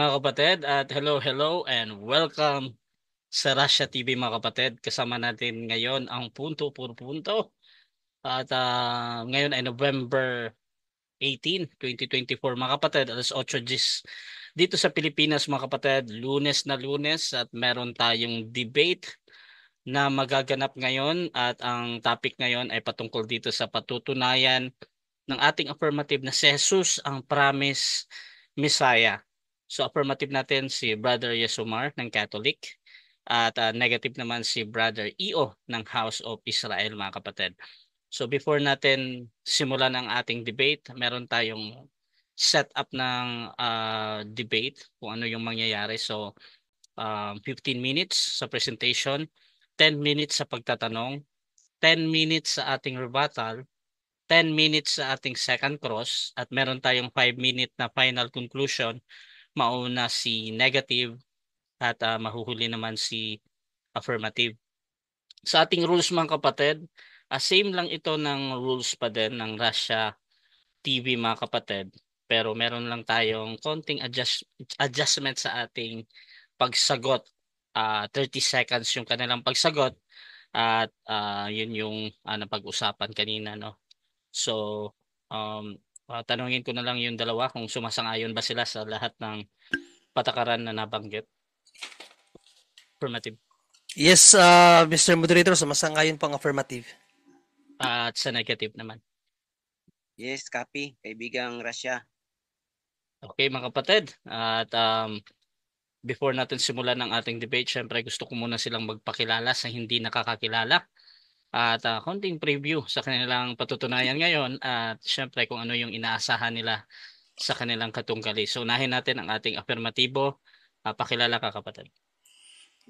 Mga kapatid, at hello, hello, and welcome sa Russia TV mga kapatid. Kasama natin ngayon ang Punto por Punto. At uh, ngayon ay November 18, 2024 mga kapatid, alas 8.10 dito sa Pilipinas mga kapatid, lunes na lunes at meron tayong debate na magaganap ngayon at ang topic ngayon ay patungkol dito sa patutunayan ng ating affirmative na si Jesus ang promise Messiah So affirmative natin si Brother Yesomar ng Catholic at uh, negative naman si Brother Io e ng House of Israel mga kapatid. So before natin simulan ang ating debate, meron tayong set up ng uh, debate kung ano yung mangyayari. So uh, ah, 15 minutes sa presentation, 10 minutes sa pagtatanong, 10 minutes sa ating rebuttal, 10 minutes sa ating second cross, at meron tayong 5 minute na final conclusion mauna si negative at uh, mahuhuli naman si affirmative. Sa ating rules mga kapatid, uh, same lang ito ng rules pa din ng Russia TV mga kapatid. Pero meron lang tayong konting adjust, adjustment sa ating pagsagot. Uh, ah, 30 seconds yung kanilang pagsagot at uh, yun yung uh, napag-usapan kanina. No? So, um, Uh, tanungin ko na lang yung dalawa kung sumasang-ayon ba sila sa lahat ng patakaran na nabanggit. Affirmative. Yes, uh, ah, Mr. Moderator, sumasang-ayon pang affirmative. Uh, at sa negative naman. Yes, copy. Kaibigang Russia. Okay, mga kapatid. At um, before natin simulan ang ating debate, syempre gusto ko muna silang magpakilala sa hindi nakakakilala at uh, konting preview sa kanilang patutunayan ngayon at syempre kung ano yung inaasahan nila sa kanilang katunggali. So unahin natin ang ating afirmatibo. Uh, ah, pakilala ka kapatid.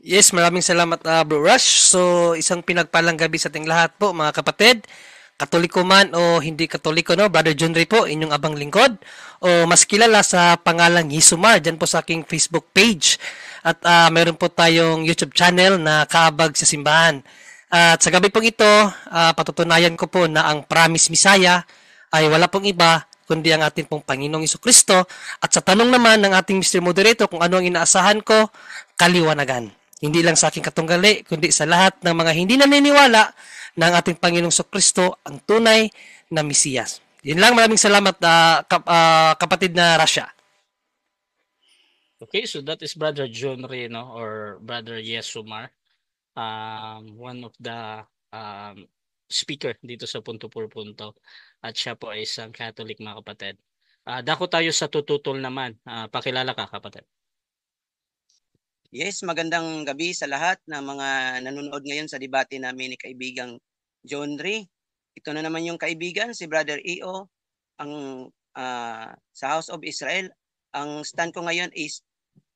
Yes, maraming salamat uh, Bro Rush. So isang pinagpalang gabi sa ating lahat po mga kapatid. Katoliko man o hindi katoliko no, Brother John Ray po, inyong abang lingkod o mas kilala sa pangalang Yisumar diyan po sa aking Facebook page. At uh, meron po tayong YouTube channel na Kaabag sa Simbahan. At sa gabi pong ito, uh, patutunayan ko po na ang promise Misaya ay wala pong iba kundi ang ating pong Panginoong Iso Kristo. At sa tanong naman ng ating Mr. Moderator kung ano ang inaasahan ko, kaliwanagan. Hindi lang sa aking katunggali, kundi sa lahat ng mga hindi naniniwala na ang ating Panginoong Iso Kristo ang tunay na Mesiyas. Yun lang, maraming salamat uh, kap, uh, kapatid na Russia. Okay, so that is Brother John Reno or Brother Yesumar um, one of the um, speaker dito sa Punto Pur Punto at siya po ay isang Catholic mga kapatid. Uh, dako tayo sa tututol naman. Uh, pakilala ka kapatid. Yes, magandang gabi sa lahat na mga nanonood ngayon sa debate namin ni kaibigang John Ree. Ito na naman yung kaibigan, si Brother E.O. Ang, uh, sa House of Israel. Ang stand ko ngayon is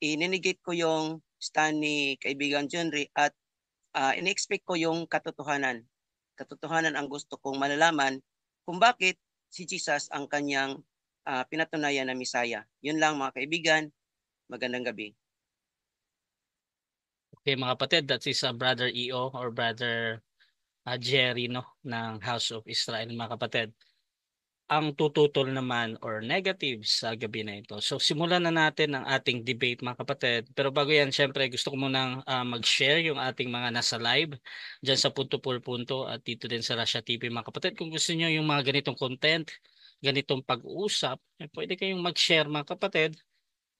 ininigit ko yung stand ni kaibigan John Ree at uh, ah, in-expect ko yung katotohanan. Katotohanan ang gusto kong malalaman kung bakit si Jesus ang kanyang uh, pinatunayan na Misaya. Yun lang mga kaibigan. Magandang gabi. Okay mga kapatid, that is uh, Brother EO or Brother uh, Jerry no, ng House of Israel mga kapatid ang tututol naman or negative sa gabi na ito. So simulan na natin ang ating debate mga kapatid. Pero bago yan, syempre gusto ko munang uh, mag-share yung ating mga nasa live dyan sa Punto Pul Punto at dito din sa Russia TV mga kapatid. Kung gusto niyo yung mga ganitong content, ganitong pag-uusap, eh, pwede kayong mag-share mga kapatid.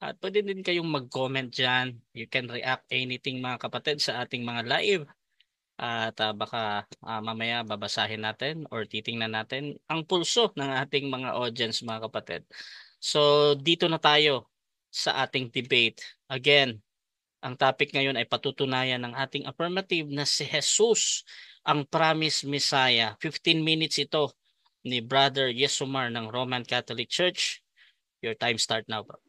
At pwede din kayong mag-comment dyan. You can react anything mga kapatid sa ating mga live at uh, baka uh, mamaya babasahin natin or titingnan natin ang pulso ng ating mga audience mga kapatid. So dito na tayo sa ating debate. Again, ang topic ngayon ay patutunayan ng ating affirmative na si Jesus ang promised Messiah. 15 minutes ito ni Brother Yesumar ng Roman Catholic Church. Your time start now, bro.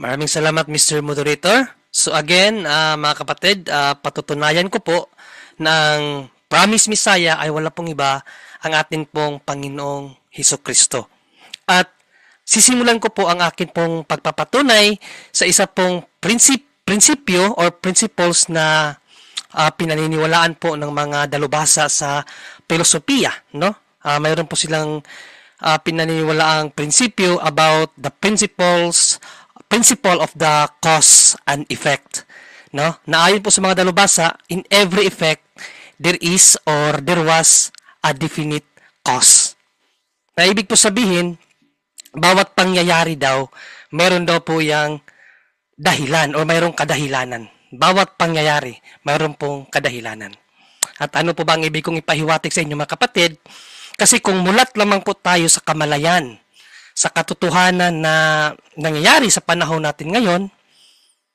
Maraming salamat, Mr. Moderator. So again, uh, mga kapatid, uh, patutunayan ko po na ang promise Messiah ay wala pong iba ang atin pong Panginoong Heso Kristo. At sisimulan ko po ang akin pong pagpapatunay sa isa pong prinsip, prinsipyo or principles na uh, pinaniniwalaan po ng mga dalubhasa sa filosofiya, no? Uh, mayroon po silang uh, pinaniniwalaang prinsipyo about the principles principle of the cause and effect. No? Na ayon po sa mga dalubasa, in every effect, there is or there was a definite cause. Na ibig po sabihin, bawat pangyayari daw, meron daw po yung dahilan or mayroong kadahilanan. Bawat pangyayari, mayroong pong kadahilanan. At ano po ba ang ibig kong ipahiwatig sa inyo mga kapatid? Kasi kung mulat lamang po tayo sa kamalayan, sa katotohanan na nangyayari sa panahon natin ngayon,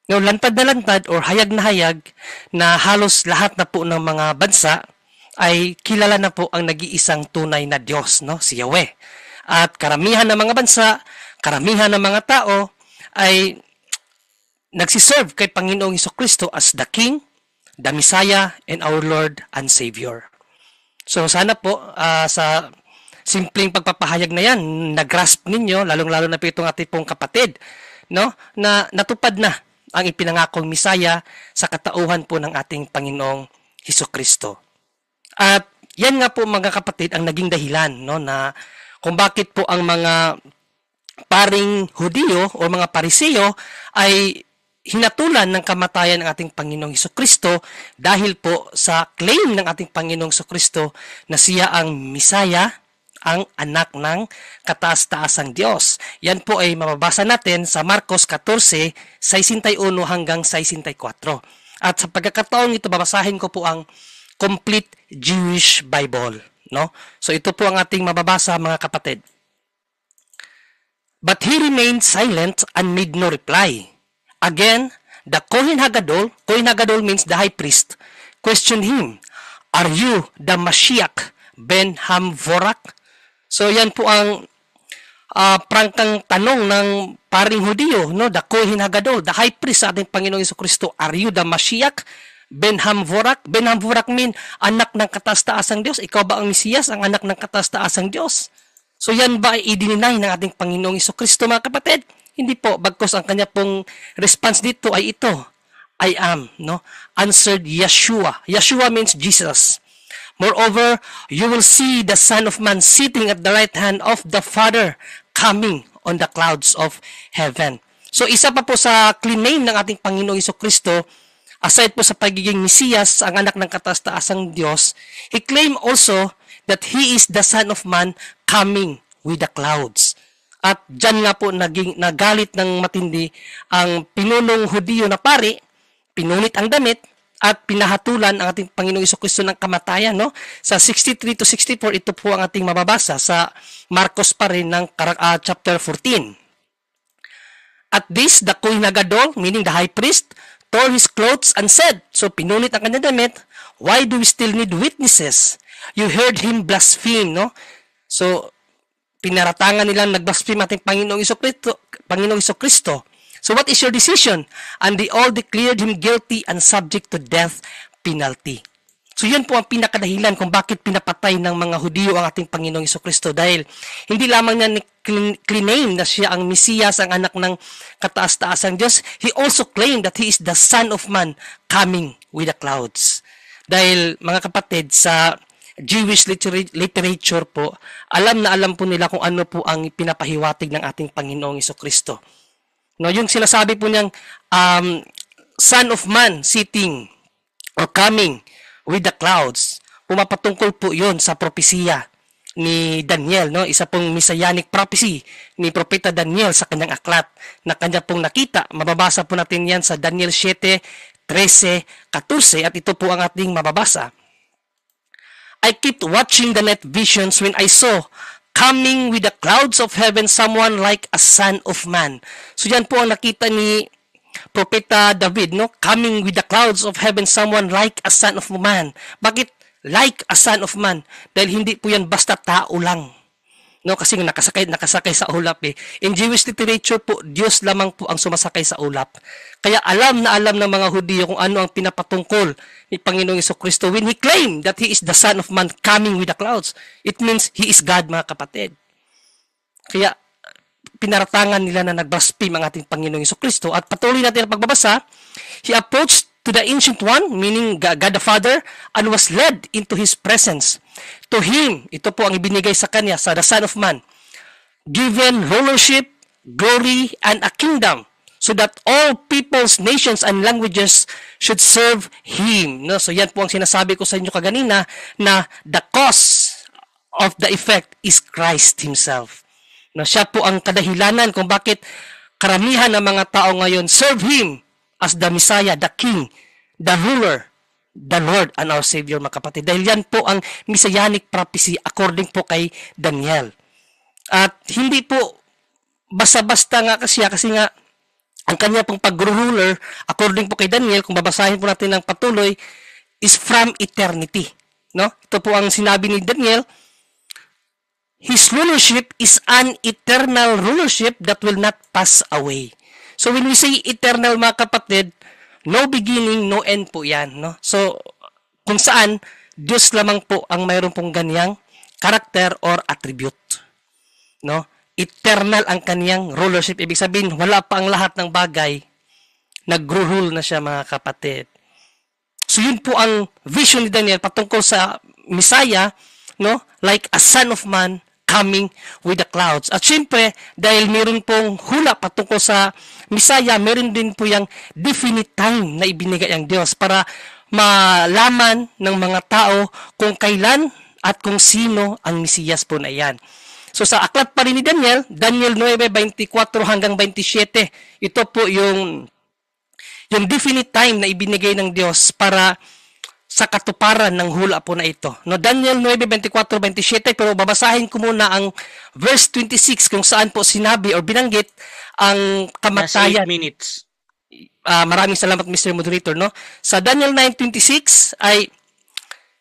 ngayon lantad na lantad or hayag na hayag na halos lahat na po ng mga bansa ay kilala na po ang nag-iisang tunay na Diyos, no? si Yahweh. At karamihan ng mga bansa, karamihan ng mga tao ay nagsiserve kay Panginoong Iso Kristo as the King, the Messiah, and our Lord and Savior. So sana po uh, sa simpleng pagpapahayag na yan, nagrasp ninyo, lalong-lalo na po itong ating pong kapatid, no? na natupad na ang ipinangakong misaya sa katauhan po ng ating Panginoong Heso Kristo. At yan nga po mga kapatid ang naging dahilan no, na kung bakit po ang mga paring Hudiyo o mga pariseo ay hinatulan ng kamatayan ng ating Panginoong Heso Kristo dahil po sa claim ng ating Panginoong Heso Kristo na siya ang Misaya, ang anak ng kataas-taasang Diyos. Yan po ay mababasa natin sa Marcos 14, 61 hanggang 64. At sa pagkakataong ito, babasahin ko po ang complete Jewish Bible. No? So ito po ang ating mababasa mga kapatid. But he remained silent and made no reply. Again, the Kohen Hagadol, Kohen Hagadol means the high priest, questioned him, Are you the Mashiach ben Hamvorak? So yan po ang uh, prangkang tanong ng paring Hudiyo, no? The Dako hinagado, oh, the high priest sa ating Panginoong Iso Kristo, are you the Mashiach? Ben Hamvorak? Ben Hamvorak min anak ng katastaasang Diyos. Ikaw ba ang Mesiyas, ang anak ng katastaasang Diyos? So yan ba ay idininay ng ating Panginoong Iso Kristo mga kapatid? Hindi po, bagkos ang kanya pong response dito ay ito, I am, no? Answered Yeshua. Yeshua means Jesus. Moreover, you will see the Son of Man sitting at the right hand of the Father coming on the clouds of heaven. So isa pa po sa claim name ng ating Panginoong Iso Kristo, aside po sa pagiging Mesiyas, ang anak ng katastaasang Diyos, he claim also that he is the Son of Man coming with the clouds. At dyan nga po naging, nagalit ng matindi ang pinunong Hudiyo na pari, pinunit ang damit, at pinahatulan ang ating Panginoong Kristo ng kamatayan. No? Sa 63 to 64, ito po ang ating mababasa sa Marcos pa rin ng uh, chapter 14. At this, the Kohen Nagadol, meaning the high priest, tore his clothes and said, so pinulit ang kanyang damit, why do we still need witnesses? You heard him blaspheme, no? So, pinaratangan nila nag-blaspheme ating Panginoong Isokristo. Panginoong Isokristo. So what is your decision? And they all declared him guilty and subject to death penalty. So yun po ang pinakadahilan kung bakit pinapatay ng mga Hudiyo ang ating Panginoong Kristo dahil hindi lamang niya claim na siya ang Mesiyas, ang anak ng kataas-taasang Diyos, he also claimed that he is the Son of Man coming with the clouds. Dahil mga kapatid, sa Jewish literature po, alam na alam po nila kung ano po ang pinapahiwatig ng ating Panginoong Kristo. No, yung sinasabi po niyang um, Son of Man sitting or coming with the clouds. Pumapatungkol po yon sa propesiya ni Daniel, no? isa pong messianic prophecy ni Propeta Daniel sa kanyang aklat na kanya pong nakita. Mababasa po natin yan sa Daniel 7, 13, 14 at ito po ang ating mababasa. I kept watching the night visions when I saw coming with the clouds of heaven, someone like a son of man. So yan po ang nakita ni Propeta David, no? Coming with the clouds of heaven, someone like a son of man. Bakit like a son of man? Dahil hindi po yan basta tao lang. No, kasi nakasakay, nakasakay sa ulap eh. In Jewish literature po, Diyos lamang po ang sumasakay sa ulap. Kaya alam na alam ng mga Hudiyo kung ano ang pinapatungkol ni Panginoong Iso Kristo when He claimed that He is the Son of Man coming with the clouds. It means He is God, mga kapatid. Kaya pinaratangan nila na nag-blaspheme ang ating Panginoong Iso Kristo. At patuloy natin ang pagbabasa, He approached to the ancient one, meaning God the Father, and was led into his presence. To him, ito po ang ibinigay sa kanya, sa the Son of Man, given rulership, glory, and a kingdom so that all peoples, nations, and languages should serve Him. No? So yan po ang sinasabi ko sa inyo kaganina na the cause of the effect is Christ Himself. No, siya po ang kadahilanan kung bakit karamihan ng mga tao ngayon serve Him as the Messiah, the King, the ruler, the Lord and our Savior, mga kapatid. Dahil yan po ang messianic prophecy according po kay Daniel. At hindi po basta-basta nga kasi, kasi nga ang kanya pong pag-ruler, according po kay Daniel, kung babasahin po natin ng patuloy, is from eternity. No? Ito po ang sinabi ni Daniel, His rulership is an eternal rulership that will not pass away. So when we say eternal mga kapatid, no beginning, no end po yan. No? So kung saan, Diyos lamang po ang mayroon pong ganyang character or attribute. No? Eternal ang kaniyang rulership. Ibig sabihin, wala pa ang lahat ng bagay. Nag-rule na siya mga kapatid. So yun po ang vision ni Daniel patungkol sa Messiah, no? Like a son of man coming with the clouds. At syempre, dahil meron pong hula patungkol sa Misaya, meron din po yung definite time na ibinigay ang Diyos para malaman ng mga tao kung kailan at kung sino ang Misiyas po na yan. So sa aklat pa rin ni Daniel, Daniel 9:24 hanggang 27, ito po yung yung definite time na ibinigay ng Diyos para sa katuparan ng hula po na ito. No, Daniel 9:24-27 pero babasahin ko muna ang verse 26 kung saan po sinabi or binanggit ang kamatayan. That's 8 minutes. Uh, maraming salamat Mr. Moderator. No? Sa Daniel 9:26 ay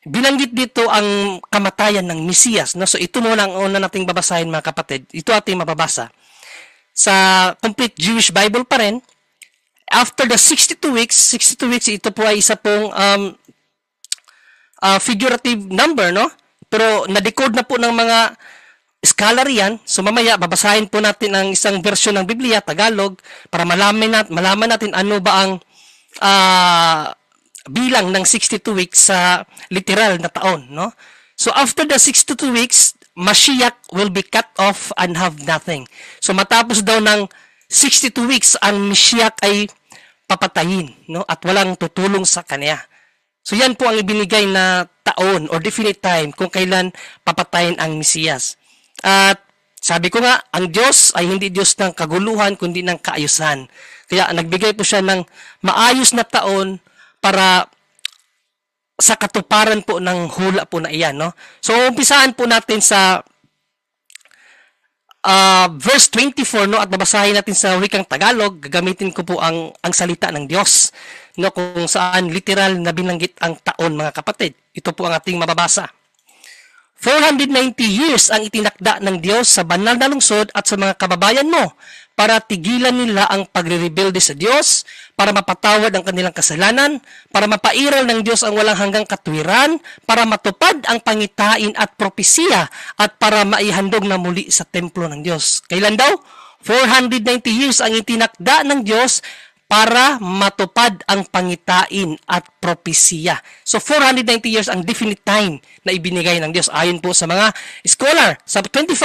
binanggit dito ang kamatayan ng Mesiyas. No? So ito muna ang una nating babasahin mga kapatid. Ito ating mababasa. Sa complete Jewish Bible pa rin, after the 62 weeks, 62 weeks ito po ay isa pong um, uh, figurative number, no? Pero na-decode na po ng mga scholar yan. So mamaya babasahin po natin ang isang version ng Biblia, Tagalog, para malaman, nat malaman natin ano ba ang uh, bilang ng 62 weeks sa literal na taon. No? So after the 62 weeks, Mashiach will be cut off and have nothing. So matapos daw ng 62 weeks, ang Mashiach ay papatayin no? at walang tutulong sa kanya. So yan po ang ibinigay na taon or definite time kung kailan papatayin ang Mesiyas. At sabi ko nga, ang Diyos ay hindi Diyos ng kaguluhan kundi ng kaayusan. Kaya nagbigay po siya ng maayos na taon para sa katuparan po ng hula po na iyan. No? So umpisaan po natin sa uh, verse 24 no at babasahin natin sa wikang Tagalog gagamitin ko po ang ang salita ng Diyos no, kung saan literal na binanggit ang taon mga kapatid. Ito po ang ating mababasa. 490 years ang itinakda ng Diyos sa banal na lungsod at sa mga kababayan mo para tigilan nila ang pagre-rebelde sa Diyos, para mapatawad ang kanilang kasalanan, para mapairal ng Diyos ang walang hanggang katwiran, para matupad ang pangitain at propesiya, at para maihandog na muli sa templo ng Diyos. Kailan daw? 490 years ang itinakda ng Diyos para matupad ang pangitain at propesiya. So 490 years ang definite time na ibinigay ng Diyos ayon po sa mga scholar. Sa 25,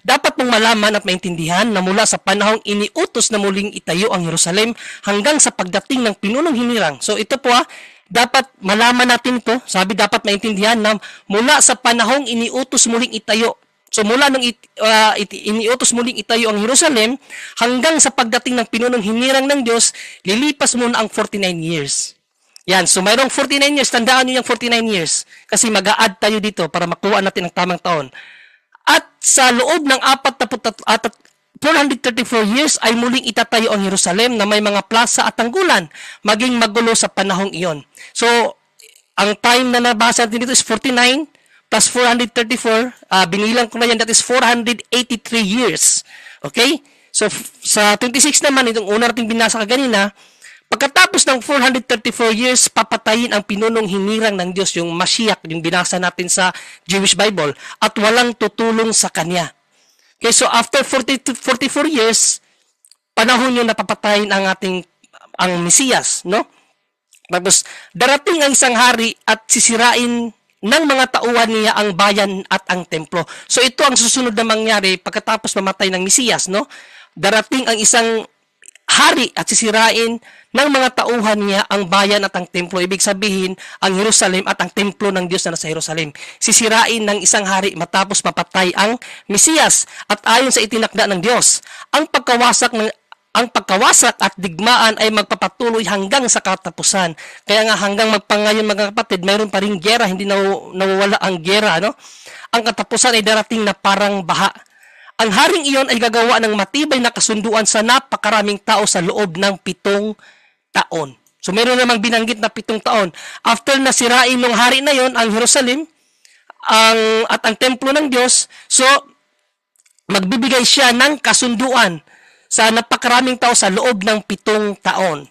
dapat mong malaman at maintindihan na mula sa panahong iniutos na muling itayo ang Jerusalem hanggang sa pagdating ng pinunong hinirang. So ito po ah, dapat malaman natin ito. Sabi dapat maintindihan na mula sa panahong iniutos muling itayo So mula nang it, uh, iniutos muling itayo ang Jerusalem, hanggang sa pagdating ng pinunong hinirang ng Diyos, lilipas muna ang 49 years. Yan, so mayroong 49 years, tandaan niyo yung 49 years. Kasi mag add tayo dito para makuha natin ang tamang taon. At sa loob ng 434 years ay muling itatayo ang Jerusalem na may mga plaza at tanggulan, maging magulo sa panahong iyon. So, ang time na nabasa natin dito is 49, plus 434, uh, binilang ko na yan, that is 483 years. Okay? So, sa 26 naman, itong una natin binasa kanina, pagkatapos ng 434 years, papatayin ang pinunong hinirang ng Diyos, yung Mashiach, yung binasa natin sa Jewish Bible, at walang tutulong sa Kanya. Okay, so after 40 44 years, panahon yung napapatayin ang ating ang Mesiyas, no? Tapos darating ang isang hari at sisirain ng mga tauhan niya ang bayan at ang templo. So ito ang susunod na mangyari pagkatapos mamatay ng Mesiyas, no? Darating ang isang hari at sisirain ng mga tauhan niya ang bayan at ang templo. Ibig sabihin, ang Jerusalem at ang templo ng Diyos na nasa Jerusalem. Sisirain ng isang hari matapos mapatay ang Mesiyas at ayon sa itinakda ng Diyos, ang pagkawasak ng ang pagkawasak at digmaan ay magpapatuloy hanggang sa katapusan. Kaya nga hanggang magpangayon mga kapatid, mayroon pa rin gera, hindi naw- nawawala ang gera. No? Ang katapusan ay darating na parang baha. Ang haring iyon ay gagawa ng matibay na kasunduan sa napakaraming tao sa loob ng pitong taon. So meron namang binanggit na pitong taon. After na sirain ng hari na yon ang Jerusalem ang, at ang templo ng Diyos, so magbibigay siya ng kasunduan sa napakaraming tao sa loob ng pitong taon.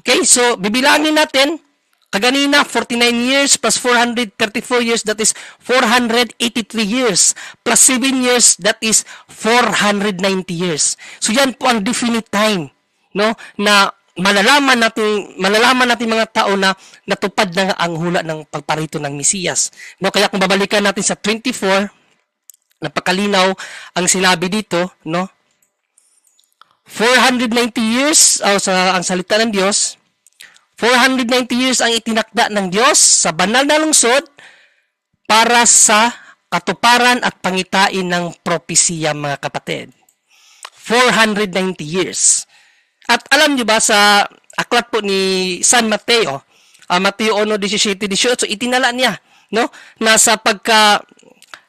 Okay, so bibilangin natin, kaganina 49 years plus 434 years, that is 483 years, plus 7 years, that is 490 years. So yan po ang definite time no, na malalaman natin malalaman natin mga tao na natupad na ang hula ng pagparito ng Mesiyas. No kaya kung babalikan natin sa 24 napakalinaw ang sinabi dito, no? 490 years, oh, sa ang salita ng Diyos, 490 years ang itinakda ng Diyos sa banal na lungsod para sa katuparan at pangitain ng propesiya mga kapatid. 490 years. At alam niyo ba sa aklat po ni San Mateo, uh, Mateo 1:17-18, itinala niya no, na sa pagka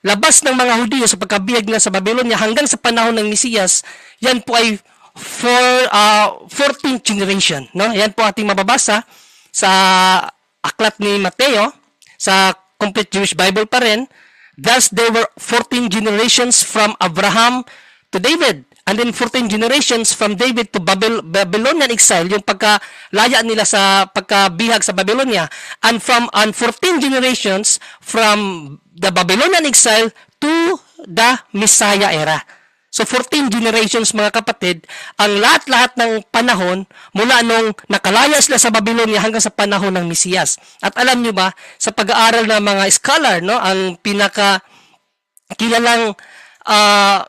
labas ng mga Hudiyo sa pagkabiyag na sa Babylonia hanggang sa panahon ng Mesiyas, yan po ay for uh, 14th generation. No? Yan po ating mababasa sa aklat ni Mateo sa Complete Jewish Bible pa rin. Thus there were 14 generations from Abraham to David. And then 14 generations from David to Babel Babylonian exile, yung pagkalaya nila sa pagkabihag sa Babylonia. And from and 14 generations from the Babylonian exile to the Messiah era. So 14 generations mga kapatid, ang lahat-lahat ng panahon mula nung nakalaya sila sa Babylonia hanggang sa panahon ng Mesiyas. At alam nyo ba, sa pag-aaral ng mga scholar, no, ang pinaka kilalang uh,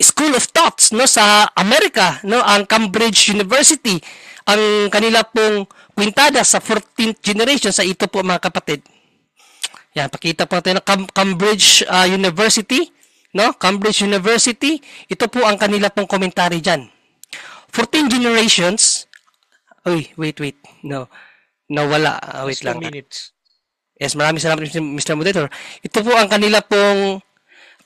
school of thoughts no sa Amerika no ang Cambridge University ang kanila pong kwintada sa 14th generation sa ito po mga kapatid. Yan, pakita po natin ng Cambridge uh, University no? Cambridge University. Ito po ang kanila pong commentary diyan. 14 generations. Uy, wait, wait. No. Nawala. Uh, wait lang. Minutes. Yes, maraming salamat Mr. Moderator. Ito po ang kanila pong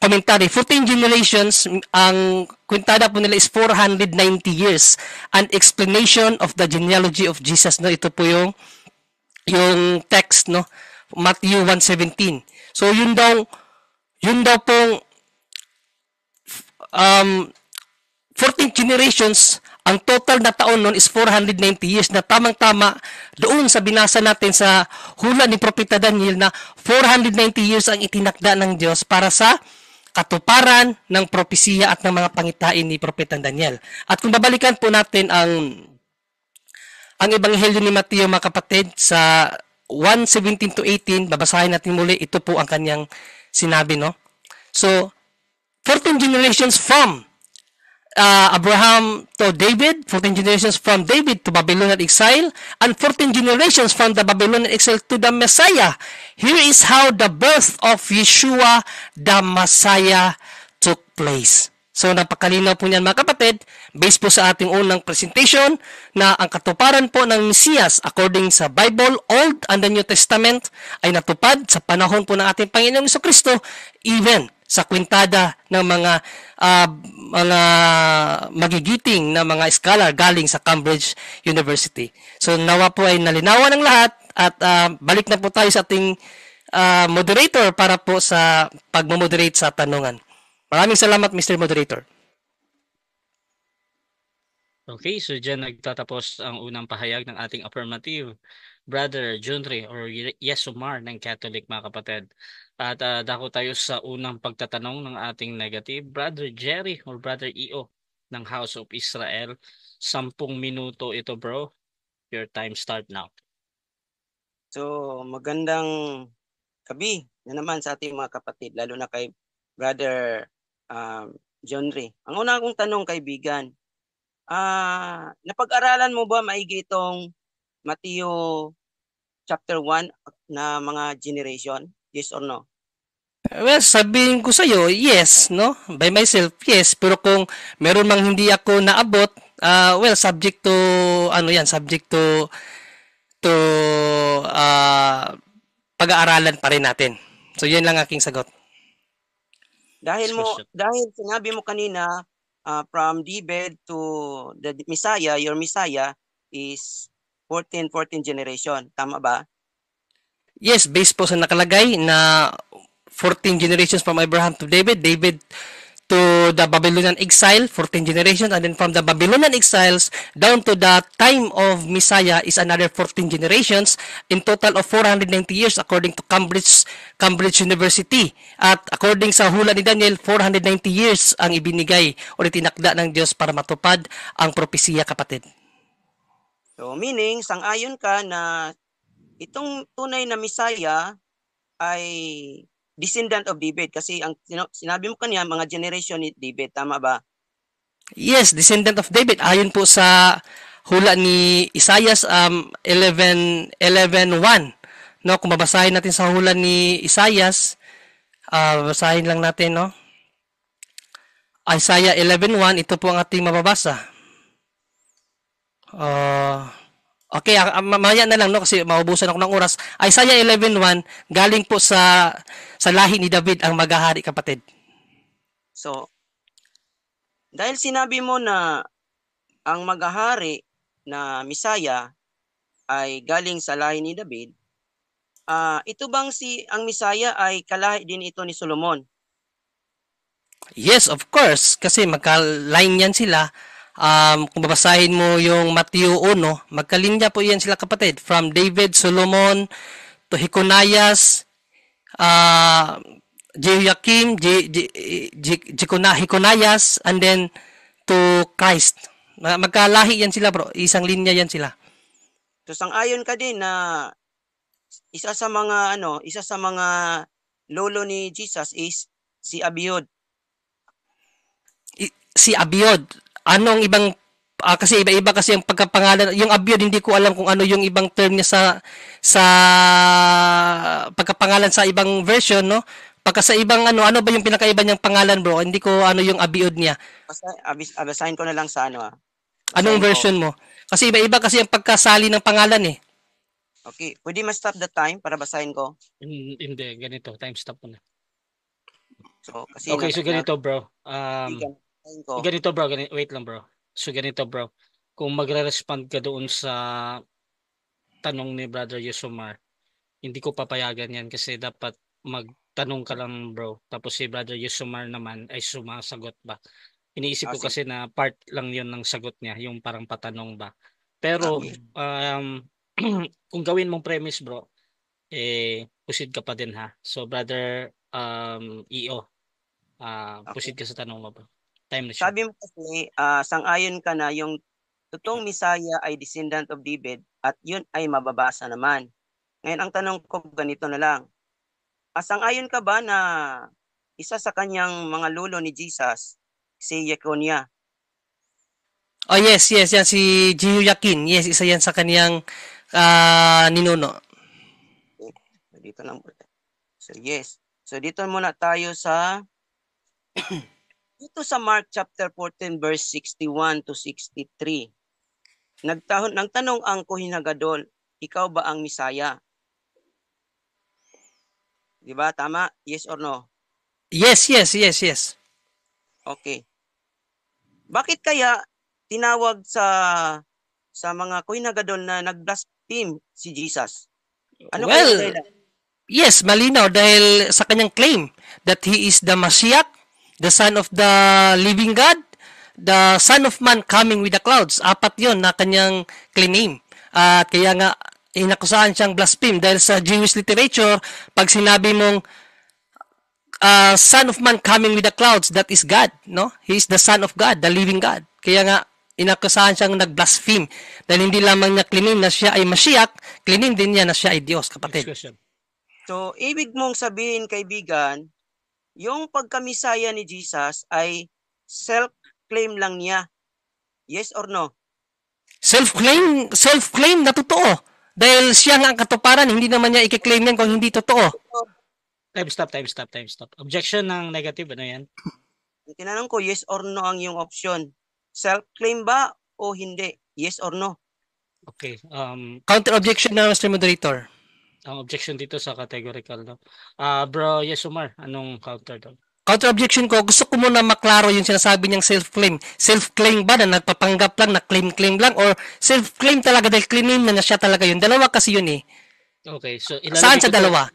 commentary. 14 generations, ang kwintada po nila is 490 years. An explanation of the genealogy of Jesus. No? Ito po yung, yung text, no? Matthew 1.17. So, yun daw, yun daw pong um, 14 generations, ang total na taon noon is 490 years na tamang-tama doon sa binasa natin sa hula ni Propeta Daniel na 490 years ang itinakda ng Diyos para sa katuparan ng propesiya at ng mga pangitain ni Propeta Daniel. At kung babalikan po natin ang ang Ebanghelyo ni Mateo mga kapatid sa 1:17 to 18, babasahin natin muli ito po ang kanyang sinabi no. So 14 generations from uh, Abraham to David, 14 generations from David to Babylonian exile, and 14 generations from the Babylonian exile to the Messiah. Here is how the birth of Yeshua the Messiah took place. So napakalinaw po niyan mga kapatid, based po sa ating unang presentation na ang katuparan po ng Mesiyas according sa Bible, Old and the New Testament ay natupad sa panahon po ng ating Panginoong Kristo even sa kwintada ng mga uh, mga magigiting na mga scholar galing sa Cambridge University. So nawa po ay nalinawan ng lahat at uh, balik na po tayo sa ating uh, moderator para po sa pagmo-moderate sa tanungan. Maraming salamat Mr. Moderator. Okay, so dyan nagtatapos ang unang pahayag ng ating affirmative brother Junri or Yesumar ng Catholic mga kapatid. At uh, dako tayo sa unang pagtatanong ng ating negative, Brother Jerry or Brother EO ng House of Israel. Sampung minuto ito bro. Your time start now. So magandang gabi na naman sa ating mga kapatid, lalo na kay Brother um, John Ray. Ang una kong tanong kaibigan, ah, uh, napag-aralan mo ba maigi itong Mateo chapter 1 na mga generation? Yes or no? Well, sabihin ko sa iyo, yes, no? By myself, yes. Pero kung meron mang hindi ako naabot, uh, well, subject to, ano yan, subject to, to, uh, pag-aaralan pa rin natin. So, yan lang aking sagot. Dahil mo, dahil sinabi mo kanina, uh, from D-bed to the Messiah, your Messiah is 14, 14 generation. Tama ba? Yes, based po sa nakalagay na 14 generations from Abraham to David, David to the Babylonian exile, 14 generations, and then from the Babylonian exiles down to the time of Messiah is another 14 generations, in total of 490 years according to Cambridge, Cambridge University. At according sa hula ni Daniel, 490 years ang ibinigay o tinakda ng Diyos para matupad ang propesiya kapatid. So meaning, sang-ayon ka na Itong tunay na Misaya ay descendant of David kasi ang sinabi mo kanya mga generation ni David, tama ba? Yes, descendant of David ayon po sa hula ni Isaiah um 11 11:1. No, kung babasahin natin sa hula ni Isaiah, uh, basahin lang natin, no. Isaiah 11:1, ito po ang ating mababasa. Uh, Okay, ah, ah, mamaya na lang no kasi maubusan ako ng oras. Isaiah 11:1 galing po sa sa lahi ni David ang maghahari kapatid. So dahil sinabi mo na ang maghahari na Misaya ay galing sa lahi ni David, uh, ito bang si ang Misaya ay kalahi din ito ni Solomon? Yes, of course, kasi magka-line yan sila um, kung babasahin mo yung Matthew 1, magkalinya po yan sila kapatid. From David, Solomon, to Hikonayas, uh, Jehoiakim, Hikonayas, and then to Christ. Magkalahi yan sila bro. Isang linya yan sila. So sang-ayon ka din na isa sa mga ano, isa sa mga lolo ni Jesus is si Abiod. Si Abiod anong ibang uh, kasi iba-iba kasi yung pagkapangalan yung abiyod hindi ko alam kung ano yung ibang term niya sa sa pagkapangalan sa ibang version no pagka sa ibang ano ano ba yung pinakaiba niyang pangalan bro hindi ko ano yung abiyod niya basta abasahin ko na lang sa ano ah anong version ko. mo kasi iba-iba kasi yung pagkasali ng pangalan eh Okay, pwede mas stop the time para basahin ko? Mm, hindi, ganito. Time stop ko na. So, kasi okay, so ganito bro. Um, ko. Ganito bro, ganito, wait lang bro. So ganito bro, kung magre-respond ka doon sa tanong ni Brother Yusumar, hindi ko papayagan yan kasi dapat magtanong ka lang bro. Tapos si Brother Yusumar naman ay sumasagot ba. Iniisip ah, ko kasi na part lang yon ng sagot niya, yung parang patanong ba. Pero ah, um, kung gawin mong premise bro, eh pusid ka pa din ha. So brother um EO, uh, ah, okay. pusid ka sa tanong mo bro. Time na siya. Sabi mo kasi, uh, sangayon ka na yung totoong Misaya ay descendant of David at yun ay mababasa naman. Ngayon, ang tanong ko ganito na lang. Asang-ayon ah, ka ba na isa sa kanyang mga lolo ni Jesus, si Yekonia? Oh yes, yes, yan si Yakin. Yes, isa yan sa kaniyang uh, ninuno. Dito lang. So yes. So dito muna tayo sa dito sa Mark chapter 14 verse 61 to 63. Nagtahon ng tanong ang kuhinagadol, ikaw ba ang Misaya? 'Di ba? Tama? Yes or no? Yes, yes, yes, yes. Okay. Bakit kaya tinawag sa sa mga kuhinagadol na nag-blaspheme si Jesus? Ano well, kaya yes, malinaw dahil sa kanyang claim that he is the Messiah the Son of the Living God, the Son of Man coming with the clouds. Apat yon na kanyang claim. At kaya nga, inakusaan siyang blaspheme dahil sa Jewish literature, pag sinabi mong uh, Son of Man coming with the clouds, that is God. No? He is the Son of God, the living God. Kaya nga, inakusahan siyang nag-blaspheme dahil hindi lamang niya klinim na siya ay Mashiach, klinim din niya na siya ay Diyos, kapatid. So, ibig mong sabihin, kaibigan, yung pagkamisaya ni Jesus ay self-claim lang niya. Yes or no? Self-claim, self-claim na totoo. Dahil siya nga ang katuparan, hindi naman niya i-claim yan kung hindi totoo. Time stop, time stop, time stop. Objection ng negative, ano yan? Tinanong ko, yes or no ang yung option. Self-claim ba o hindi? Yes or no? Okay. Um, Counter objection na, Mr. Moderator ang objection dito sa categorical. No? Uh, bro, yes, Umar, anong counter doon? Counter objection ko, gusto ko muna maklaro yung sinasabi niyang self-claim. Self-claim ba na nagpapanggap lang, na claim-claim lang, or self-claim talaga dahil claim na, na siya talaga yun? Dalawa kasi yun eh. Okay, so ilalagay Saan sa dalawa?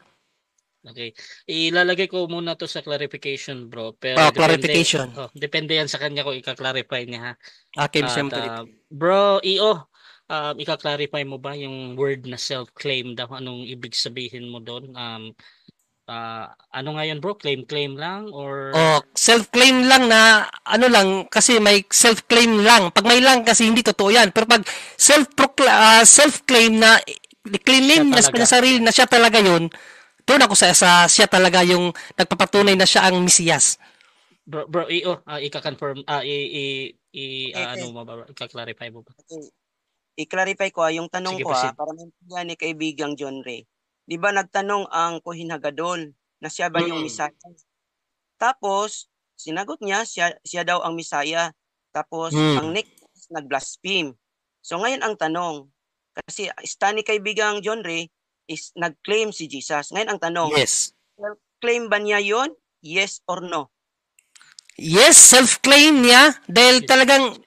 Okay. Ilalagay ko muna to sa clarification, bro. Pero oh, depende, clarification. Oh, depende yan sa kanya kung i-clarify niya, ha? Ah, okay, At, uh, bro, EO, um, ika-clarify mo ba yung word na self-claim daw? Anong ibig sabihin mo doon? Um, uh, ano nga yun bro? Claim-claim lang or? Oh, self-claim lang na ano lang kasi may self-claim lang. Pag may lang kasi hindi totoo yan. Pero pag self uh, ah, self-claim na claim na sa sarili na siya talaga yun, doon ako sa, sa siya talaga yung nagpapatunay na siya ang Mesiyas. Bro, bro, i, oh, uh, ah, i-confirm, uh, i, i, i uh, ano mo ba, clarify mo ba? i-clarify ko ha, ah, yung tanong Sige, ko ah, para maintindihan ni kaibigang John Ray. Di ba nagtanong ang Kohin Hagadol na siya ba yung misaya? Mm. Tapos, sinagot niya, siya, siya daw ang misaya. Tapos, mm. ang Nick nag-blaspheme. So ngayon ang tanong, kasi sta ni kaibigang John Ray, is nag-claim si Jesus. Ngayon ang tanong, yes. self-claim ba niya yon? Yes or no? Yes, self-claim niya dahil talagang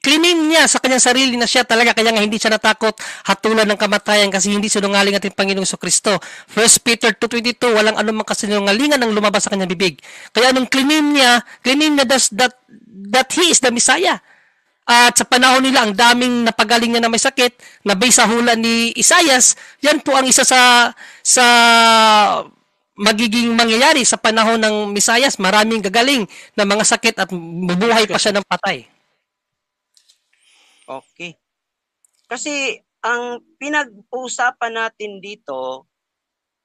Claim niya sa kanyang sarili na siya talaga kaya nga hindi siya natakot hatulan ng kamatayan kasi hindi sinungaling ating Panginoong so Kristo. 1 Peter 2.22, walang anumang kasinungalingan ang lumabas sa kanyang bibig. Kaya anong claim niya, claim niya that, that, that he is the Messiah. At sa panahon nila, ang daming napagaling niya na may sakit, na base sa hula ni Isayas, yan po ang isa sa, sa magiging mangyayari sa panahon ng Misayas. Maraming gagaling na mga sakit at bubuhay pa siya ng patay. Okay. Kasi ang pinag-uusapan natin dito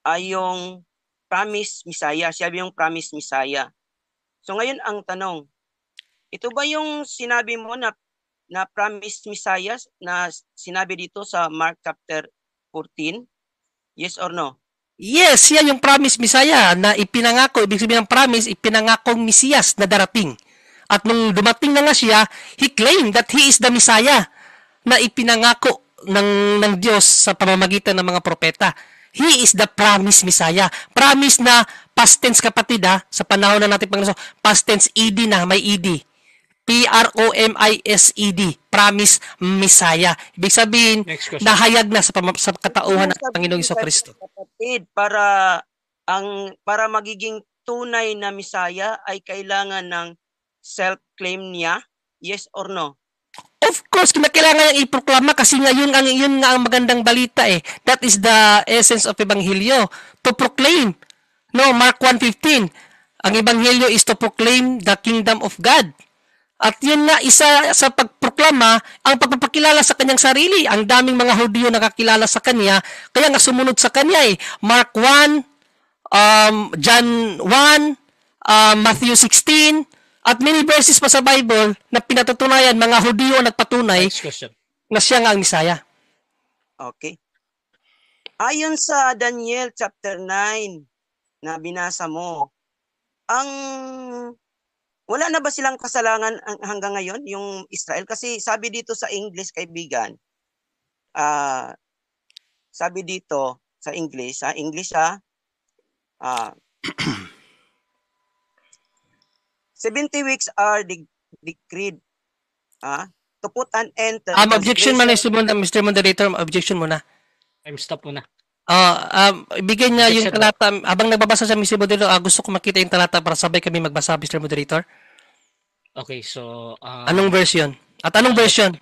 ay yung promise Messiah. Sabi yung promise Messiah. So ngayon ang tanong, ito ba yung sinabi mo na na promise Messiah na sinabi dito sa Mark chapter 14? Yes or no? Yes, yan yung promise Messiah na ipinangako. Ibig sabihin ng promise, ipinangakong Mesiyas na darating. At nung dumating na nga siya, he claimed that he is the Messiah na ipinangako ng, ng Diyos sa pamamagitan ng mga propeta. He is the promised Messiah. Promise na past tense kapatid ha, sa panahon na natin Panginoon. Past tense ED na, may ED. E P-R-O-M-I-S-E-D. Promise Messiah. Ibig sabihin, nahayag na sa, sa katauhan ng Panginoong Iso Kristo. Kapatid, para ang para magiging tunay na Messiah ay kailangan ng self-claim niya? Yes or no? Of course, kailangan niyang iproklama kasi nga ang, yun nga ang magandang balita eh. That is the essence of Ebanghelyo. To proclaim. No, Mark 1.15. Ang Ebanghelyo is to proclaim the kingdom of God. At yun nga, isa sa pagproklama, ang pagpapakilala sa kanyang sarili. Ang daming mga Hudyo nakakilala sa kanya, kaya nga sumunod sa kanya eh. Mark 1, um, John 1, uh, Matthew 16, at many verses pa sa Bible na pinatutunayan mga Hudyo ang nagpatunay na siya nga ang Misaya. Okay. Ayon sa Daniel chapter 9 na binasa mo, ang wala na ba silang kasalanan hanggang ngayon yung Israel kasi sabi dito sa English kaibigan uh, sabi dito sa English sa ah, English ah uh, 70 weeks are de- decreed ah, to put an end to Um, objection muna, Mr. Mon- Mr. Moderator, objection muna. Time stop muna. Ah, um, ibigay niya yung talata. Habang nagbabasa sa Mr. Moderator, ah, gusto ko makita yung talata para sabay kami magbasa, Mr. Moderator. Okay, so uh, Anong version? At anong version?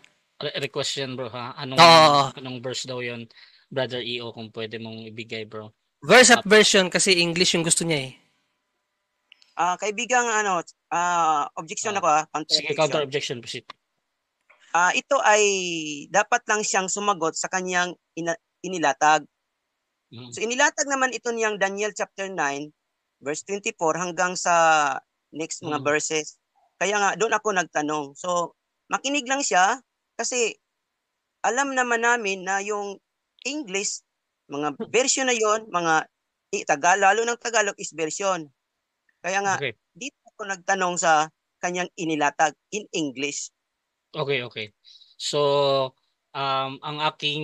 re- request yan bro ha? Anong Oo, oo, oo. anong verse daw yon Brother EO kung pwede mong ibigay bro. Verse at ah, version kasi English yung gusto niya eh. Ah, kaibigan ano, uh, ah, objection uh, ah, ako ah. Counter sige, counter objection po Ah, Uh, ito ay dapat lang siyang sumagot sa kanyang ina- inilatag. Mm-hmm. So inilatag naman ito niyang Daniel chapter 9 verse 24 hanggang sa next mga mm-hmm. verses. Kaya nga doon ako nagtanong. So makinig lang siya kasi alam naman namin na yung English mga hmm. version na yon, mga eh, Tagalog, lalo ng Tagalog is version. Kaya nga okay. dito ako nagtanong sa kanyang inilatag in English. Okay, okay. So, um, ang aking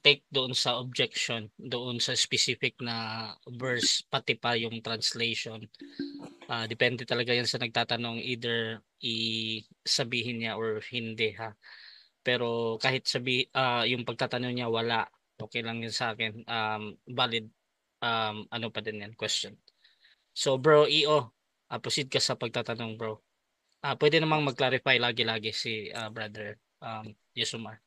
take doon sa objection, doon sa specific na verse, pati pa yung translation, uh, depende talaga yan sa nagtatanong either i-sabihin niya or hindi ha. Pero kahit sabi uh, yung pagtatanong niya wala, okay lang yun sa akin. Um, valid um, ano pa din yan, question. So bro, EO, uh, proceed ka sa pagtatanong bro. Uh, pwede namang mag-clarify lagi-lagi si uh, brother um, Yusumar.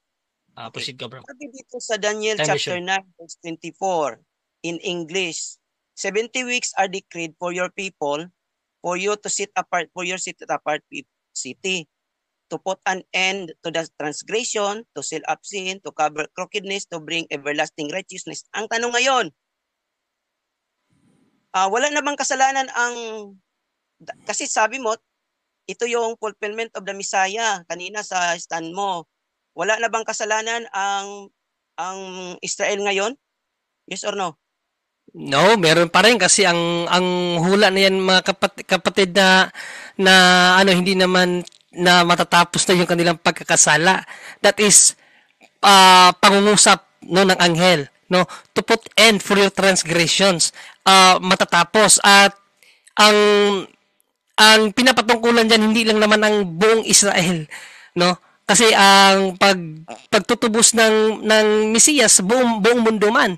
Uh, proceed ka bro. Sabi dito sa Daniel Time chapter 9 verse 24 in English, 70 weeks are decreed for your people for you to sit apart for your sit apart city to put an end to the transgression, to seal up sin, to cover crookedness, to bring everlasting righteousness. Ang tanong ngayon, uh, wala na bang kasalanan ang kasi sabi mo, ito yung fulfillment of the Messiah kanina sa stand mo. Wala na bang kasalanan ang ang Israel ngayon? Yes or no? No, meron pa rin kasi ang ang hula na yan mga kapat, kapatid na na ano hindi naman na matatapos na yung kanilang pagkakasala. That is uh, pangungusap no ng anghel no to put end for your transgressions uh, matatapos at ang ang pinapatungkulan diyan hindi lang naman ang buong Israel, no? Kasi ang pag pagtutubos ng ng Mesiyas buong buong mundo man.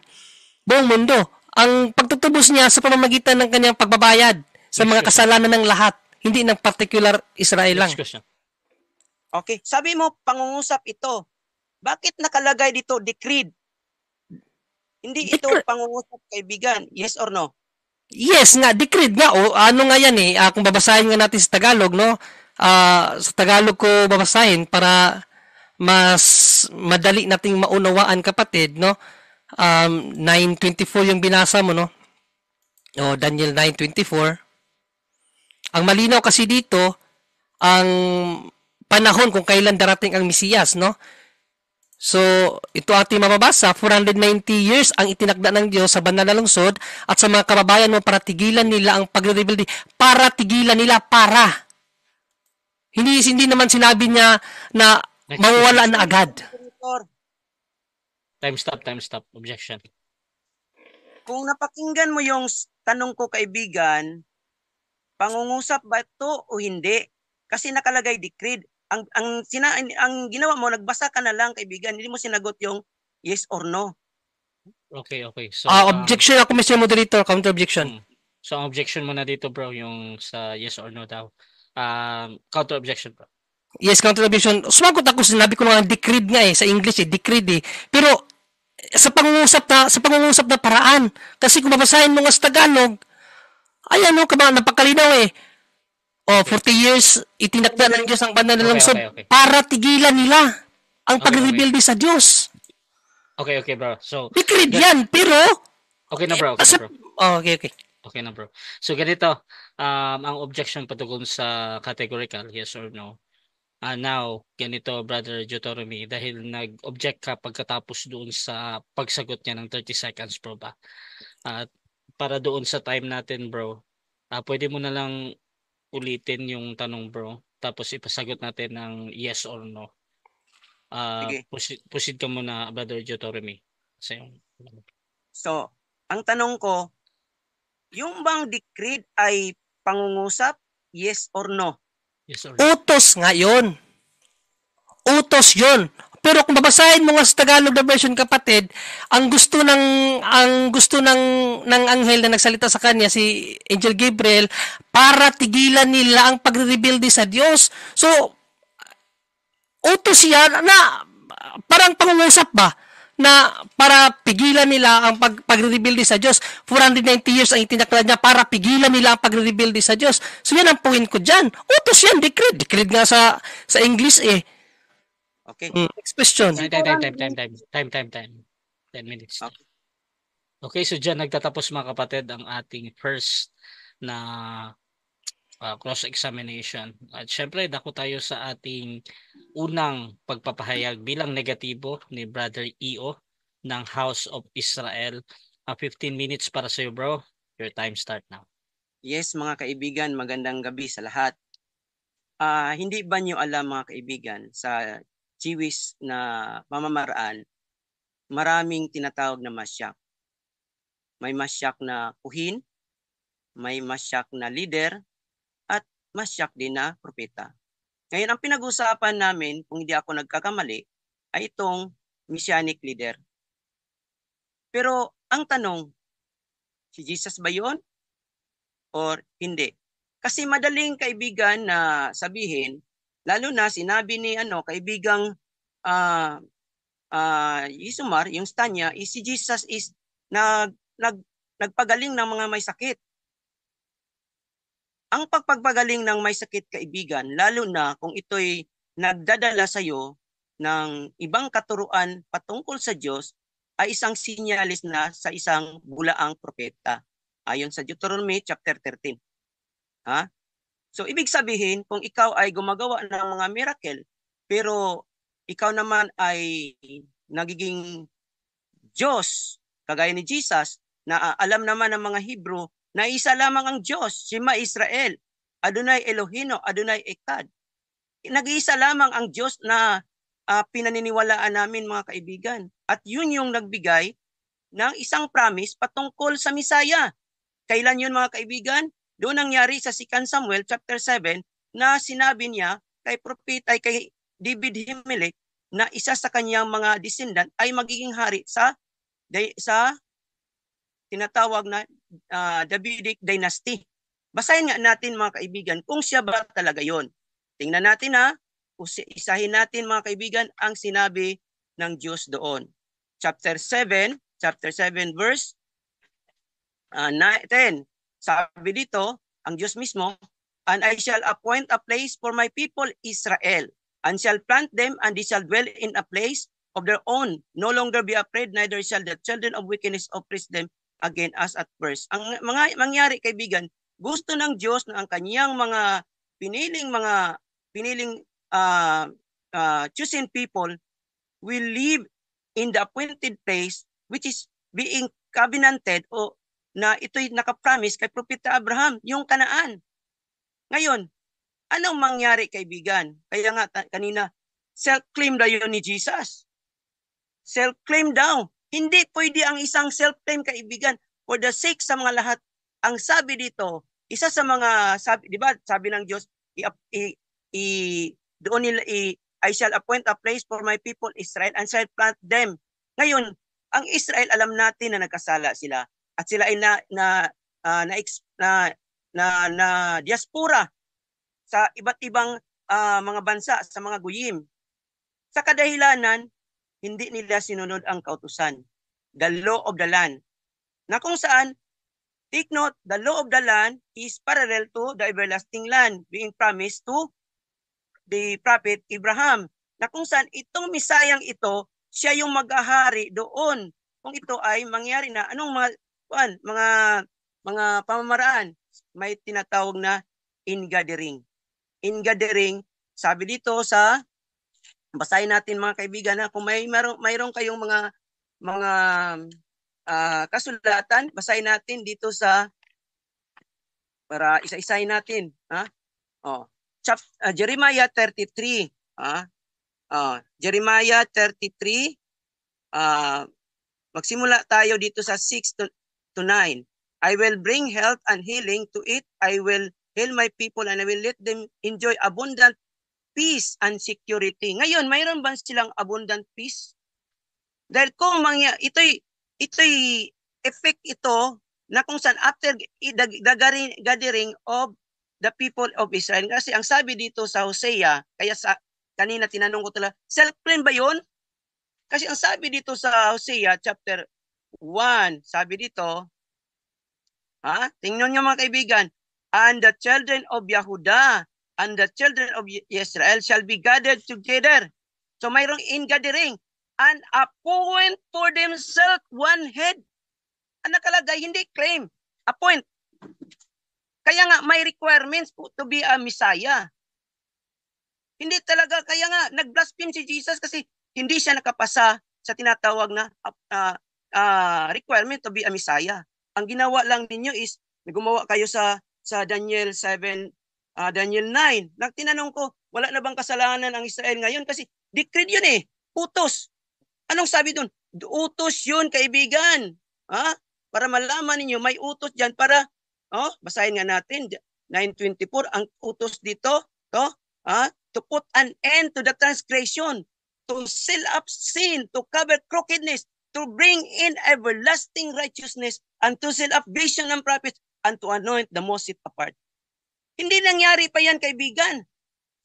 Buong mundo. Ang pagtutubos niya sa pamamagitan ng kanyang pagbabayad sa mga kasalanan ng lahat, hindi ng particular Israel lang. Okay, sabi mo pangungusap ito. Bakit nakalagay dito decreed? Hindi ito pangungusap kaibigan, yes or no? Yes nga, decreed nga. O, ano nga yan eh, uh, kung babasahin nga natin sa Tagalog, no? Uh, sa Tagalog ko babasahin para mas madali nating maunawaan kapatid, no? Um, 9.24 yung binasa mo, no? O, Daniel 9.24. Ang malinaw kasi dito, ang panahon kung kailan darating ang Mesiyas, no? So, ito ating mababasa, 490 years ang itinakda ng Diyos sa banal na lungsod at sa mga kababayan mo para tigilan nila ang pagre-rebelde. Para tigilan nila, para. Hindi, hindi naman sinabi niya na Next mawawala na agad. Time stop, time stop. Objection. Kung napakinggan mo yung tanong ko kaibigan, pangungusap ba ito o hindi? Kasi nakalagay decreed ang ang sina ang ginawa mo nagbasa ka na lang kaibigan, hindi mo sinagot yung yes or no. Okay, okay. So uh, objection ako Mr. Moderator, counter objection. Hmm. So ang objection mo na dito bro yung sa yes or no daw. Um counter objection bro. Yes, counter objection. Sumagot ako sinabi ko lang decreed nga eh sa English eh, decreed eh. Pero sa pangungusap na sa pangungusap na paraan kasi kung mabasahin mo nga sa Tagalog, ayan no, kaba napakalinaw eh Oh, 40 years itinakda ng Diyos ang banal na okay, okay, okay. para tigilan nila ang okay, pagrebelde okay. sa Diyos. Okay, okay, bro. So, decreed that, yan, pero Okay na, bro. Okay, na, bro. Oh, okay, okay. Okay na, bro. So, ganito, um, ang objection patungkol sa categorical, yes or no. Uh, now, ganito, Brother Deuteronomy, dahil nag-object ka pagkatapos doon sa pagsagot niya ng 30 seconds, bro ba? At uh, para doon sa time natin, bro, uh, pwede mo na lang ulitin yung tanong bro tapos ipasagot natin ng yes or no. Uh, Sige. Pusid, pusid ka muna, Brother Jotoremi. Sa yung... So, ang tanong ko, yung bang decreed ay pangungusap, yes or no? Yes or no? Utos nga yun. Utos yun. Pero kung babasahin mo nga sa Tagalog na version kapatid, ang gusto ng ang gusto ng ng anghel na nagsalita sa kanya si Angel Gabriel para tigilan nila ang pagre-rebelde sa Diyos. So utos siya na parang pangungusap ba na para pigilan nila ang pag, pagre-rebelde sa Diyos. 490 years ang itinakla niya para pigilan nila ang pagre-rebelde sa Diyos. So yan ang point ko diyan. Utos yan, decree, decree nga sa, sa English eh. Okay. Mm. Next question. Time, time, time, time, time, time, time, time. 10 minutes. Okay. okay, so dyan nagtatapos mga kapatid ang ating first na uh, cross-examination. At syempre, dako tayo sa ating unang pagpapahayag bilang negatibo ni Brother E.O. ng House of Israel. Uh, ah, 15 minutes para sa iyo bro. Your time start now. Yes mga kaibigan, magandang gabi sa lahat. Uh, hindi ba niyo alam mga kaibigan sa Jewish na pamamaraan, maraming tinatawag na masyak. May masyak na kuhin, may masyak na leader, at masyak din na propeta. Ngayon, ang pinag-usapan namin, kung hindi ako nagkakamali, ay itong messianic leader. Pero ang tanong, si Jesus ba yun? Or hindi? Kasi madaling kaibigan na sabihin, Lalo na sinabi ni ano kaibigang uh, ah, uh, ah, Isumar, yung Stanya, is eh, si Jesus is nag, nag, nagpagaling ng mga may sakit. Ang pagpagpagaling ng may sakit kaibigan, lalo na kung ito'y nagdadala sa iyo ng ibang katuruan patungkol sa Diyos, ay isang sinyalis na sa isang bulaang propeta ayon sa Deuteronomy chapter 13. Ha? So ibig sabihin, kung ikaw ay gumagawa ng mga miracle, pero ikaw naman ay nagiging Diyos, kagaya ni Jesus, na alam naman ng mga Hebrew na isa lamang ang Diyos, Shema Israel, Adonai Elohino, Adonai Ekad. Nag-iisa lamang ang Diyos na uh, pinaniniwalaan namin mga kaibigan. At yun yung nagbigay ng isang promise patungkol sa Misaya. Kailan yun mga kaibigan? Doon nangyari sa 2 Samuel chapter 7 na sinabi niya kay prophet ay kay David Himelech na isa sa kanyang mga descendant ay magiging hari sa sa tinatawag na uh, Davidic dynasty. Basahin nga natin mga kaibigan kung siya ba talaga yon. Tingnan natin ha, ah. isahin natin mga kaibigan ang sinabi ng Diyos doon. Chapter 7, chapter 7 verse uh, 9, 10. Sabi dito, ang Diyos mismo, And I shall appoint a place for my people Israel, and shall plant them, and they shall dwell in a place of their own. No longer be afraid, neither shall the children of wickedness oppress them again as at first. Ang mga mangyari, kaibigan, gusto ng Diyos na ang kaniyang mga piniling mga piniling uh, uh, choosing people will live in the appointed place which is being covenanted o na ito'y nakapromise kay Propeta Abraham, yung kanaan. Ngayon, anong mangyari kaibigan? Kaya nga kanina, self-claim daw yun ni Jesus. Self-claim daw. Hindi pwede ang isang self-claim kaibigan for the sake sa mga lahat. Ang sabi dito, isa sa mga sabi, di ba? Sabi ng Diyos, i, i, i doon nila i, I shall appoint a place for my people Israel and shall plant them. Ngayon, ang Israel alam natin na nagkasala sila at sila ay na na uh, na, na na na diaspora sa iba't ibang uh, mga bansa sa mga guyim. Sa kadahilanan, hindi nila sinunod ang kautusan, the law of the land, na kung saan, take note, the law of the land is parallel to the everlasting land being promised to the prophet Abraham, na kung saan itong misayang ito, siya yung maghahari doon kung ito ay mangyari na anong mga kuan, mga mga pamamaraan, may tinatawag na ingathering. Ingathering, sabi dito sa basahin natin mga kaibigan na kung may mayroong, mayroong kayong mga mga uh, kasulatan, basahin natin dito sa para isa-isahin natin, ha? Oh, chap, uh, Jeremiah 33, ha? Uh, Jeremiah 33 uh, ah, magsimula tayo dito sa 6 to to 9. I will bring health and healing to it. I will heal my people and I will let them enjoy abundant peace and security. Ngayon, mayroon ba silang abundant peace? Dahil kung mangya, ito'y, ito'y effect ito na kung saan after the gathering of the people of Israel. Kasi ang sabi dito sa Hosea, kaya sa kanina tinanong ko talaga, self-claim ba yun? Kasi ang sabi dito sa Hosea chapter 1, sabi dito, ha? tingnan nyo mga kaibigan, and the children of Yahuda and the children of Israel shall be gathered together. So mayroong ingathering and appoint for themselves one head. Ang nakalagay, hindi claim, appoint. Kaya nga may requirements po to be a Messiah. Hindi talaga, kaya nga nag-blaspheme si Jesus kasi hindi siya nakapasa sa tinatawag na uh, uh, requirement to be a Messiah. Ang ginawa lang ninyo is, gumawa kayo sa sa Daniel 7, uh, ah, Daniel 9. Nagtinanong ko, wala na bang kasalanan ang Israel ngayon? Kasi decreed yun eh, utos. Anong sabi doon? Utos yun, kaibigan. Ha? Para malaman ninyo, may utos diyan para, oh, basahin nga natin, 9.24, ang utos dito, to, ha? to put an end to the transgression, to seal up sin, to cover crookedness, to bring in everlasting righteousness and to seal up vision ng prophets and to anoint the most set apart. Hindi nangyari pa yan, kaibigan.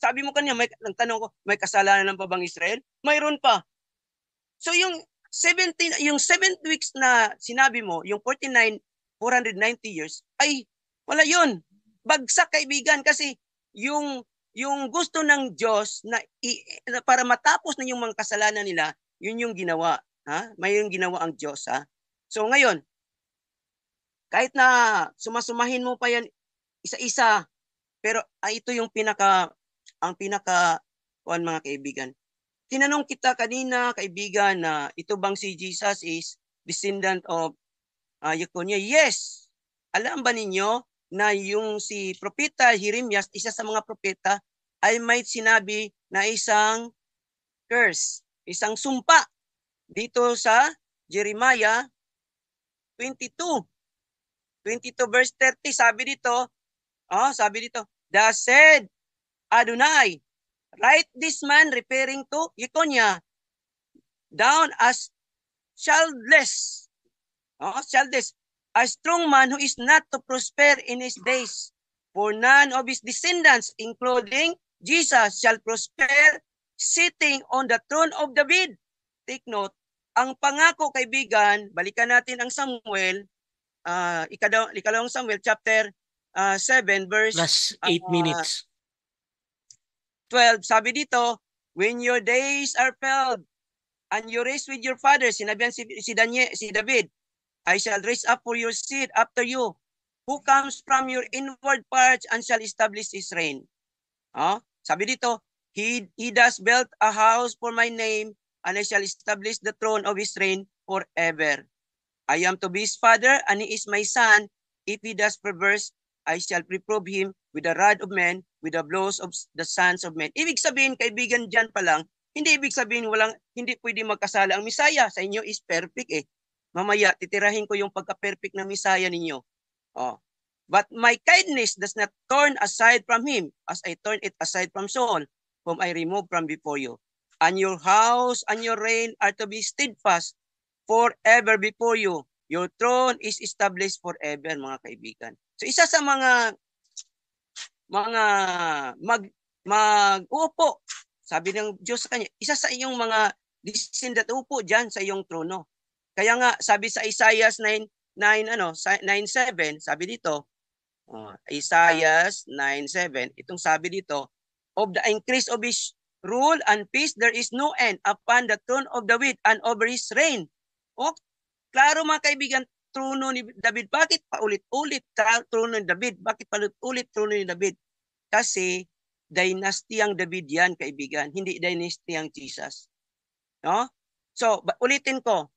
Sabi mo kanya, may, ang tanong ko, may kasalanan lang pa bang Israel? Mayroon pa. So yung 17, yung 7 weeks na sinabi mo, yung 49, 490 years, ay wala yun. Bagsak kaibigan kasi yung yung gusto ng Diyos na, i, na para matapos na yung mga kasalanan nila, yun yung ginawa. Ha? Mayroong ginawa ang Diyos. Ha? So ngayon, kahit na sumasumahin mo pa yan isa-isa, pero ah, ito yung pinaka, ang pinaka, kuan mga kaibigan. Tinanong kita kanina, kaibigan, na ito bang si Jesus is descendant of uh, ah, Yekonia? Yes! Alam ba ninyo na yung si Propeta Jeremias, isa sa mga propeta, ay may sinabi na isang curse, isang sumpa dito sa Jeremiah 22. 22 verse 30 sabi dito, oh, sabi dito, Thus said Adonai, write this man referring to Yekonia down as childless. Oh, childless. A strong man who is not to prosper in his days. For none of his descendants, including Jesus, shall prosper sitting on the throne of David take note, ang pangako kay Bigan, balikan natin ang Samuel, uh, ah, ikadaw, ikalawang Samuel chapter uh, ah, 7 verse last 8 uh, ah, minutes. 12 sabi dito, when your days are filled and you rest with your father, sinabi si, si, Daniel, si David, I shall raise up for your seed after you, who comes from your inward parts and shall establish his reign. Huh? Sabi dito, he, he does build a house for my name and I shall establish the throne of his reign forever. I am to be his father, and he is my son. If he does perverse, I shall reprove him with the rod of men, with the blows of the sons of men. Ibig sabihin, kaibigan dyan pa lang, hindi ibig sabihin walang, hindi pwede magkasala. Ang misaya sa inyo is perfect eh. Mamaya, titirahin ko yung pagka-perfect na misaya ninyo. Oh. But my kindness does not turn aside from him as I turn it aside from Saul, whom I remove from before you and your house and your reign are to be steadfast forever before you. Your throne is established forever, mga kaibigan. So isa sa mga mga mag mag-uupo, sabi ng Diyos sa kanya, isa sa inyong mga descendant upo diyan sa iyong trono. Kaya nga sabi sa Isaiah 9 9 ano 9:7 sabi dito uh, Isaiah 9:7 itong sabi dito of the increase of his rule and peace, there is no end upon the throne of David and over his reign. O, klaro mga kaibigan, trono ni David. Bakit paulit-ulit trono ni David? Bakit paulit-ulit trono ni David? Kasi dynasty ang David yan, kaibigan. Hindi dynasty ang Jesus. No? So, ulitin ko.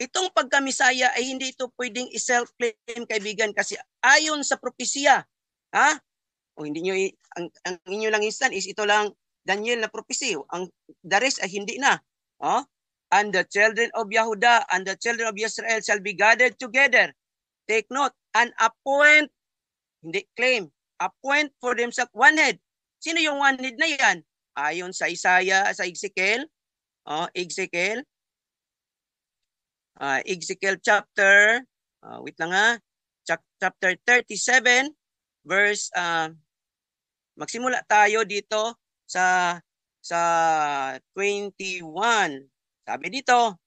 Itong pagkamisaya ay hindi ito pwedeng i-self-claim, kaibigan, kasi ayon sa propesya, ha? O hindi nyo, ang, ang inyo lang instant is ito lang Daniel na prophecy. Ang the rest ay hindi na. Oh? And the children of Yehuda and the children of Israel shall be gathered together. Take note, and appoint, hindi claim, appoint for themselves one head. Sino yung one head na yan? Ayon sa Isaiah, sa Ezekiel, oh, Ezekiel, uh, Ezekiel chapter, uh, wait lang ah. ha, chapter 37, verse, uh, magsimula tayo dito sa sa 21. Sabi dito,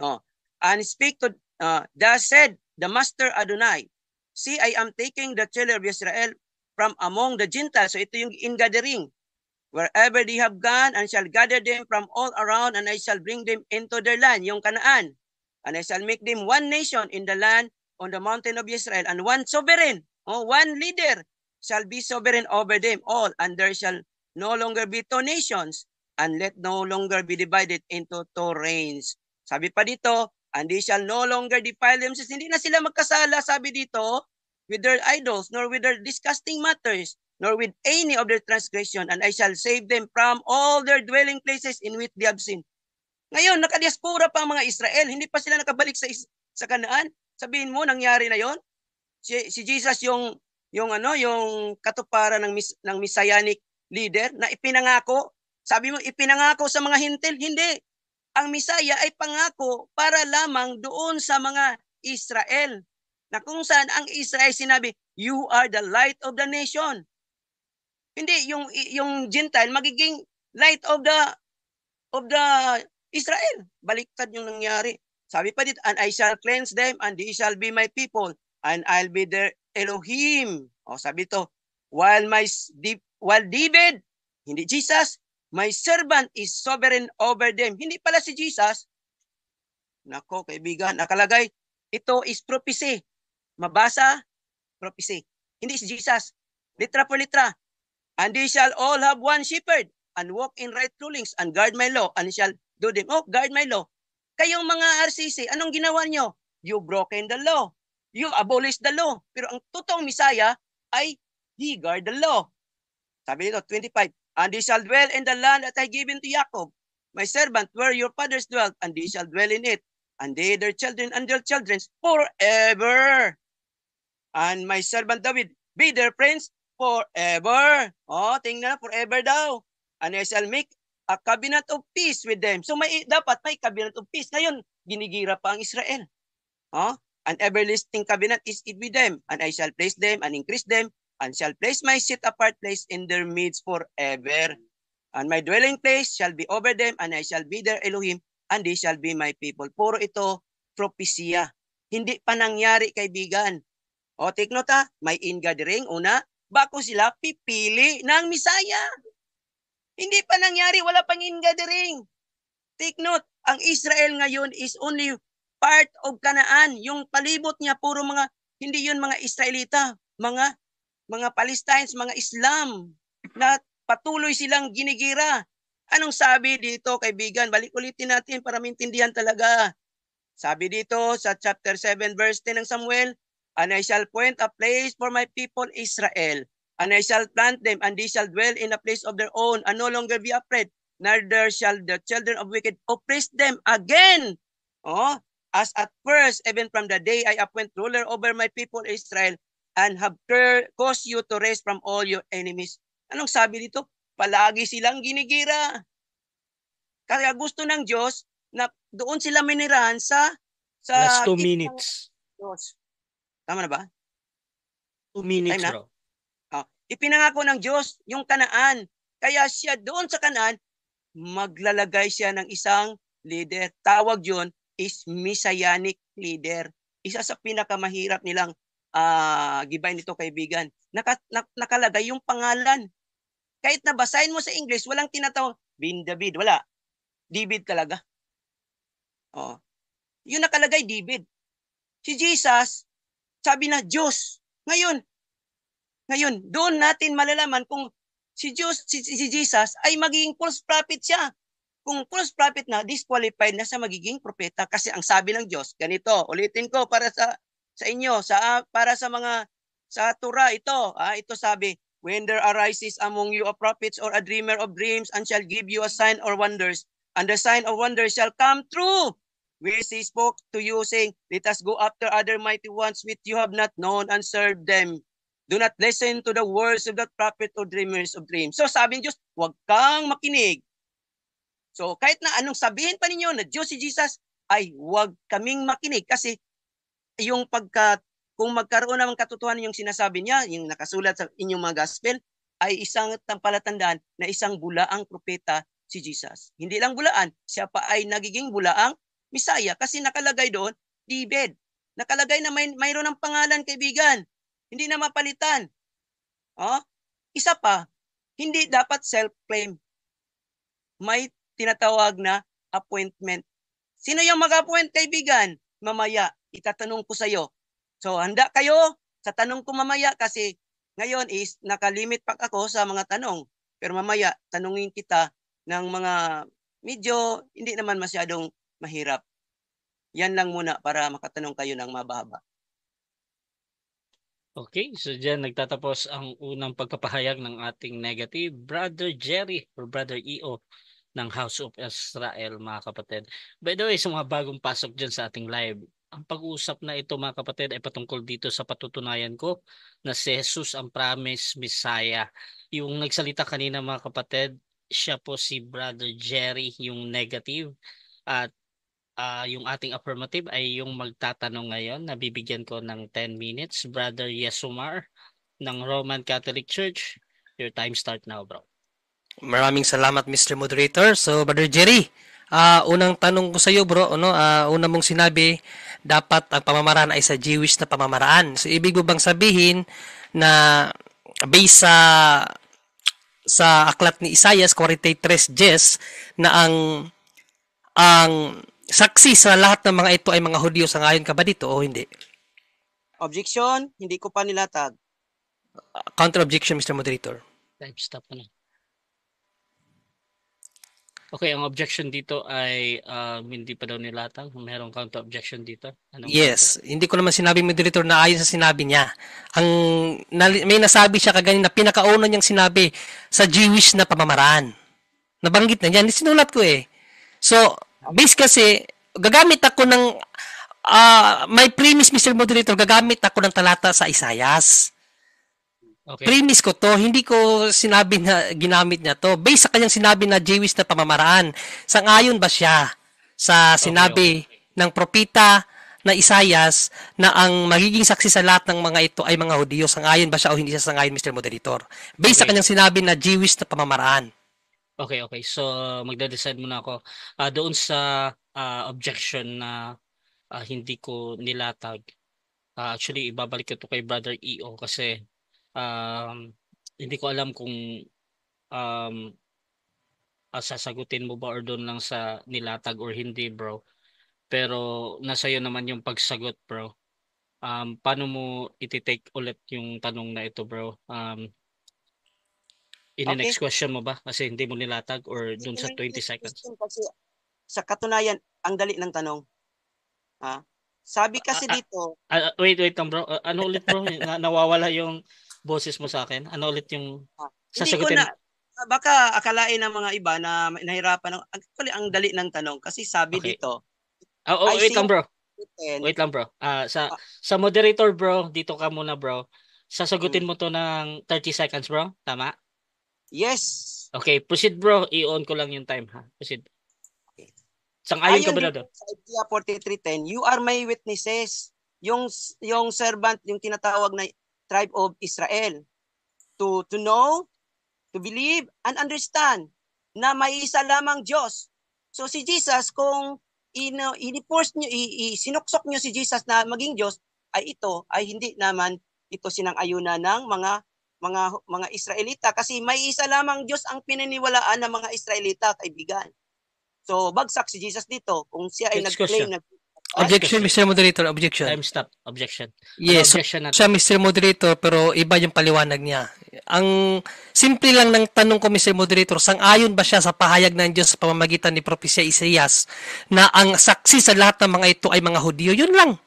oh, and speak to, uh, thus said the Master Adonai, see I am taking the children of Israel from among the Gentiles. So ito yung ingathering. Wherever they have gone, and shall gather them from all around, and I shall bring them into their land, yung kanaan. And I shall make them one nation in the land on the mountain of Israel, and one sovereign, oh, one leader shall be sovereign over them all, and there shall no longer be two nations, and let no longer be divided into two reigns. Sabi pa dito, and they shall no longer defile themselves. Hindi na sila magkasala, sabi dito, with their idols, nor with their disgusting matters, nor with any of their transgression, and I shall save them from all their dwelling places in which they have sinned. Ngayon, nakadiaspora pa ang mga Israel, hindi pa sila nakabalik sa, sa kanaan. Sabihin mo, nangyari na yon? Si, si Jesus yung yung ano yung katuparan ng mis, ng messianic leader na ipinangako? Sabi mo, ipinangako sa mga hintil? Hindi. Ang Misaya ay pangako para lamang doon sa mga Israel. Na kung saan ang Israel sinabi, you are the light of the nation. Hindi yung yung Gentile magiging light of the of the Israel. Baliktad yung nangyari. Sabi pa dito, and I shall cleanse them and they shall be my people and I'll be their Elohim. O sabi to, While my while David, hindi Jesus, my servant is sovereign over them. Hindi pala si Jesus. Nako, kaibigan, nakalagay, ito is prophecy. Mabasa, prophecy. Hindi si Jesus. Litra po litra. And they shall all have one shepherd and walk in right rulings and guard my law and shall do them. Oh, guard my law. Kayong mga RCC, anong ginawa nyo? You broken the law. You abolished the law. Pero ang totoong Misaya ay the guard the law. Sabi nito, 25, And he shall dwell in the land that I given to Jacob, my servant, where your fathers dwelt, and they shall dwell in it, and they, their children, and their children, forever. And my servant David, be their prince forever. Oh, tingnan, forever daw. And I shall make a covenant of peace with them. So may dapat may covenant of peace. Ngayon, ginigira pa ang Israel. Oh, an everlasting covenant is it with them. And I shall place them and increase them and shall place my seat apart place in their midst forever. And my dwelling place shall be over them, and I shall be their Elohim, and they shall be my people. Puro ito, propesya. Hindi pa nangyari, kaibigan. O, take note ha, may ingathering, una, bako sila pipili ng misaya. Hindi pa nangyari, wala pang ingathering. Take note, ang Israel ngayon is only part of Kanaan. Yung palibot niya, puro mga, hindi yun mga Israelita, mga mga Palestines, mga Islam na patuloy silang ginigira. Anong sabi dito, kaibigan? Balik ulitin natin para maintindihan talaga. Sabi dito sa chapter 7 verse 10 ng Samuel, And I shall point a place for my people Israel, and I shall plant them, and they shall dwell in a place of their own, and no longer be afraid, neither shall the children of wicked oppress them again. Oh, as at first, even from the day I appoint ruler over my people Israel, and have caused you to rest from all your enemies. Anong sabi dito? Palagi silang ginigira. Kaya gusto ng Diyos na doon sila minirahan sa sa Last two minutes. Diyos. Tama na ba? Two minutes, Time bro. Oh, ipinangako ng Diyos yung kanaan. Kaya siya doon sa kanaan, maglalagay siya ng isang leader. Tawag yon is messianic leader. Isa sa pinakamahirap nilang uh, ah, gibayin nito kaibigan, naka, na, nakalagay yung pangalan. Kahit nabasahin mo sa English, walang tinatawag, Bin David, wala. David talaga. Oh. Yung nakalagay, David. Si Jesus, sabi na Diyos. Ngayon, ngayon, doon natin malalaman kung si Diyos, si, si Jesus ay magiging false prophet siya. Kung false prophet na, disqualified na sa magiging propeta kasi ang sabi ng Diyos, ganito, ulitin ko para sa sa inyo sa para sa mga sa tura ito. Ah, ito sabi, when there arises among you a prophet or a dreamer of dreams and shall give you a sign or wonders, and the sign of wonder shall come true. Which he spoke to you, saying, Let us go after other mighty ones which you have not known and serve them. Do not listen to the words of that prophet or dreamers of dreams. So sabi ng Diyos, huwag kang makinig. So kahit na anong sabihin pa ninyo na Diyos si Jesus, ay huwag kaming makinig kasi yung pagka kung magkaroon naman katotohanan yung sinasabi niya, yung nakasulat sa inyong mga gospel, ay isang palatandaan na isang bulaang propeta si Jesus. Hindi lang bulaan, siya pa ay nagiging bulaang Misaya kasi nakalagay doon, David. Nakalagay na may, mayroon ng pangalan, kaibigan. Hindi na mapalitan. Oh? Isa pa, hindi dapat self-claim. May tinatawag na appointment. Sino yung mag-appoint, kaibigan? mamaya itatanong ko sa iyo. So handa kayo sa tanong ko mamaya kasi ngayon is nakalimit pa ako sa mga tanong. Pero mamaya tanungin kita ng mga medyo hindi naman masyadong mahirap. Yan lang muna para makatanong kayo ng mababa. Okay, so dyan nagtatapos ang unang pagpapahayag ng ating negative brother Jerry or brother EO ng House of Israel mga kapatid. By the way, sa mga bagong pasok dyan sa ating live, ang pag-uusap na ito mga kapatid ay patungkol dito sa patutunayan ko na si Jesus ang promised Messiah. Yung nagsalita kanina mga kapatid, siya po si Brother Jerry yung negative at uh, yung ating affirmative ay yung magtatanong ngayon Nabibigyan ko ng 10 minutes. Brother Yesumar ng Roman Catholic Church, your time start now bro. Maraming salamat Mr. Moderator. So Brother Jerry, uh, unang tanong ko sa iyo bro, ano, uh, una mong sinabi dapat ang pamamaraan ay sa Jewish na pamamaraan. So ibig mo bang sabihin na based sa sa aklat ni Isaiah 43:10 na ang ang saksi sa lahat ng mga ito ay mga Hudyo sa ngayon ka ba dito o hindi? Objection, hindi ko pa nilatag. Uh, counter objection Mr. Moderator. Live stop na. Okay, ang objection dito ay um, hindi pa daw nilatang. Merong counter objection dito. Anong yes, counter? hindi ko naman sinabi moderator na ayon sa sinabi niya. Ang na, may nasabi siya kaganina na pinakauna niyang sinabi sa Jewish na pamamaraan. Nabanggit na niya, sinulat ko eh. So, base kasi gagamit ako ng uh, ah, my premise Mr. Moderator, gagamit ako ng talata sa Isayas. Okay. Premise ko to, hindi ko sinabi na ginamit niya to. Based sa kanyang sinabi na Jewish na pamamaraan, sangayon ba siya sa sinabi okay, okay, ng propita na Isayas na ang magiging saksi sa lahat ng mga ito ay mga Hudiyo? Sangayon ba siya o hindi siya sangayon, Mr. Moderator? Based okay. sa kanyang sinabi na Jewish na pamamaraan. Okay, okay. So, magde-decide muna ako. Uh, doon sa uh, objection na uh, hindi ko nilatag, uh, actually, ibabalik ko to kay Brother E.O. kasi um, hindi ko alam kung um, uh, sasagutin mo ba or doon lang sa nilatag or hindi bro. Pero nasa iyo naman yung pagsagot bro. Um, paano mo iti-take ulit yung tanong na ito bro? Um, in okay. next question mo ba? Kasi hindi mo nilatag or doon sa 20 seconds? Kasi, sa katunayan, ang dali ng tanong. Ha? Ah, sabi ah, kasi uh, dito... Uh, wait, wait lang bro. Uh, ano ulit bro? na, nawawala yung boses mo sa akin? Ano ulit yung sasagutin? Ah, hindi ko na, ah, baka akalain ng mga iba na nahirapan. Ng, actually, ang dali ng tanong kasi sabi okay. dito. Ah, oh, oh wait lang bro. Written. Wait lang bro. Uh, sa ah. sa moderator bro, dito ka muna bro. Sasagutin hmm. mo to ng 30 seconds bro. Tama? Yes. Okay, proceed bro. I-on ko lang yung time ha. Proceed. Okay. Sang-ayon ka ba doon? Sa Isaiah 43.10, you are my witnesses yung yung servant yung tinatawag na tribe of Israel to to know, to believe and understand na may isa lamang Diyos. So si Jesus kung ini-force niyo, i, sinuksok niyo si Jesus na maging Diyos, ay ito ay hindi naman ito sinang-ayuna ng mga mga mga Israelita kasi may isa lamang Diyos ang pinaniniwalaan ng mga Israelita kaibigan. So bagsak si Jesus dito kung siya ay nag-claim na Objection, Mr. Moderator. Objection. Time stop. Objection. Ano yes. Ano objection natin? Siya, Mr. Moderator, pero iba yung paliwanag niya. Ang simple lang ng tanong ko, Mr. Moderator, sang-ayon ba siya sa pahayag ng Diyos sa pamamagitan ni Propesya Isaías na ang saksi sa lahat ng mga ito ay mga Hudyo? Yun lang.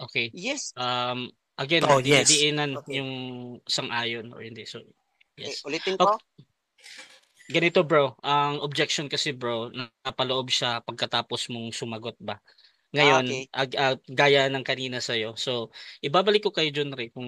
Okay. Yes. Um, again, oh, yes. diinan okay. yung sang-ayon or hindi. So, yes. Okay, ulitin ko. ganito bro, ang objection kasi bro, napaloob siya pagkatapos mong sumagot ba. Ah, Ngayon, okay. ag- ag- gaya ng kanina sa iyo. So, ibabalik ko kay John Ray kung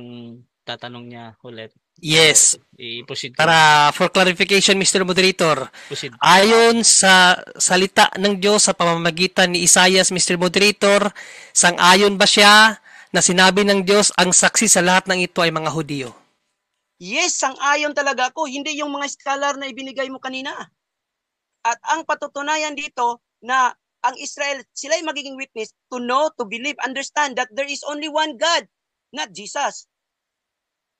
tatanong niya ulit. Yes. I-proceed. Para for clarification, Mr. Moderator. Proceed. Ayon sa salita ng Diyos sa pamamagitan ni Isaias, Mr. Moderator, sang-ayon ba siya na sinabi ng Diyos ang saksi sa lahat ng ito ay mga Hudiyo? Yes, sang-ayon talaga ako. Hindi yung mga scholar na ibinigay mo kanina. At ang patutunayan dito na ang Israel, sila'y magiging witness to know, to believe, understand that there is only one God, not Jesus.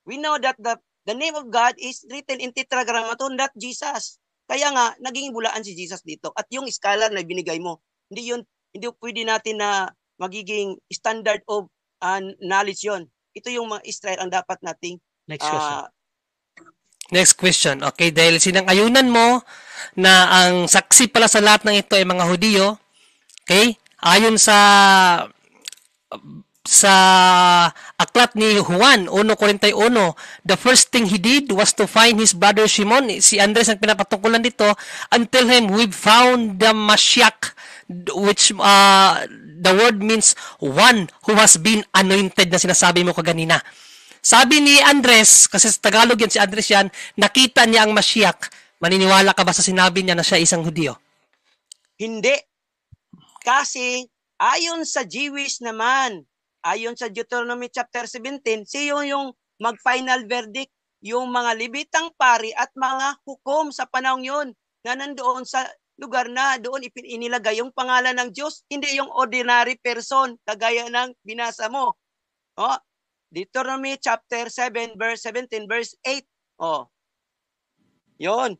We know that the, the name of God is written in tetragrammaton, not Jesus. Kaya nga, naging bulaan si Jesus dito. At yung scholar na binigay mo, hindi yun, hindi pwede natin na magiging standard of uh, knowledge yon. Ito yung mga Israel ang dapat nating Next question. Uh, Next question. Okay, dahil sinang ayunan mo na ang saksi pala sa lahat ng ito ay mga Hudiyo, Okay? Ayon sa sa aklat ni Juan 1.41, the first thing he did was to find his brother Simon. Si Andres ang pinapatungkulan dito and tell him, we found the Mashiach which uh, the word means one who has been anointed na sinasabi mo kaganina. Sabi ni Andres, kasi sa Tagalog yan si Andres yan, nakita niya ang Mashiach. Maniniwala ka ba sa sinabi niya na siya isang Hudyo? Hindi. Kasi ayon sa Jewish naman, ayon sa Deuteronomy chapter 17, siyo yung mag-final verdict yung mga libitang pari at mga hukom sa panahon yun na nandoon sa lugar na doon inilagay yung pangalan ng Diyos, hindi yung ordinary person kagaya ng binasa mo. Oh, Deuteronomy chapter 7 verse 17 verse 8. Oh. 'Yon.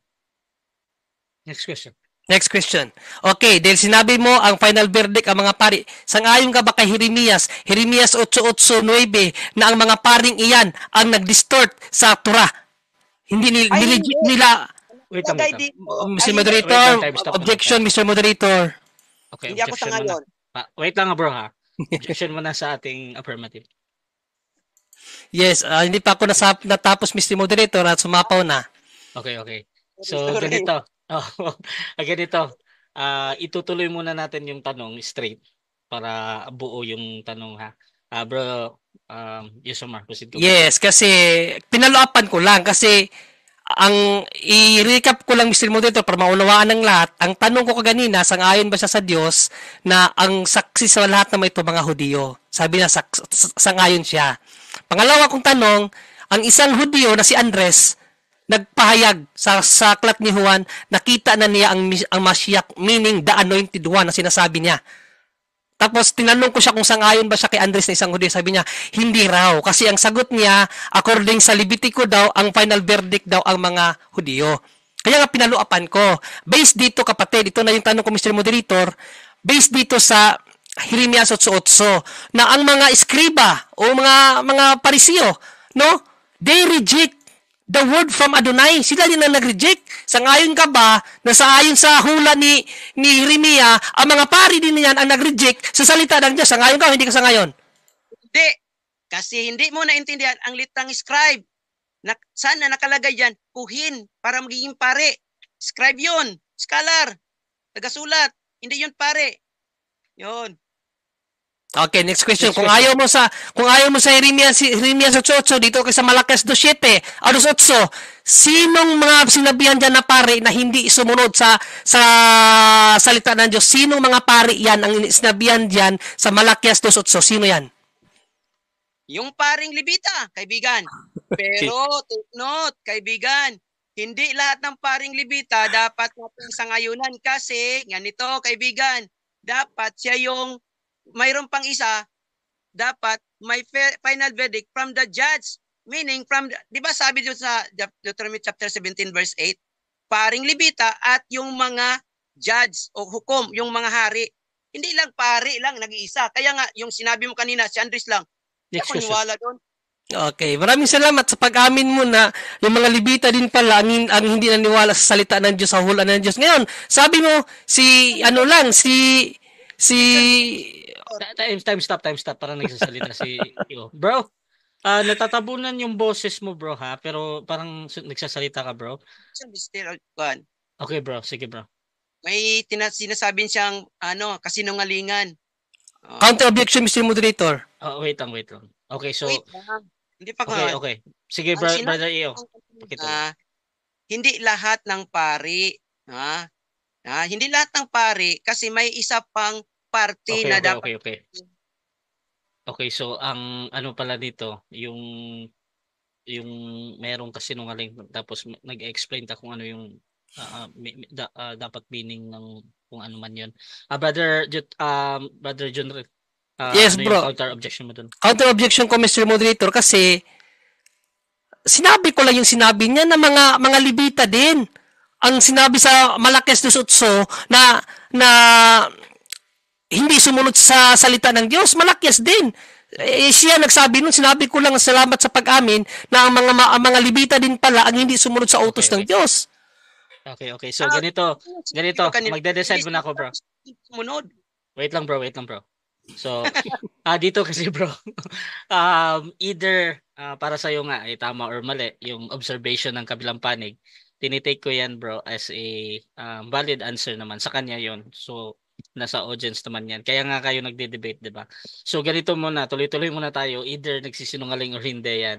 Next question. Next question. Okay, dahil sinabi mo ang final verdict ang mga pari, sangayon ka ba kay Jeremias, Jeremias 8.8.9 na ang mga paring iyan ang nag-distort sa Torah? Hindi, ni, Ay, legit nila. Wait, wait, wait. Mr. Moderator, wait, wait, wait, objection, Mr. Moderator. Okay, hindi objection ako sangayon. Ah, wait lang bro ha. Objection mo na sa ating affirmative. Yes, uh, hindi pa ako nasap, natapos, Mr. Moderator, at sumapaw na. Okay, okay. So, ganito. Oo. Oh, ganito. Ah, itutuloy muna natin yung tanong straight para buo yung tanong ha. Ah, bro, um, yes, Omar, proceed ko. Yes, kasi pinaloapan ko lang kasi ang i-recap ko lang Mr. Moderator para maunawaan ng lahat, ang tanong ko kaganina, ayon ba siya sa Diyos na ang saksi sa lahat na ito mga Hudiyo? Sabi na, sang- ayon siya. Pangalawa kong tanong, ang isang Hudiyo na si Andres, nagpahayag sa saklat ni Juan, nakita na niya ang, ang Mashiach, meaning the anointed one na sinasabi niya. Tapos tinanong ko siya kung sangayon ba siya kay Andres na isang Hudyo. Sabi niya, hindi raw. Kasi ang sagot niya, according sa Levitico daw, ang final verdict daw ang mga Hudyo. Kaya nga pinaluapan ko. Based dito kapatid, ito na yung tanong ko Mr. Moderator, based dito sa Jeremias 8.8 na ang mga eskriba o mga mga parisiyo, no? They reject the word from Adonai. Sila din ang nag-reject. Sangayon ka ba na sa ayon sa hula ni, ni Jeremiah, ang mga pari din niyan ang nag-reject sa salita ng Diyos. Sangayon ka o hindi ka sangayon? Hindi. Kasi hindi mo naintindihan ang litang scribe. Na, sana nakalagay yan, kuhin para magiging pare. Scribe yun, scholar, tagasulat. Hindi yun pare. Yun. Okay, next question. Next kung question. ayaw mo sa kung ayaw mo sa Jeremias Jeremias 8:8 dito kay sa Malakas 2:7, ano 8, sinong mga sinabihan diyan na pare na hindi sumunod sa sa salita ng Diyos? Sinong mga pare 'yan ang sinabihan diyan sa Malakas 2:8? Sino 'yan? Yung paring Libita, kaibigan. Pero take note, kaibigan, hindi lahat ng paring Libita dapat natin ngayonan kasi ganito, kaibigan, dapat siya yung mayroon pang isa, dapat may final verdict from the judge. Meaning, from, di ba sabi dito sa Deuteronomy chapter 17 verse 8, paring libita at yung mga judge o hukom, yung mga hari. Hindi lang pari lang, nag-iisa. Kaya nga, yung sinabi mo kanina, si Andres lang, Next ako doon. Okay, maraming salamat sa pag-amin mo na yung mga libita din pala ang, ang hindi naniwala sa salita ng Diyos, sa hulaan ng Diyos. Ngayon, sabi mo, si ano lang, si si time, time stop, time stop. Parang nagsasalita si Yo. Bro, uh, natatabunan yung boses mo, bro, ha? Pero parang nagsasalita ka, bro. Mr. Kwan. Oh, okay, bro. Sige, bro. May tina- sinasabing siyang, ano, kasinungalingan. Uh, oh. Counter objection, Mr. Moderator. Oh, wait lang, wait lang. Okay, so... Wait Hindi pa Okay, ka. okay. Sige, bro, sinu- brother Iyo. Pakita. Uh, hindi lahat ng pari, ha? Ah, ah, hindi lahat ng pari kasi may isa pang party okay, na okay, dapat. Okay, okay. Okay, so ang ano pala dito, yung yung meron kasi nung aling tapos nag-explain ta kung ano yung uh, da, uh, dapat meaning ng kung ano man 'yon. Uh, brother um brother John uh, yes, ano bro. counter objection mo dun? Counter objection ko Mr. Moderator kasi sinabi ko lang yung sinabi niya na mga mga libita din. Ang sinabi sa Malakes 2.8 na na hindi sumunod sa salita ng Diyos, Malakyas din. Eh, siya nagsabi nun, sinabi ko lang salamat sa pag-amin na ang mga, ang mga libita din pala ang hindi sumunod sa utos okay, ng Diyos. Okay, okay. So, ganito, ganito, magde-decide muna ako, bro. Sumunod. Wait lang, bro, wait lang, bro. So, ah, dito kasi, bro, um, either uh, para sa'yo nga ay tama or mali yung observation ng kabilang panig, tinitake ko yan, bro, as a um, valid answer naman. Sa kanya yon So, nasa audience naman yan. Kaya nga kayo nagde-debate, di ba? So ganito muna, tuloy-tuloy muna tayo. Either nagsisinungaling or hindi yan.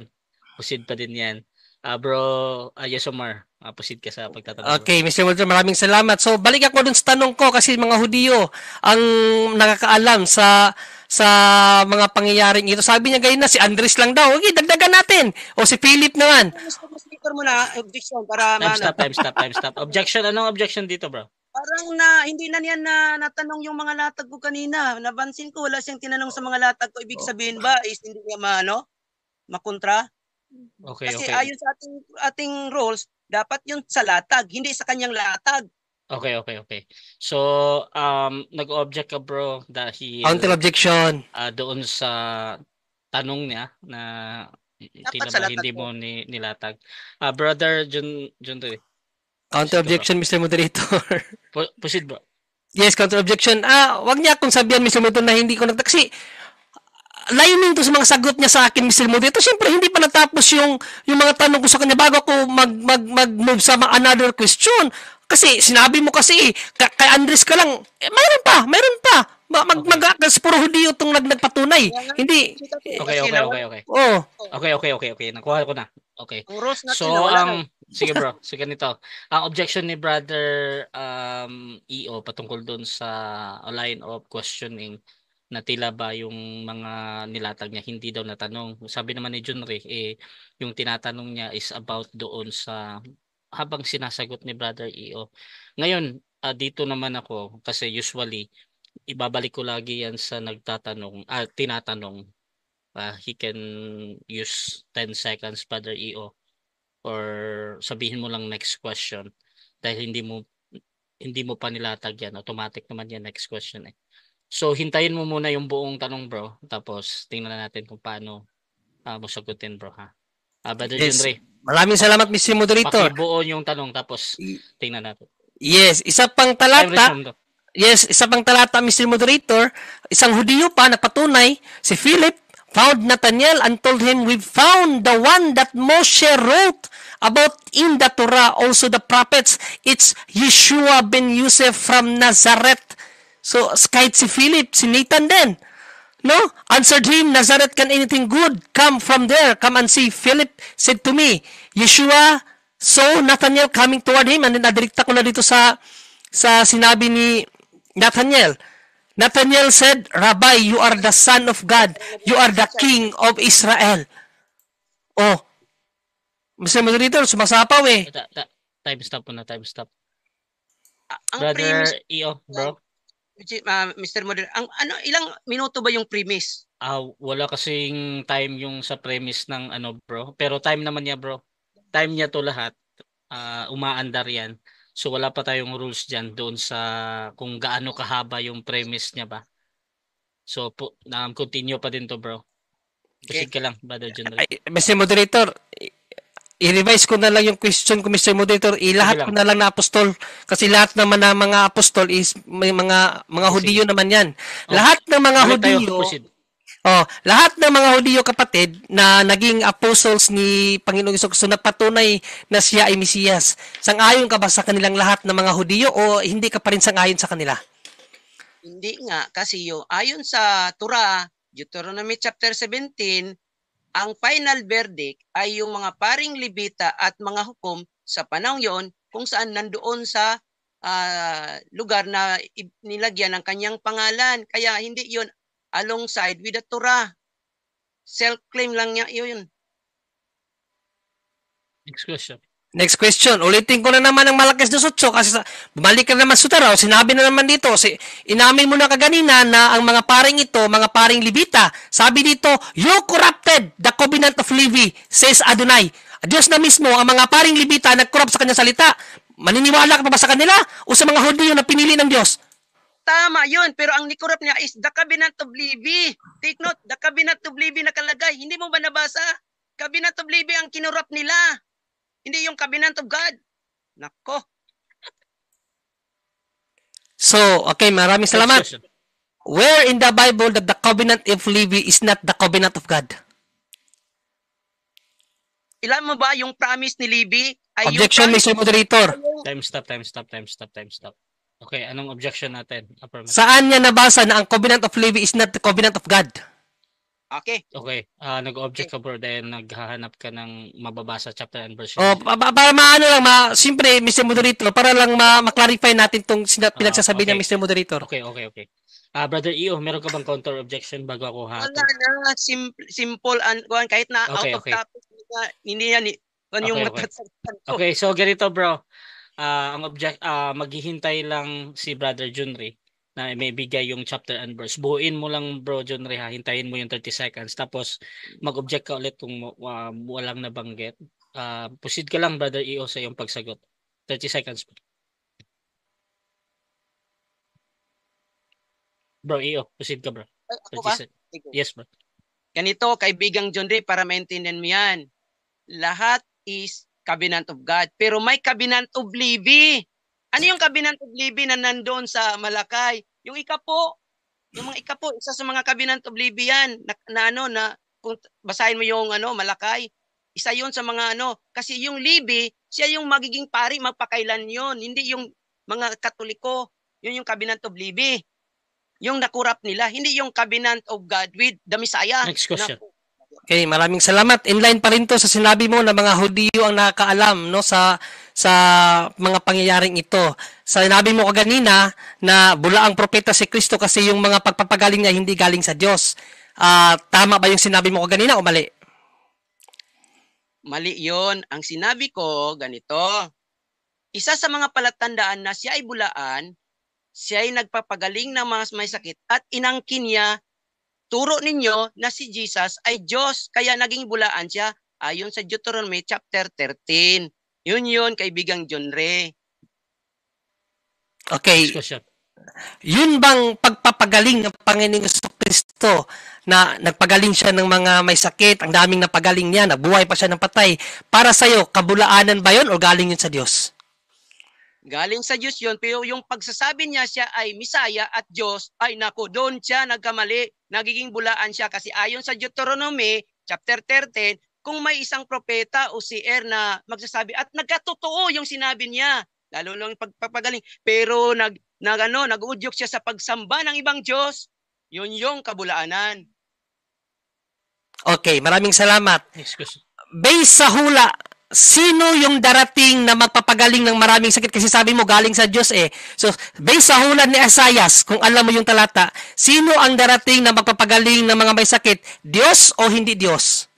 Pusid pa din yan. Uh, bro, uh, yes, Omar. Uh, proceed ka sa pagtatanong. Okay, Mr. Walter, maraming salamat. So, balik ako dun sa tanong ko kasi mga Hudiyo ang nakakaalam sa sa mga pangyayaring ito. Sabi niya ganyan na si Andres lang daw. Okay, dagdagan natin. O si Philip naman. Gusto mo muna objection para time stop, time stop, time stop. Objection, anong objection dito, bro? Parang na, hindi na niya na, natanong yung mga latag ko kanina. Nabansin ko, wala siyang tinanong sa mga latag ko. Ibig oh. sabihin ba, is hindi niya maano, makontra? Mm-hmm. Okay, Kasi okay. ayon sa ating, ating rules, dapat yung sa latag, hindi sa kanyang latag. Okay, okay, okay. So, um, nag-object ka bro dahil... Counter objection. Uh, doon sa tanong niya na dapat tila hindi mo ni, nilatag. Uh, brother Jun, Jun Dui. Counter objection, Mr. Moderator. po- proceed ba? Yes, counter objection. Ah, wag niya akong sabihan, Mr. Moderator, na hindi ko nagtaksi. Layunin to sa mga sagot niya sa akin, Mr. Moderator. Siyempre, hindi pa natapos yung, yung mga tanong ko sa kanya bago ako mag, mag, move sa mga another question. Kasi sinabi mo kasi, ka, kay Andres ka lang, eh, mayroon pa, mayroon pa. Mag, okay. mag, mag ah, puro hindi itong nag, nagpatunay. hindi. Okay, okay, okay, okay. Oo. Oh. Okay, okay, okay, okay. Nakuha ko na. Okay. So, ang... Um, Sige bro, sige nito. Ang objection ni brother um, EO patungkol doon sa line of questioning na tila ba yung mga nilatag niya hindi daw natanong. Sabi naman ni Junri, eh, yung tinatanong niya is about doon sa habang sinasagot ni Brother EO. Ngayon, uh, dito naman ako kasi usually ibabalik ko lagi yan sa nagtatanong, ah, tinatanong. Uh, he can use 10 seconds, Brother EO, or sabihin mo lang next question dahil hindi mo hindi mo pa nilatag yan. Automatic naman yan next question eh. So hintayin mo muna yung buong tanong bro. Tapos tingnan na natin kung paano uh, mo sagutin bro ha. Uh, Brother yes. Jindre. Maraming salamat Mr. Moderator. Pakibuon yung tanong tapos tingnan natin. Yes, isa pang talata. Yes, isa pang talata Mr. Moderator. Isang Hudiyo pa nagpatunay si Philip found Nathaniel and told him, We found the one that Moshe wrote about in the Torah, also the prophets, it's Yeshua ben Yosef from Nazareth. So, kahit si Philip, si Nathan din. No? Answered him, Nazareth, can anything good come from there? Come and see. Philip said to me, Yeshua, so Nathaniel coming toward him. And then, nadirikta ko na dito sa, sa sinabi ni Nathaniel. Nathaniel said, Rabbi, you are the son of God. You are the king of Israel. Oh, Mr. Moderator, sumasapaw eh. Ta- ta- time stop muna, time stop. ang Brother premise, EO, bro. Uh, Mr. Moderator, ang ano ilang minuto ba yung premise? Ah, wala kasing time yung sa premise ng ano, bro. Pero time naman niya, bro. Time niya to lahat. Uh, umaandar yan. So wala pa tayong rules diyan doon sa kung gaano kahaba yung premise niya ba. So po, um, continue pa din to, bro. Proceed okay. ka lang, Brother General. Ay, Mr. Moderator, i-revise ko na lang yung question ko, Mr. Moderator. Eh, Ilahat ko na lang na apostol. Kasi lahat naman ng mga apostol is may mga mga Hudiyo naman yan. Oh. Lahat ng mga Kami Hudiyo, oh, lahat ng mga Hudiyo kapatid na naging apostles ni Panginoong Iso na patunay na siya ay Mesiyas. Sangayon ka ba sa kanilang lahat ng mga Hudiyo o hindi ka pa rin sangayon sa kanila? Hindi nga. Kasi yung, ayon sa Torah, Deuteronomy chapter 17, ang final verdict ay yung mga paring libita at mga hukom sa panahong yon kung saan nandoon sa uh, lugar na nilagyan ng kanyang pangalan. Kaya hindi yon alongside with the Torah. Self-claim lang niya yun. Next question. Next question. Ulitin ko na naman ang malakas na sutso kasi bumalik ka naman sa taraw, sinabi na naman dito, si, inamin mo na kaganina na ang mga paring ito, mga paring libita, sabi dito, you corrupted the covenant of Levi, says Adonai. Diyos na mismo, ang mga paring libita nag-corrupt sa kanyang salita. Maniniwala ka pa ba sa kanila o sa mga Hudyo na pinili ng Diyos? Tama yun, pero ang nikorup niya is the covenant of Levi. Take note, the covenant of Levi nakalagay. Hindi mo ba nabasa? Covenant of Levi ang kinurup nila. Hindi yung covenant of God. Nako. So, okay, maraming salamat. Where in the Bible that the covenant of Levi is not the covenant of God? Ilan mo ba yung promise ni Levi? Ay Objection, yung Mr. Moderator. Time stop, time stop, time stop, time stop. Okay, anong objection natin? Saan niya nabasa na ang covenant of Levi is not the covenant of God? Okay. Okay. Uh, nag-object okay. abroad dahil naghahanap ka ng mababasa chapter and verse. Oh, pa- pa- para maano lang, ma siyempre, Mr. Moderator, para lang ma- ma-clarify natin itong sina- ah, pinagsasabi uh, okay. niya, Mr. Moderator. Okay, okay, okay. uh, Brother EO, meron ka bang counter objection bago ako ha? Wala na, simple, simple and, kahit na okay, out of okay. topic, hindi yan, ni, okay, yung okay. okay, so ganito bro. Uh, ang object, uh, maghihintay lang si Brother Junri na may bigay yung chapter and verse. Buuin mo lang bro John Reha, hintayin mo yung 30 seconds tapos mag-object ka ulit kung uh, walang nabanggit. Uh, proceed ka lang brother EO sa yung pagsagot. 30 seconds bro. EO, e proceed ka bro. Ay, ako ba? Yes bro. Ganito, kaibigang John Ray, para maintindihan mo yan. Lahat is covenant of God. Pero may covenant of living. Ano yung kabinang tublibi na nandoon sa Malakay? Yung ikapo. Yung mga ikapo, isa sa mga kabinang tublibi yan na, na ano na kung basahin mo yung ano Malakay. Isa yon sa mga ano kasi yung Libi, siya yung magiging pari magpakailan yon, hindi yung mga Katoliko. Yun yung Covenant of Libi. Yung nakurap nila, hindi yung Covenant of God with the Messiah. Next question. Na, Okay, maraming salamat. Inline pa rin to sa sinabi mo na mga Hudiyo ang nakakaalam no sa sa mga pangyayaring ito. Sinabi mo kaganina na bula ang propeta si Kristo kasi yung mga pagpapagaling niya hindi galing sa Diyos. Uh, tama ba yung sinabi mo kaganina o mali? Mali yon. Ang sinabi ko, ganito. Isa sa mga palatandaan na siya ay bulaan, siya ay nagpapagaling ng mga may sakit at inangkin niya turo ninyo na si Jesus ay Diyos kaya naging bulaan siya ayon sa Deuteronomy chapter 13. Yun yun, kaibigang John Ray. Okay. Yun bang pagpapagaling ng Panginoong Kristo na nagpagaling siya ng mga may sakit, ang daming napagaling niya, nabuhay pa siya ng patay. Para sa iyo, kabulaanan ba 'yon o galing 'yun sa Diyos? Galing sa Diyos 'yon, pero yung pagsasabi niya siya ay Misaya at Diyos, ay nako, doon siya nagkamali, nagiging bulaan siya kasi ayon sa Deuteronomy chapter 13, kung may isang propeta o si Er na magsasabi at nagkatotoo yung sinabi niya lalo nang pagpapagaling pero nag nagano naguudyok siya sa pagsamba ng ibang Diyos yun yung kabulaanan Okay maraming salamat based sa hula sino yung darating na magpapagaling ng maraming sakit kasi sabi mo galing sa Diyos eh so based sa hula ni Isaiah, kung alam mo yung talata sino ang darating na magpapagaling ng mga may sakit Diyos o hindi Diyos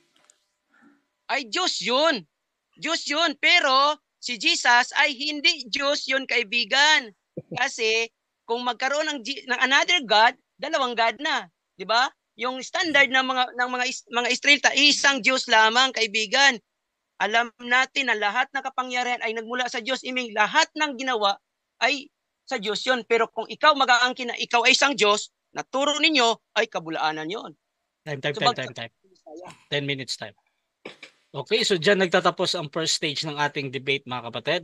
ay Diyos yun. Diyos yun. Pero si Jesus ay hindi Diyos yun, kaibigan. Kasi kung magkaroon ng, ng another God, dalawang God na. Di ba? Yung standard ng mga ng mga is, mga Israelita, isang Diyos lamang, kaibigan. Alam natin na lahat ng kapangyarihan ay nagmula sa Diyos. Iming lahat ng ginawa ay sa Diyos yun. Pero kung ikaw mag-aangkin na ikaw ay isang Diyos, naturo ninyo ay kabulaanan yon. Time, time, time, time, time. 10 minutes time. Okay, so dyan nagtatapos ang first stage ng ating debate mga kapatid.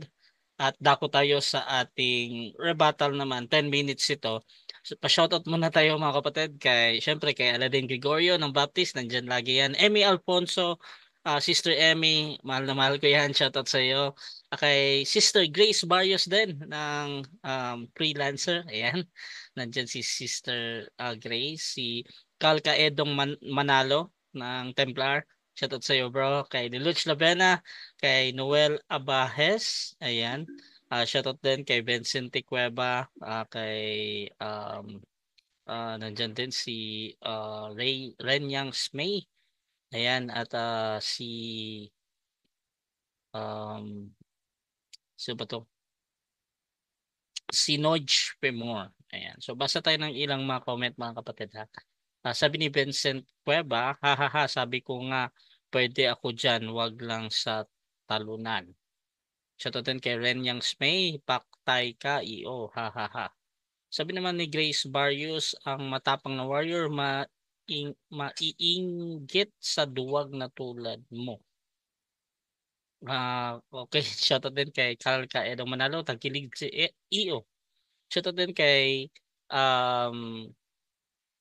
At dako tayo sa ating rebuttal naman. 10 minutes ito. So, pa-shoutout muna tayo mga kapatid kay syempre kay Aladin Gregorio ng Baptist. Nandiyan lagi yan. Emmy Alfonso, uh, Sister Emmy, mahal na mahal ko yan. Shoutout sa iyo. Uh, ah, kay Sister Grace Barrios din ng um, freelancer. Ayan. Nandiyan si Sister uh, Grace, si Kalka Edong Man- Manalo ng Templar. Shoutout sa iyo, bro. Kay Niluch Labena, kay Noel Abajes. Ayan. Uh, shoutout din kay Vincent Cueva, uh, ah, kay um, uh, nandyan din si uh, Ray Renyang Smay. Ayan, at uh, si um, si ba to? Si Noj Pemor. Ayan. So, basa tayo ng ilang mga comment mga kapatid ha. Uh, sabi ni Vincent Cueva, ha, sabi ko nga pwede ako dyan, wag lang sa talunan. Shoutout din kay Ren Yang Smay, paktay ka, iyo, ha. Sabi naman ni Grace Barrios, ang matapang na warrior, ma maing, maiinggit sa duwag na tulad mo. Uh, okay, shoutout din kay Carl Kaedong Manalo, tagkilig si e-, iyo. Shoutout din kay um,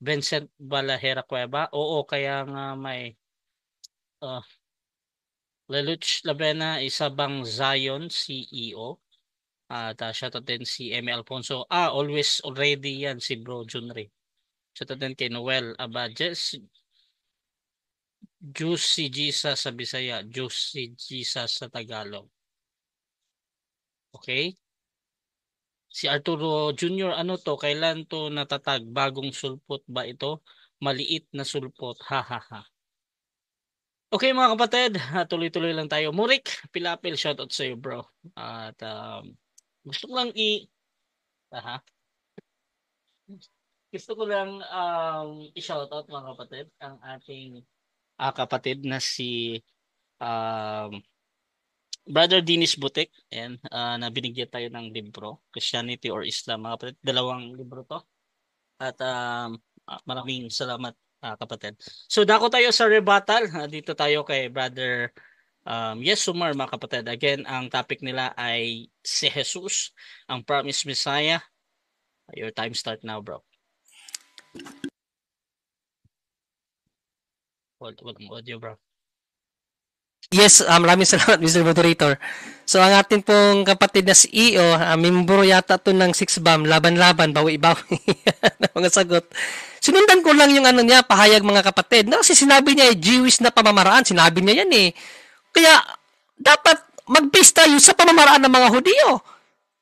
Vincent Balahera Cueva. Oo, kaya nga may uh, Leluch Labena, isa bang Zion CEO? At ah, uh, shoutout din si M. Alfonso. Ah, always already yan si Bro Junri. Shoutout din kay Noel Abadjes. Juice si Jesus sa Bisaya. Juice si Jesus sa Tagalog. Okay? Si Arturo Jr., ano to? Kailan to natatag? Bagong sulpot ba ito? Maliit na sulpot. Ha ha ha. Okay mga kapatid, tuloy-tuloy lang tayo. Murik, Pilapil, shoutout sa iyo bro. At um, gusto ko lang i... ha Gusto ko lang um, i-shoutout mga kapatid ang ating uh, kapatid na si um, Brother Dinis Butik, and uh, ah, na binigyan tayo ng libro, Christianity or Islam, mga kapatid. Dalawang libro to. At um, ah, maraming salamat, uh, kapatid. So, dako tayo sa rebuttal. Uh, dito tayo kay Brother um, Yes Sumar, mga kapatid. Again, ang topic nila ay si Jesus, ang promised Messiah. Your time start now, bro. Hold, hold audio, bro. Yes, uh, maraming salamat Mr. Moderator. So ang atin pong kapatid na CEO, uh, ah, membro yata to ng 6BAM, laban-laban, bawi-bawi, ng mga sagot. Sinundan ko lang yung ano niya, pahayag mga kapatid. No, kasi sinabi niya, eh, Jewish na pamamaraan, sinabi niya yan eh. Kaya dapat mag yung sa pamamaraan ng mga Hudiyo.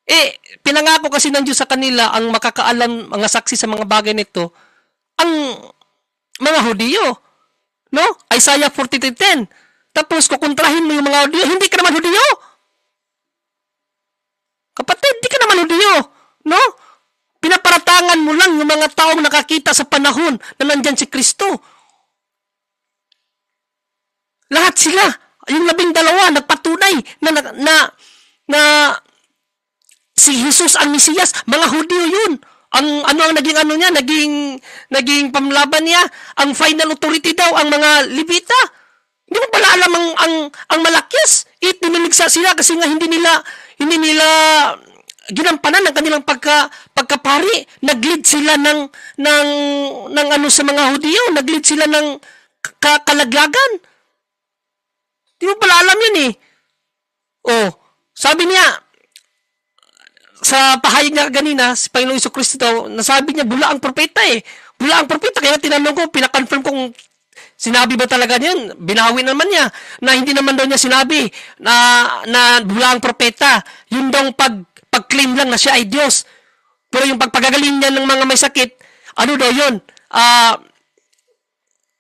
Eh, pinangako kasi ng Diyos sa kanila ang makakaalam, mga saksi sa mga bagay nito, ang mga Hudiyo. No? Isaiah 43.10 tapos kukontrahin mo yung mga Hudyo, hindi ka naman Hudyo. Kapatid, hindi ka naman Hudyo. No? Pinaparatangan mo lang yung mga taong nakakita sa panahon na nandyan si Kristo. Lahat sila, yung labing dalawa, nagpatunay na, na, na, na si Jesus ang Mesiyas, mga Hudyo yun. Ang ano ang naging ano niya, naging naging pamlaban niya, ang final authority daw ang mga Levita. Hindi ko pala alam ang, ang, ang It Itinimigsa eh, sila kasi nga hindi nila, hindi nila ginampanan ang kanilang pagka, pagkapari. Naglead sila ng, ng, ng ano sa mga Hudiyo. Naglead sila ng kakalaglagan. Hindi mo pala alam yun eh. Oh, sabi niya, sa pahayag niya kanina, si Panginoong Iso Kristo daw, nasabi niya, bula ang propeta eh. Bula ang propeta. Kaya tinanong ko, pinakonfirm kong Sinabi ba talaga niyan? Binawi naman niya na hindi naman daw niya sinabi na, na bula ang propeta. Yun daw pag, pagclaim lang na siya ay Diyos. Pero yung pagpagagaling niya ng mga may sakit, ano daw yun? Uh,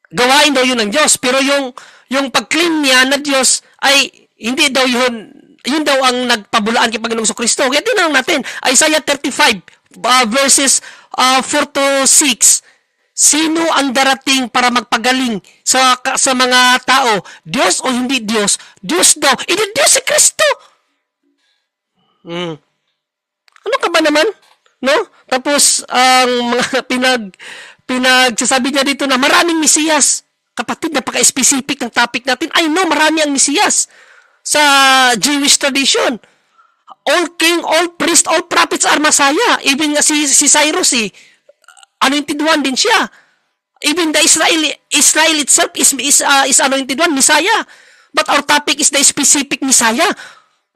gawain daw yun ng Diyos. Pero yung, yung pagclaim niya na Diyos ay hindi daw yun, yun daw ang nagpabulaan kay Panginoong so Kristo. Kaya tinanong natin, Isaiah 35 uh, ah, verses uh, ah, 4 to 6. Sino ang darating para magpagaling sa sa mga tao? Diyos o hindi Diyos? Diyos daw. Hindi Diyos si Kristo. Hmm. Ano ka ba naman? No? Tapos ang mga pinag pinagsasabi niya dito na maraming misiyas. Kapatid, napaka-specific ng topic natin. I know marami ang misiyas sa Jewish tradition all king, all priest, all prophets are masaya. Even si, si Cyrus eh anointed one din siya. Even the Israel, Israel itself is, is, uh, is anointed one, Messiah. But our topic is the specific Messiah.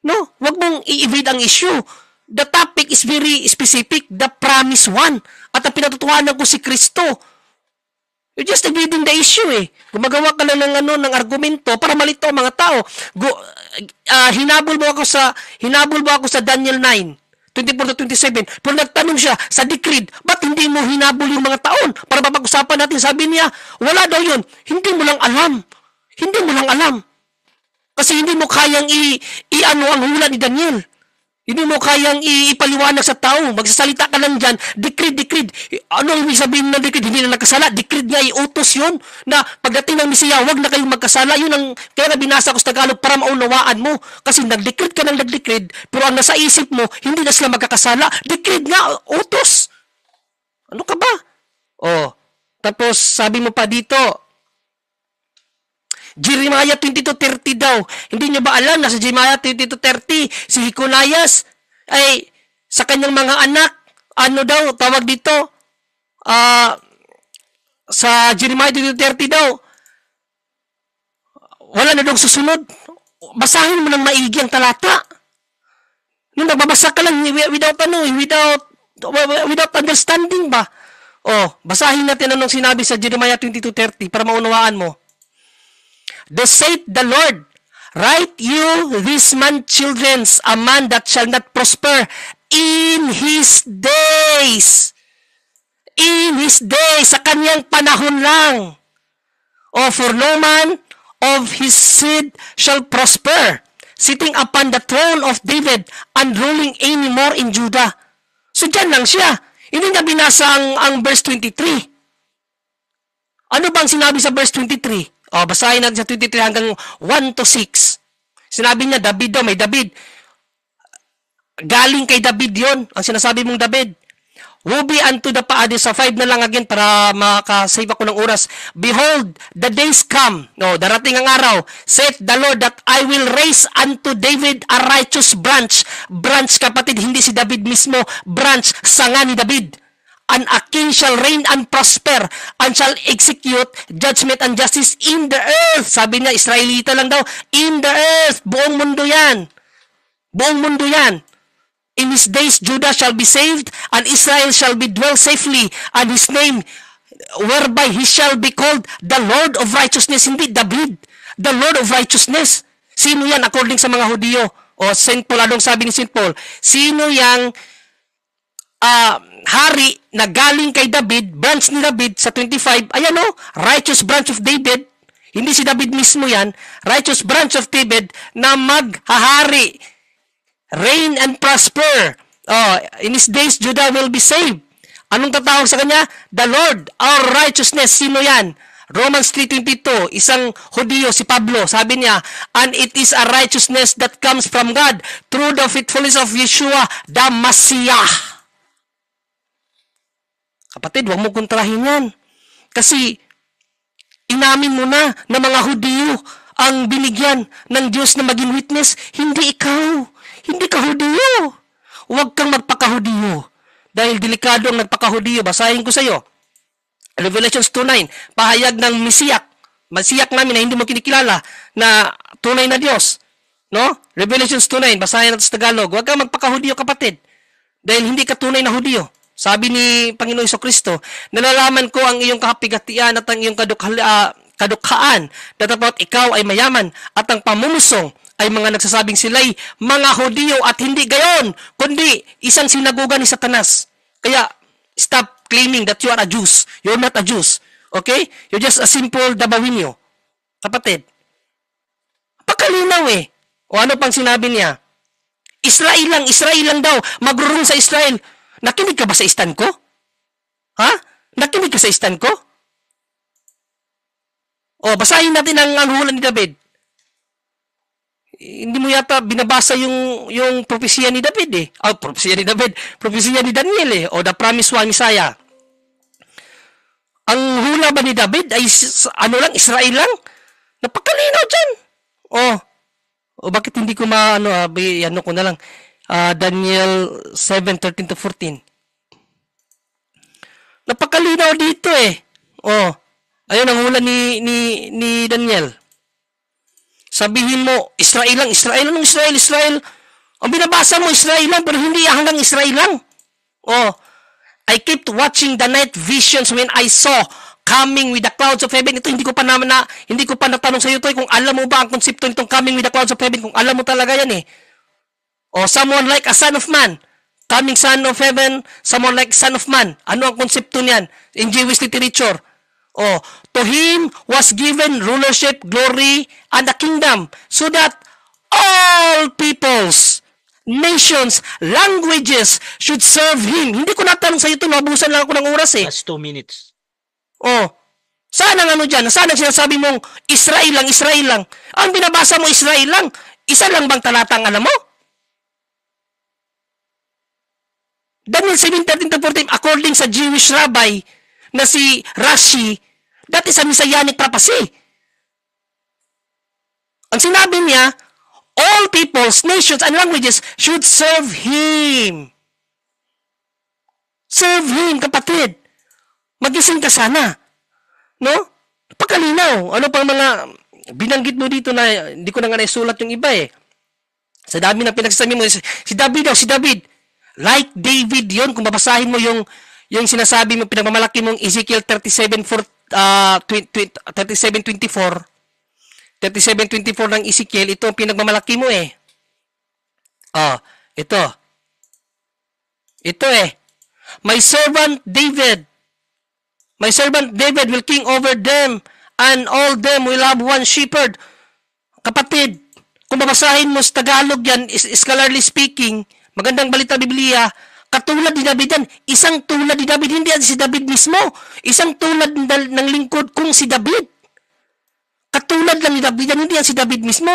No, wag mong i-evade ang issue. The topic is very specific, the promised one. At ang pinatutuhanan ko si Kristo. You're just evading the issue eh. Gumagawa ka lang ng ano ng argumento para malito ang mga tao. Go, uh, hinabol mo ako sa hinabol mo ako sa Daniel 9. 24 to 27, pero nagtanong siya sa decreed, ba't hindi mo hinabol yung mga taon para mapag-usapan natin? Sabi niya, wala daw yun. Hindi mo lang alam. Hindi mo lang alam. Kasi hindi mo kayang i, i ano ang hula ni Daniel. Hindi mo kayang ipaliwanag sa tao. Magsasalita ka lang dyan, decreed, decreed. Ano ang ibig sabihin ng decreed? Hindi na nagkasala. Decreed nga, iutos yun. Na pagdating ng misiya, wag na kayong magkasala. Yun ang, kaya na binasa ko sa Tagalog para maunawaan mo. Kasi nag-decreed ka ng nag-decreed, pero ang nasa isip mo, hindi na sila magkakasala. Decreed nga, utos. Ano ka ba? Oh, tapos sabi mo pa dito, Jeremiah 22.30 daw. Hindi nyo ba alam na sa Jeremiah 22.30, si Hikunayas ay sa kanyang mga anak, ano daw, tawag dito, uh, sa Jeremiah 22.30 daw, wala na daw susunod. Basahin mo ng maigi ang talata. Nung nagbabasa ka lang without ano, without, without understanding ba? Oh, basahin natin anong sinabi sa Jeremiah 22.30 para maunawaan mo the saith the Lord, Write you this man childrens, a man that shall not prosper in his days. In his days, sa kanyang panahon lang. O oh, for no man of his seed shall prosper, sitting upon the throne of David and ruling anymore in Judah. So dyan lang siya. Hindi niya binasa ang, ang verse 23. Ano bang sinabi sa verse 23? O, oh, basahin natin sa 23 hanggang 1 to 6. Sinabi niya, David daw, may David. Galing kay David yon ang sinasabi mong David. Ruby unto the paadi. Sa 5 na lang again para makasave ako ng oras. Behold, the days come. No, darating ang araw. Saith the Lord that I will raise unto David a righteous branch. Branch, kapatid, hindi si David mismo. Branch, sanga ni David and a king shall reign and prosper and shall execute judgment and justice in the earth. Sabi niya, Israelita lang daw, in the earth, buong mundo yan. Buong mundo yan. In his days, Judah shall be saved, and Israel shall be dwell safely, and his name, whereby he shall be called the Lord of Righteousness. Hindi, David, the Lord of Righteousness. Sino yan according sa mga Hudiyo? O St. Paul, anong sabi ni St. Paul? Sino yang uh, hari na galing kay David, branch ni David sa 25, ayan o, righteous branch of David, hindi si David mismo yan, righteous branch of David na maghahari, reign and prosper. Oh, in his days, Judah will be saved. Anong tatawag sa kanya? The Lord, our righteousness. Sino yan? Romans 3.22, isang Hudyo, si Pablo, sabi niya, And it is a righteousness that comes from God through the faithfulness of Yeshua, the Messiah. Kapatid, huwag mo kontrahin yan. Kasi inamin mo na na mga Hudiyo ang binigyan ng Diyos na maging witness, hindi ikaw. Hindi ka Hudiyo. Huwag kang magpakahudiyo. Dahil delikado ang nagpakahudiyo. Basahin ko sa iyo. Revelation 2.9, pahayag ng Mesiyak. Masiyak namin na hindi mo kinikilala na tunay na Diyos. No? Revelation 2.9, basahin natin sa Tagalog. Huwag kang magpakahudiyo kapatid. Dahil hindi ka tunay na Hudiyo. Sabi ni Panginoong Kristo, nalalaman ko ang iyong kahapigatian at ang iyong kadukhala, ah, kadukhaan, datapot ikaw ay mayaman at ang pamumusong ay mga nagsasabing sila'y mga Hodiyo at hindi gayon, kundi isang sinagoga ni Satanas. Kaya, stop claiming that you are a Jews. You're not a Jews. Okay? You're just a simple dabawinyo. Kapatid, pakalinaw eh. O ano pang sinabi niya? Israel lang, Israel lang daw. Magrurong sa Israel. Nakinig ka ba sa stand ko? Ha? Nakinig ka sa stand ko? O, basahin natin ang anghulan ni David. Hindi mo yata binabasa yung yung propesya ni David eh. Oh, propesya ni David. Propesya ni Daniel eh. O, the promise one saya. Ang hula ba ni David ay ano lang, Israel lang? Napakalinaw dyan. O, o bakit hindi ko maano, ah, ano ko na lang uh, Daniel 7:13 to 14. Napakalinaw dito eh. Oh. Ayun ang hula ni ni ni Daniel. Sabihin mo, Israel lang, Israel lang, Israel, Israel. Ang binabasa mo, Israel lang, pero hindi hanggang Israel lang. Oh, I kept watching the night visions when I saw coming with the clouds of heaven. Ito hindi ko pa naman na, hindi ko pa natanong sa iyo to kung alam mo ba ang konsepto nitong coming with the clouds of heaven. Kung alam mo talaga yan eh. O someone like a son of man. Coming son of heaven, someone like son of man. Ano ang konsepto niyan in Jewish literature? O, to him was given rulership, glory, and a kingdom so that all peoples, nations, languages should serve him. Hindi ko natanong sa iyo ito, nabusan lang ako ng oras eh. That's two minutes. Oh, saan ang ano dyan? Saan ang sinasabi mong Israel lang, Israel lang? Ang binabasa mo Israel lang, isa lang bang talatang alam mo? Daniel 7:13-14 according sa Jewish rabbi na si Rashi, that is a messianic prophecy. Ang sinabi niya, all peoples, nations, and languages should serve Him. Serve Him, kapatid. Magising ka sana. No? Pagkalinaw. Ano pang mga, binanggit mo dito na, hindi ko na nga naisulat yung iba eh. Sa dami na pinagsasabi mo, si David daw, oh, si David, Like David yon kung babasahin mo yung yung sinasabi mo pinagmamalaki mong Ezekiel 37 for, uh, 37:24 37:24 ng Ezekiel ito ang pinagmamalaki mo eh. Oh, ito. Ito eh. My servant David My servant David will king over them and all them will have one shepherd. Kapatid, kung babasahin mo sa Tagalog yan, scholarly speaking, Magandang balita Biblia, katulad ni David yan, isang tulad ni David, hindi yan si David mismo, isang tulad ng lingkod kong si David. Katulad lang ni David yan, hindi yan si David mismo.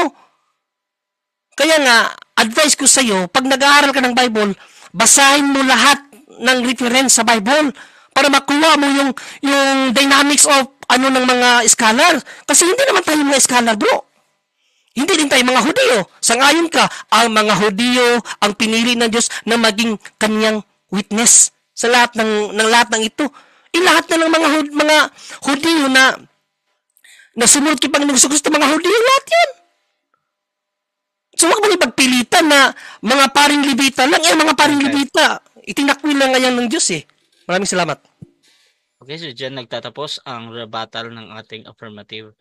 Kaya nga, advice ko sa iyo, pag nag-aaral ka ng Bible, basahin mo lahat ng reference sa Bible para makuha mo yung, yung dynamics of ano ng mga scholar. Kasi hindi naman tayo mga scholar, bro. Hindi din tayo mga Hudiyo. Sangayon ka, ang mga Hudiyo ang pinili ng Diyos na maging kanyang witness sa lahat ng, ng lahat ng ito. Eh, lahat na ng mga, mga Hudiyo na na sumunod kay Panginoong Kristo mga Hudiyo, lahat yan. So, wag mo ipagpilitan na mga paring libita lang. Eh, mga paring okay. libita. Itinakwil lang ngayon ng Diyos eh. Maraming salamat. Okay, so dyan nagtatapos ang rebuttal ng ating affirmative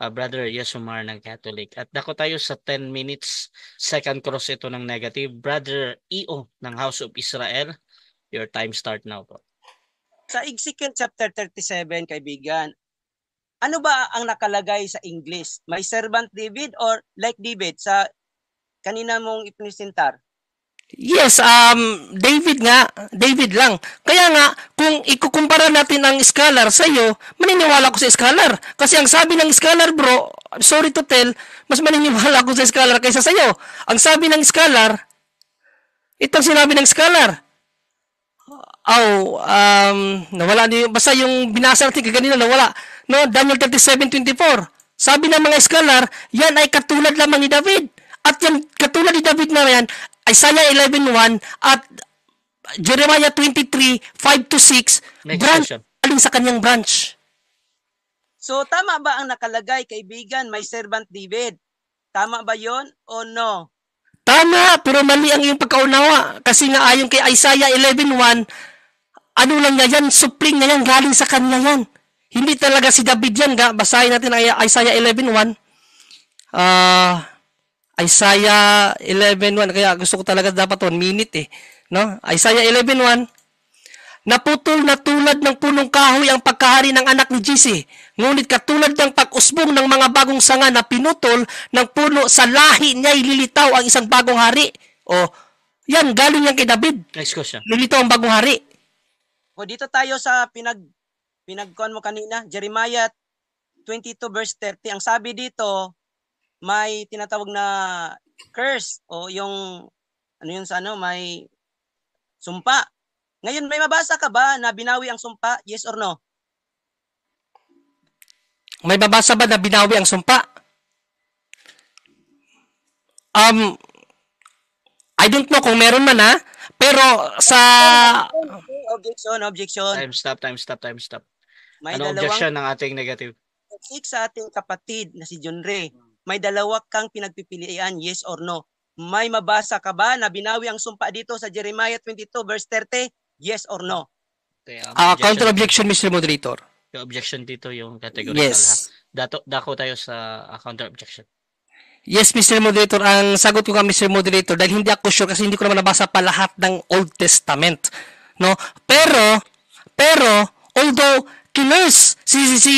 uh, Brother Yesumar ng Catholic. At dako tayo sa 10 minutes, second cross ito ng negative. Brother Io e ng House of Israel, your time start now po. Sa Ezekiel chapter 37, kaibigan, ano ba ang nakalagay sa English? My servant David or like David sa kanina mong ipinisintar? Yes, um, David nga, David lang. Kaya nga, kung ikukumpara natin ang scholar sa iyo, maniniwala ko sa scholar. Kasi ang sabi ng scholar bro, sorry to tell, mas maniniwala ko sa scholar kaysa sa iyo. Ang sabi ng scholar, itong sinabi ng scholar, Oh, um, nawala niyo, basta yung binasa natin kaganina, nawala. No, Daniel 37.24. Sabi ng mga scholar, yan ay katulad lamang ni David. At yung katulad ni David na yan Isaiah 11:1 at Jeremiah 235 to 6, branch question. sa kanyang branch. So tama ba ang nakalagay, kaibigan, my servant David? Tama ba yon o no? Tama, pero mali ang iyong pagkaunawa. Kasi nga ayon kay Isaiah 11.1, ano lang niya yan, supling niya yan, galing sa kanya yan. Hindi talaga si David yan. ga? Basahin natin ay Isaiah 11.1. Ah... Uh, Isaiah 11:1 kaya gusto ko talaga dapat 1 minute eh, no? Isaiah 11:1 Naputol na tulad ng punong kahoy ang pagkahari ng anak ni Jesse. Ngunit katulad ng pag-usbong ng mga bagong sanga na pinutol ng puno sa lahi niya ililitaw ang isang bagong hari. O, yan, galing yan kay David. Next ko siya. Lilitaw ang bagong hari. O, dito tayo sa pinag pinagkuan mo kanina, Jeremiah 22 verse 30. Ang sabi dito, may tinatawag na curse o yung ano yun sa ano, may sumpa. Ngayon, may mabasa ka ba na binawi ang sumpa? Yes or no? May mabasa ba na binawi ang sumpa? Um, I don't know kung meron man ha. Pero sa... Objection, objection. Time stop, time stop, time stop. May ano objection ng ating negative? Six sa ating kapatid na si John Ray may dalawa kang pinagpipilian, yes or no. May mabasa ka ba na binawi ang sumpa dito sa Jeremiah 22 verse 30, yes or no? Okay, um, uh, ah, counter objection, Mr. Moderator. Yung objection dito, yung category. Yes. Pala. Dato, dako tayo sa uh, counter objection. Yes, Mr. Moderator. Ang sagot ko nga, Mr. Moderator, dahil hindi ako sure kasi hindi ko naman nabasa pa lahat ng Old Testament. No? Pero, pero, although Kilos si si si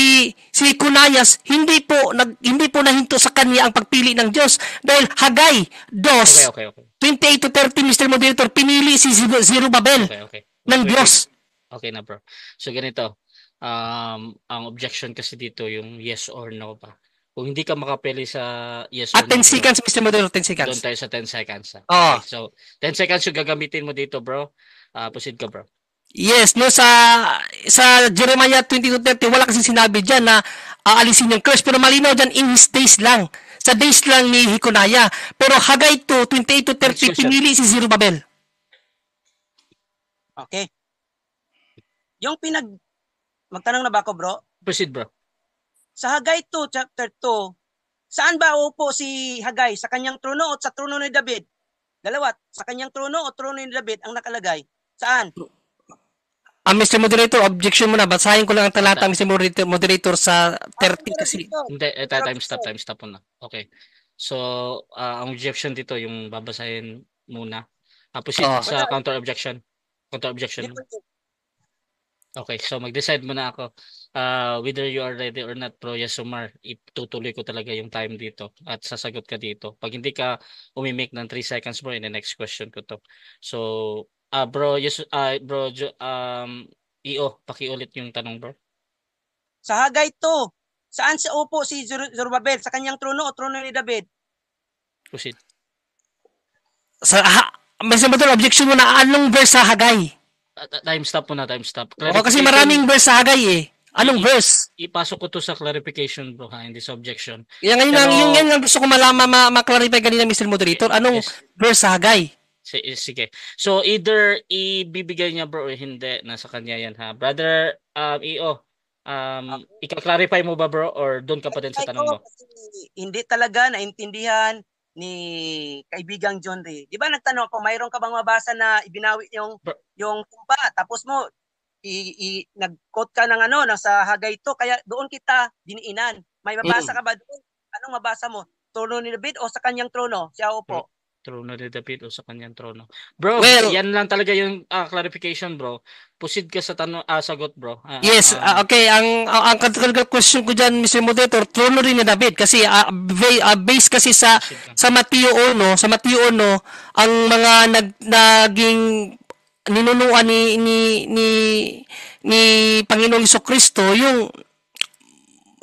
si Kunayas hindi po nag hindi po nahinto sa kanya ang pagpili ng Diyos dahil Hagay 2 okay, okay, okay. 28 to 30 Mr. Moderator pinili si Zerubabel okay, okay. ng Diyos. Okay na bro. So ganito, um, ang objection kasi dito yung yes or no pa. Kung hindi ka makapili sa yes or At ah, 10 seconds, bro, Mr. Moderator, 10 seconds. Doon tayo sa 10 seconds. Oh. Okay, so, 10 seconds yung gagamitin mo dito, bro. Uh, proceed ka, bro. Yes, no sa sa Jeremiah 22:30 wala kasi sinabi diyan na aalisin yung curse pero malinaw diyan in his days lang. Sa days lang ni Hikonaya. Pero Hagay 2:28 28 to 30, pinili si Zerubabel. Okay. Yung pinag... Magtanong na ba ako, bro? Proceed, bro. Sa Hagay 2, chapter 2, saan ba upo si Hagay? Sa kanyang trono o sa trono ni David? Dalawa, sa kanyang trono o trono ni David ang nakalagay? Saan? Ah, Mr. Moderator, objection muna. Basahin ko lang ang talata, Mr. Moderator, moderator sa 30 ah, kasi. Hindi, eh, time stop, time stop muna. Okay. So, uh, ang objection dito, yung babasahin muna. Tapos ah, oh. sa counter objection. Counter objection. Okay, so mag-decide muna ako uh, whether you are ready or not, Pro Yasumar. Itutuloy ko talaga yung time dito at sasagot ka dito. Pag hindi ka umimik ng 3 seconds more, in the next question ko to. So, Ah, uh, bro, yes, uh, bro, um, EO, pakiulit yung tanong, bro. Sa Hagay 2, saan si upo si Zor- Zorobabel? Sa kanyang trono o trono ni David? Proceed. Sa, ha, may sabatol, objection mo na anong verse sa Hagay? Uh, time stop muna, time stop. O, kasi maraming verse sa Hagay eh. Anong I, verse? Ipasok ko to sa clarification bro ha, hindi sa objection. Yan, ngayon Pero, yung, yan ang gusto ko malaman, ma- ma-clarify kanina Mr. Moderator. Anong yes. verse sa Hagay? S- eh, sige. So either ibibigay niya bro or hindi nasa kanya yan ha. Brother um EO um ah. i clarify mo ba bro or doon ka pa din sa tanong mo? Hindi talaga naintindihan ni kaibigang John Ray. Di ba nagtanong ako, mayroon ka bang mabasa na ibinawi yung bro. yung tumpa tapos mo i, i nag-quote ka ng ano nasa sa Hagay to kaya doon kita diniinan. May mabasa mm. ka ba doon? Anong mabasa mo? Trono ni David o sa kanyang trono? Siya upo. Mm trono ni David o sa kanyang trono. Bro, well, yan lang talaga yung uh, clarification, bro. Proceed ka sa tanong uh, sagot, bro. Uh, yes, uh, uh, okay. Ang ang talaga question ko diyan, Mr. Moderator, trono rin ni David kasi uh, be, base kasi sa sa Mateo 1, sa Mateo 1, ang mga nag, naging ninunuan ni ni ni ni Panginoong Kristo yung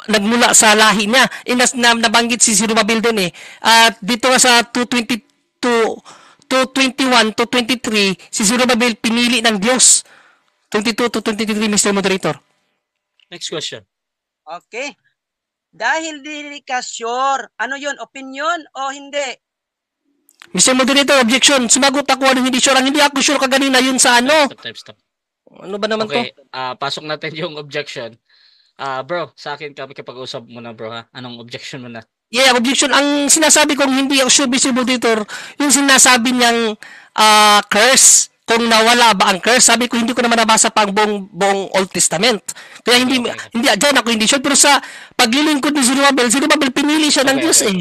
nagmula sa lahi niya. Inas eh, na nabanggit si Zerubbabel doon eh. At dito nga sa 220 to, to 21 to 23, si Zerubbabel pinili ng Diyos. 22 to 23, Mr. Moderator. Next question. Okay. Dahil di ka sure, ano yun, opinion o hindi? Mr. Moderator, objection. Sumagot ako ano hindi sure. Ang hindi ako sure kaganina yun sa ano. Stop, stop, stop. Ano ba naman okay. to? Uh, ah, pasok natin yung objection. Uh, bro, sa akin ka kapag usap mo na bro ha. Anong objection mo na? Yeah, objection. Ang sinasabi kong hindi ang should be yung sinasabi niyang uh, curse, kung nawala ba ang curse, sabi ko hindi ko naman nabasa pa ang buong, buong Old Testament. Kaya hindi, okay. hindi, dyan ako hindi sure. Pero sa paglilingkod ni Zerubbabel, Zerubbabel pinili siya ng okay, Diyos eh.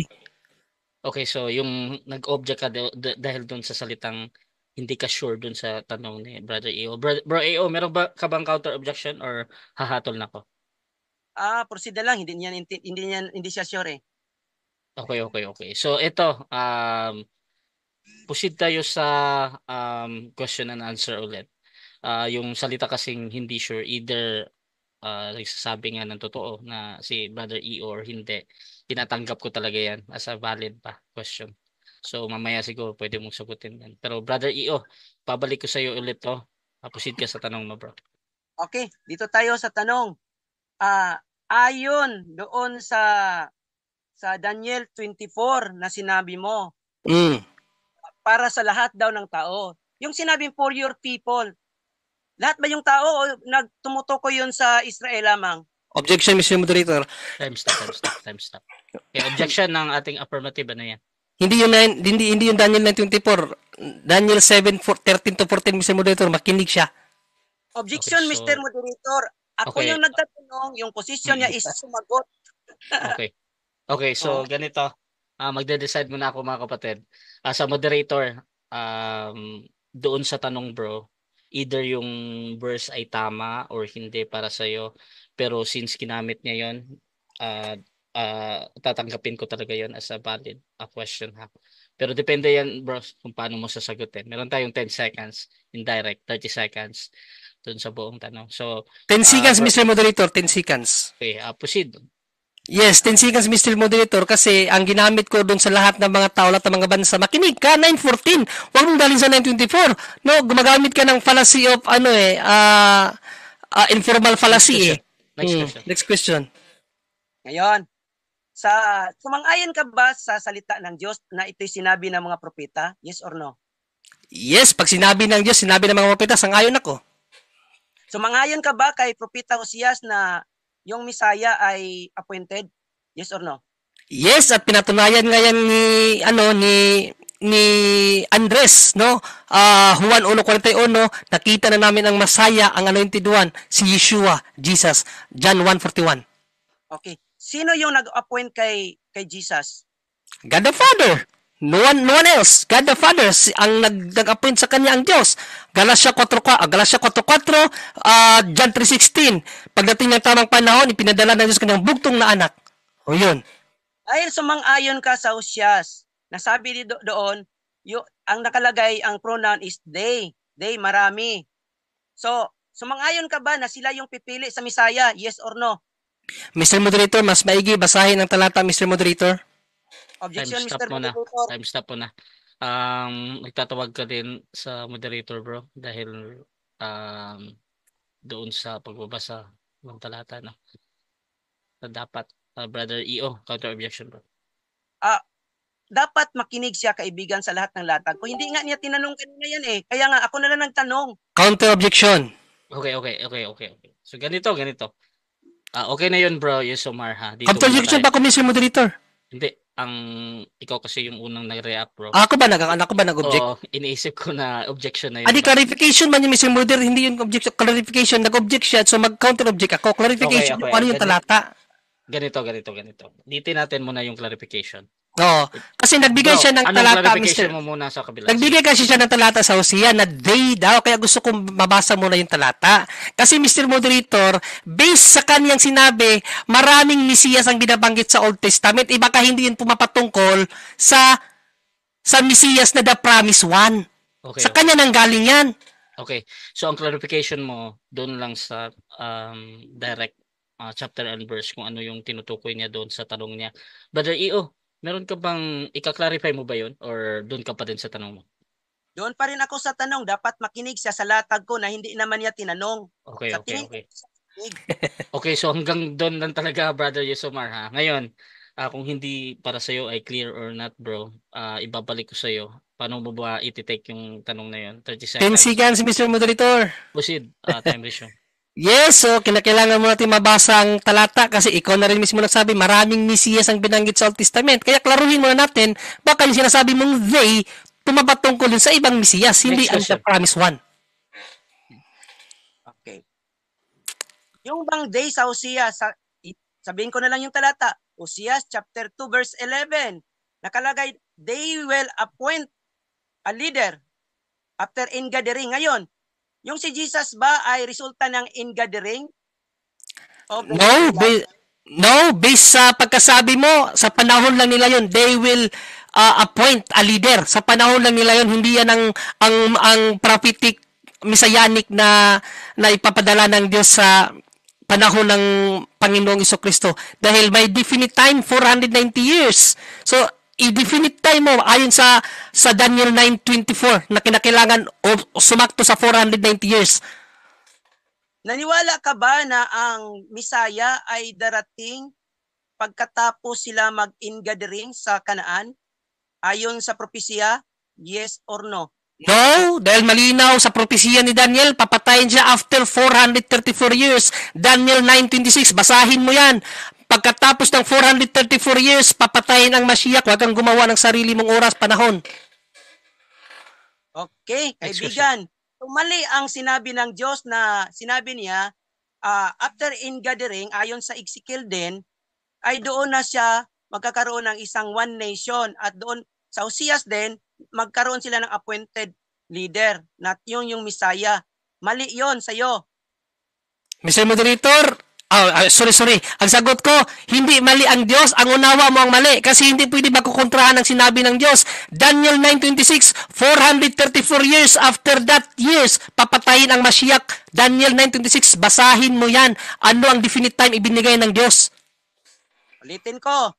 Okay, so yung nag-object ka dahil doon sa salitang hindi ka sure doon sa tanong ni Brother AO. Bro, bro AO, meron ba ka bang counter objection or hahatol na ko? Ah, uh, proceed lang, hindi niya, hindi niya, hindi siya sure eh. Okay, okay, okay. So ito, um, pusid tayo sa um, question and answer ulit. Uh, yung salita kasing hindi sure, either uh, nagsasabi nga ng totoo na si Brother E or hindi, tinatanggap ko talaga yan as a valid pa question. So mamaya siguro pwede mong sagutin yan. Pero Brother E, oh, pabalik ko sa iyo ulit to. Oh. Ah, pusid ka sa tanong mo, bro. Okay, dito tayo sa tanong. Uh, ayon doon sa sa Daniel 24 na sinabi mo. Mm. Para sa lahat daw ng tao. Yung sinabing for your people. Lahat ba yung tao o nagtumutukoy yun sa Israel lamang? Objection, Mr. Moderator. Time stop, time stop, time stop. Okay, objection ng ating affirmative, ano yan? Hindi yung, hindi, hindi yung Daniel 9.24. Daniel 7.13 to 14, Mr. Moderator, makinig siya. Objection, okay, so... Mr. Moderator. Ako okay. yung nagtatanong, yung position niya is sumagot. okay. Okay, so oh. ganito. Uh, magde-decide muna ako mga kapatid. Uh, sa moderator, um, doon sa tanong bro, either yung verse ay tama or hindi para sa'yo. Pero since kinamit niya yon uh, ah, uh, tatanggapin ko talaga yon as a valid a question ha. Pero depende yan bro kung paano mo sasagutin. Meron tayong 10 seconds in direct, 30 seconds doon sa buong tanong. So, 10 seconds, uh, bro, Mr. Moderator, 10 seconds. Okay, uh, proceed. Yes, 10 seconds Mr. Moderator kasi ang ginamit ko doon sa lahat ng mga tao, at ng mga bansa, makinig ka, 914, huwag mong galing sa 924. No, gumagamit ka ng fallacy of, ano eh, uh, uh, informal fallacy eh. Next hmm. question. Next question. Ngayon, sa sumang-ayon ka ba sa salita ng Diyos na ito'y sinabi ng mga propeta? Yes or no? Yes, pag sinabi ng Diyos, sinabi ng mga propeta, sang-ayon ako. Sumang-ayon ka ba kay propeta Osias na yung Misaya ay appointed? Yes or no? Yes, at pinatunayan ngayon ni ano ni ni Andres, no? Uh, Juan 1.41, nakita na namin ang Masaya, ang anointed one, si Yeshua, Jesus, John 1.41. Okay. Sino yung nag-appoint kay kay Jesus? God the Father. No one, no one else. God the Father ang nag, nag-appoint sa kanya ang Diyos. Galatia 4.4, ah, Galatia 4.4, uh, ah, John 3.16. Pagdating ng tamang panahon, ipinadala ng Diyos kanyang bugtong na anak. O yun. Dahil sumang-ayon ka sa Usyas, nasabi do- doon, yung, ang nakalagay, ang pronoun is they. They, marami. So, sumang-ayon ka ba na sila yung pipili sa Misaya? Yes or no? Mr. Moderator, mas maigi basahin ang talata, Mr. Moderator. Objection, Time stop Mr. mo na. Time stop mo na. Um, nagtatawag ka din sa moderator bro dahil um, doon sa pagbabasa ng talata no? dapat uh, brother EO counter objection bro. Ah, dapat makinig siya kaibigan sa lahat ng latag. Kung hindi nga niya tinanong kanina yan eh. Kaya nga ako na lang nagtanong. Counter objection. Okay, okay, okay, okay. okay. So ganito, ganito. Ah, okay na yun bro, Yusomar ha. Dito counter objection pa ko mismo moderator. Hindi, ang ikaw kasi yung unang nag-reapprove. Ako ba nag anak ko ba nag-object? Oo, iniisip ko na objection na yun. Adi, ah, clarification man yung Mr. Murder, hindi yung objection, clarification, nag-object siya, so mag-counter-object ako. Clarification, okay, okay. ano yung talata? Ganito, ganito, ganito. Dito natin muna yung clarification. Oo. Kasi nagbigay Bro, siya ng talata, Mr. mo muna sa kabila? Nagbigay kasi siya ng talata sa Hosea na they daw, kaya gusto kong mabasa muna yung talata. Kasi Mr. Moderator, based sa kaniyang sinabi, maraming Mesiyas ang binabanggit sa Old Testament. Iba ka hindi yun pumapatungkol sa sa Mesiyas na the promise one. Okay, sa kanya nang galing yan. Okay. So ang clarification mo doon lang sa um, direct uh, chapter and verse kung ano yung tinutukoy niya doon sa tanong niya. Brother EO, meron ka bang, ika-clarify mo ba 'yon Or doon ka pa din sa tanong mo? Doon pa rin ako sa tanong. Dapat makinig siya sa latag ko na hindi naman niya tinanong. Okay, sa okay, okay. okay, so hanggang doon lang talaga, Brother Yusomar, ha? Ngayon, uh, kung hindi para sa iyo ay clear or not, bro, uh, ibabalik ko sa iyo. Paano mo ba iti-take yung tanong na yun? 30 seconds. 10 seconds, Mr. Moderator. Busid, uh, time resume. Yes, so kinakailangan mo natin mabasa ang talata kasi ikaw na rin mismo nagsabi maraming misiyas ang binanggit sa Old Testament. Kaya klaruhin muna natin baka yung sinasabi mong they tumabat sa ibang misiyas, hindi ang the promised one. Okay. Yung bang they sa Oseas, sabihin ko na lang yung talata, Oseas chapter 2 verse 11, nakalagay, they will appoint a leader after ingathering. Ngayon, yung si Jesus ba ay resulta ng ingathering? No, ba- no, based sa pagkasabi mo, sa panahon lang nila yon, they will uh, appoint a leader. Sa panahon lang nila yon, hindi yan ang ang ang prophetic messianic na na ipapadala ng Diyos sa panahon ng Panginoong Kristo dahil may definite time 490 years. So i-definite time mo ayon sa sa Daniel 9:24 na kinakailangan o sumakto sa 490 years. Naniwala ka ba na ang Misaya ay darating pagkatapos sila mag-ingathering sa Kanaan? Ayon sa propesya, yes or no? No, dahil malinaw sa propesya ni Daniel, papatayin siya after 434 years. Daniel 9.26, basahin mo yan. Pagkatapos ng 434 years, papatayin ang Masiyak. Huwag kang gumawa ng sarili mong oras, panahon. Okay, kaibigan. Tumali ang sinabi ng Diyos na sinabi niya, uh, after gathering, ayon sa Ezekiel din, ay doon na siya magkakaroon ng isang one nation at doon sa Oseas din, magkaroon sila ng appointed leader na yung yung Misaya. Mali yon sa iyo. Mr. Moderator, Oh, sorry, sorry. Ang sagot ko, hindi mali ang Diyos. Ang unawa mo ang mali. Kasi hindi pwede makukontrahan ang sinabi ng Diyos. Daniel 9.26, 434 years after that years, papatayin ang Mashiach. Daniel 9.26, basahin mo yan. Ano ang definite time ibinigay ng Diyos? Ulitin ko.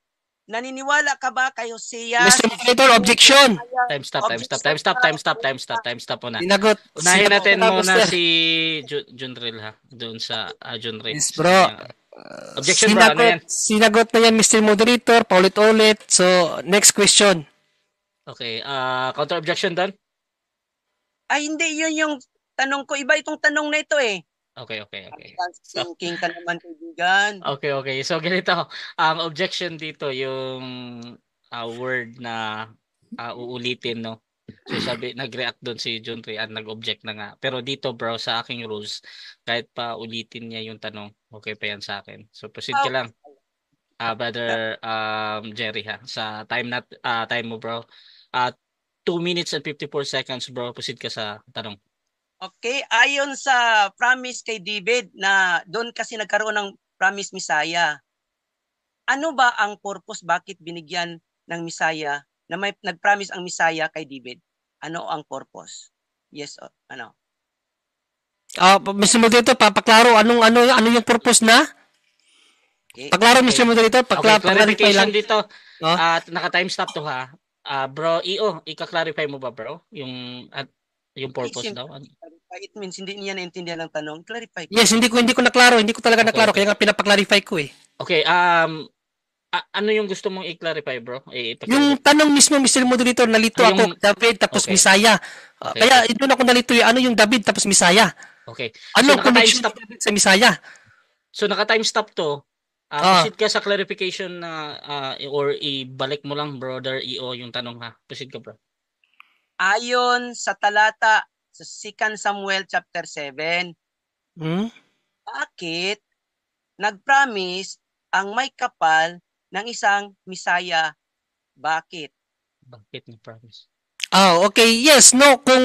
Naniniwala ka ba kay Hosea? Mr. Moderator, objection. Time stop, time stop, time stop, time stop, time stop, time stop time stop, muna. Inagot. Unahin natin muna si Junril ha. Doon sa uh, Junril. Yes, bro. Objection sinagot, bro, ano yan? Sinagot na yan, Mr. Moderator, paulit-ulit. So, next question. Okay, uh, ah, counter objection doon? Ay, hindi. Yun yung tanong ko. Iba itong tanong na ito eh. Okay, okay, okay. Thinking ka naman kaibigan. Okay, okay. So ganito, ang um, objection dito yung uh, word na uh, uulitin, no? So sabi, nag-react doon si Jun Tree at nag-object na nga. Pero dito bro, sa aking rules, kahit pa ulitin niya yung tanong, okay pa yan sa akin. So proceed ka ah, lang. Uh, brother um, Jerry ha, sa time not uh, time mo bro. At uh, 2 minutes and 54 seconds bro, proceed ka sa tanong. Okay, ayon sa promise kay David na doon kasi nagkaroon ng promise Misaya. Ano ba ang purpose bakit binigyan ng Misaya na may nagpromise ang Misaya kay David? Ano ang purpose? Yes or ano? Ah, uh, Mr. Moderator, papaklaro anong ano ano yung purpose na? Okay. Paklaro okay. Mr. Moderator, pakla okay, clarification dito. Oh. At oh? uh, naka-time stop to ha. Uh, bro, EO, ika-clarify mo ba bro? Yung at yung purpose daw. Clarify. Ano? It means hindi niya naintindihan ang tanong. Clarify. Ko. Yes, hindi ko hindi ko naklaro, hindi ko talaga okay. naklaro kaya nga pinapaklarify ko eh. Okay, um a- ano yung gusto mong i-clarify, bro? I- yung tanong mismo, Mr. Moderator, nalito ah, yung... ako, David, tapos okay. Misaya. Uh, ah, okay. Kaya ito na ako nalito yung eh, ano yung David, tapos Misaya. Okay. Ano so, connection stop... sa Misaya? So, naka-time stop to. Uh, ah. Proceed ka sa clarification na uh, or ibalik mo lang, brother EO, yung tanong ha. Proceed ka, bro ayon sa talata sa 2 Samuel chapter 7. Hmm? Bakit nagpromise ang may kapal ng isang misaya? Bakit? Bakit ni promise? Oh, ah, okay. Yes, no. Kung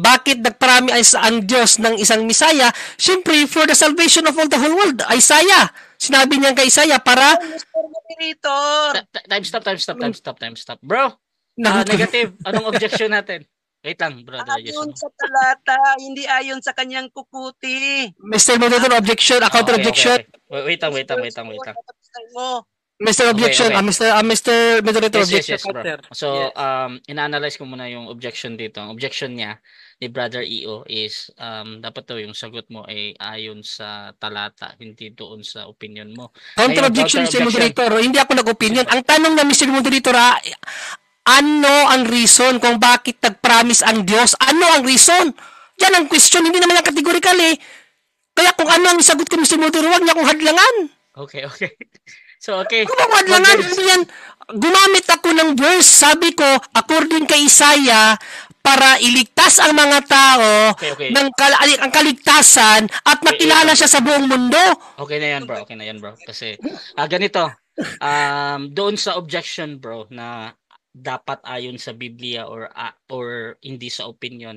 bakit nagpromise ang Diyos ng isang misaya, syempre for the salvation of all the whole world, Isaiah. Sinabi niya kay Isaiah para... Time stop, time stop, time stop, time stop, time stop. Bro, Ah, na negative. Anong objection natin? Wait lang, brother. Ayon yes, sa talata, hindi ayon sa kanyang kukuti. Mr. Moderator, objection. Account ah, okay, objection. Okay. Wait lang, wait lang, wait lang, wait lang. Mr. Objection, okay, okay. Uh, Mr. Uh, ah, Mr. Moderator yes, Objection. Yes, yes, bro. So, yes. um, ina-analyze ko muna yung objection dito. Ang objection niya ni Brother EO is um, dapat daw yung sagot mo ay ayon sa talata, hindi doon sa opinion mo. Counter objection, counter Mr. Moderator. Hindi ako nag-opinion. Ang tanong na Mr. Moderator, ano ang reason kung bakit nag-promise ang Diyos? Ano ang reason? Yan ang question, hindi naman yan categorical eh. Kaya kung ano ang sagot ko, Mr. Modero, huwag niya akong hadlangan. Okay, okay. So, okay. Kung hadlangan, yan, gumamit ako ng verse, sabi ko, according kay Isaiah, para iligtas ang mga tao okay, okay. ng kal- ang kaligtasan at makilala okay, siya sa buong mundo. Okay na yan, bro. Okay na yan, bro. Kasi uh, ganito, um, doon sa objection, bro, na dapat ayon sa Biblia or uh, or hindi sa opinion.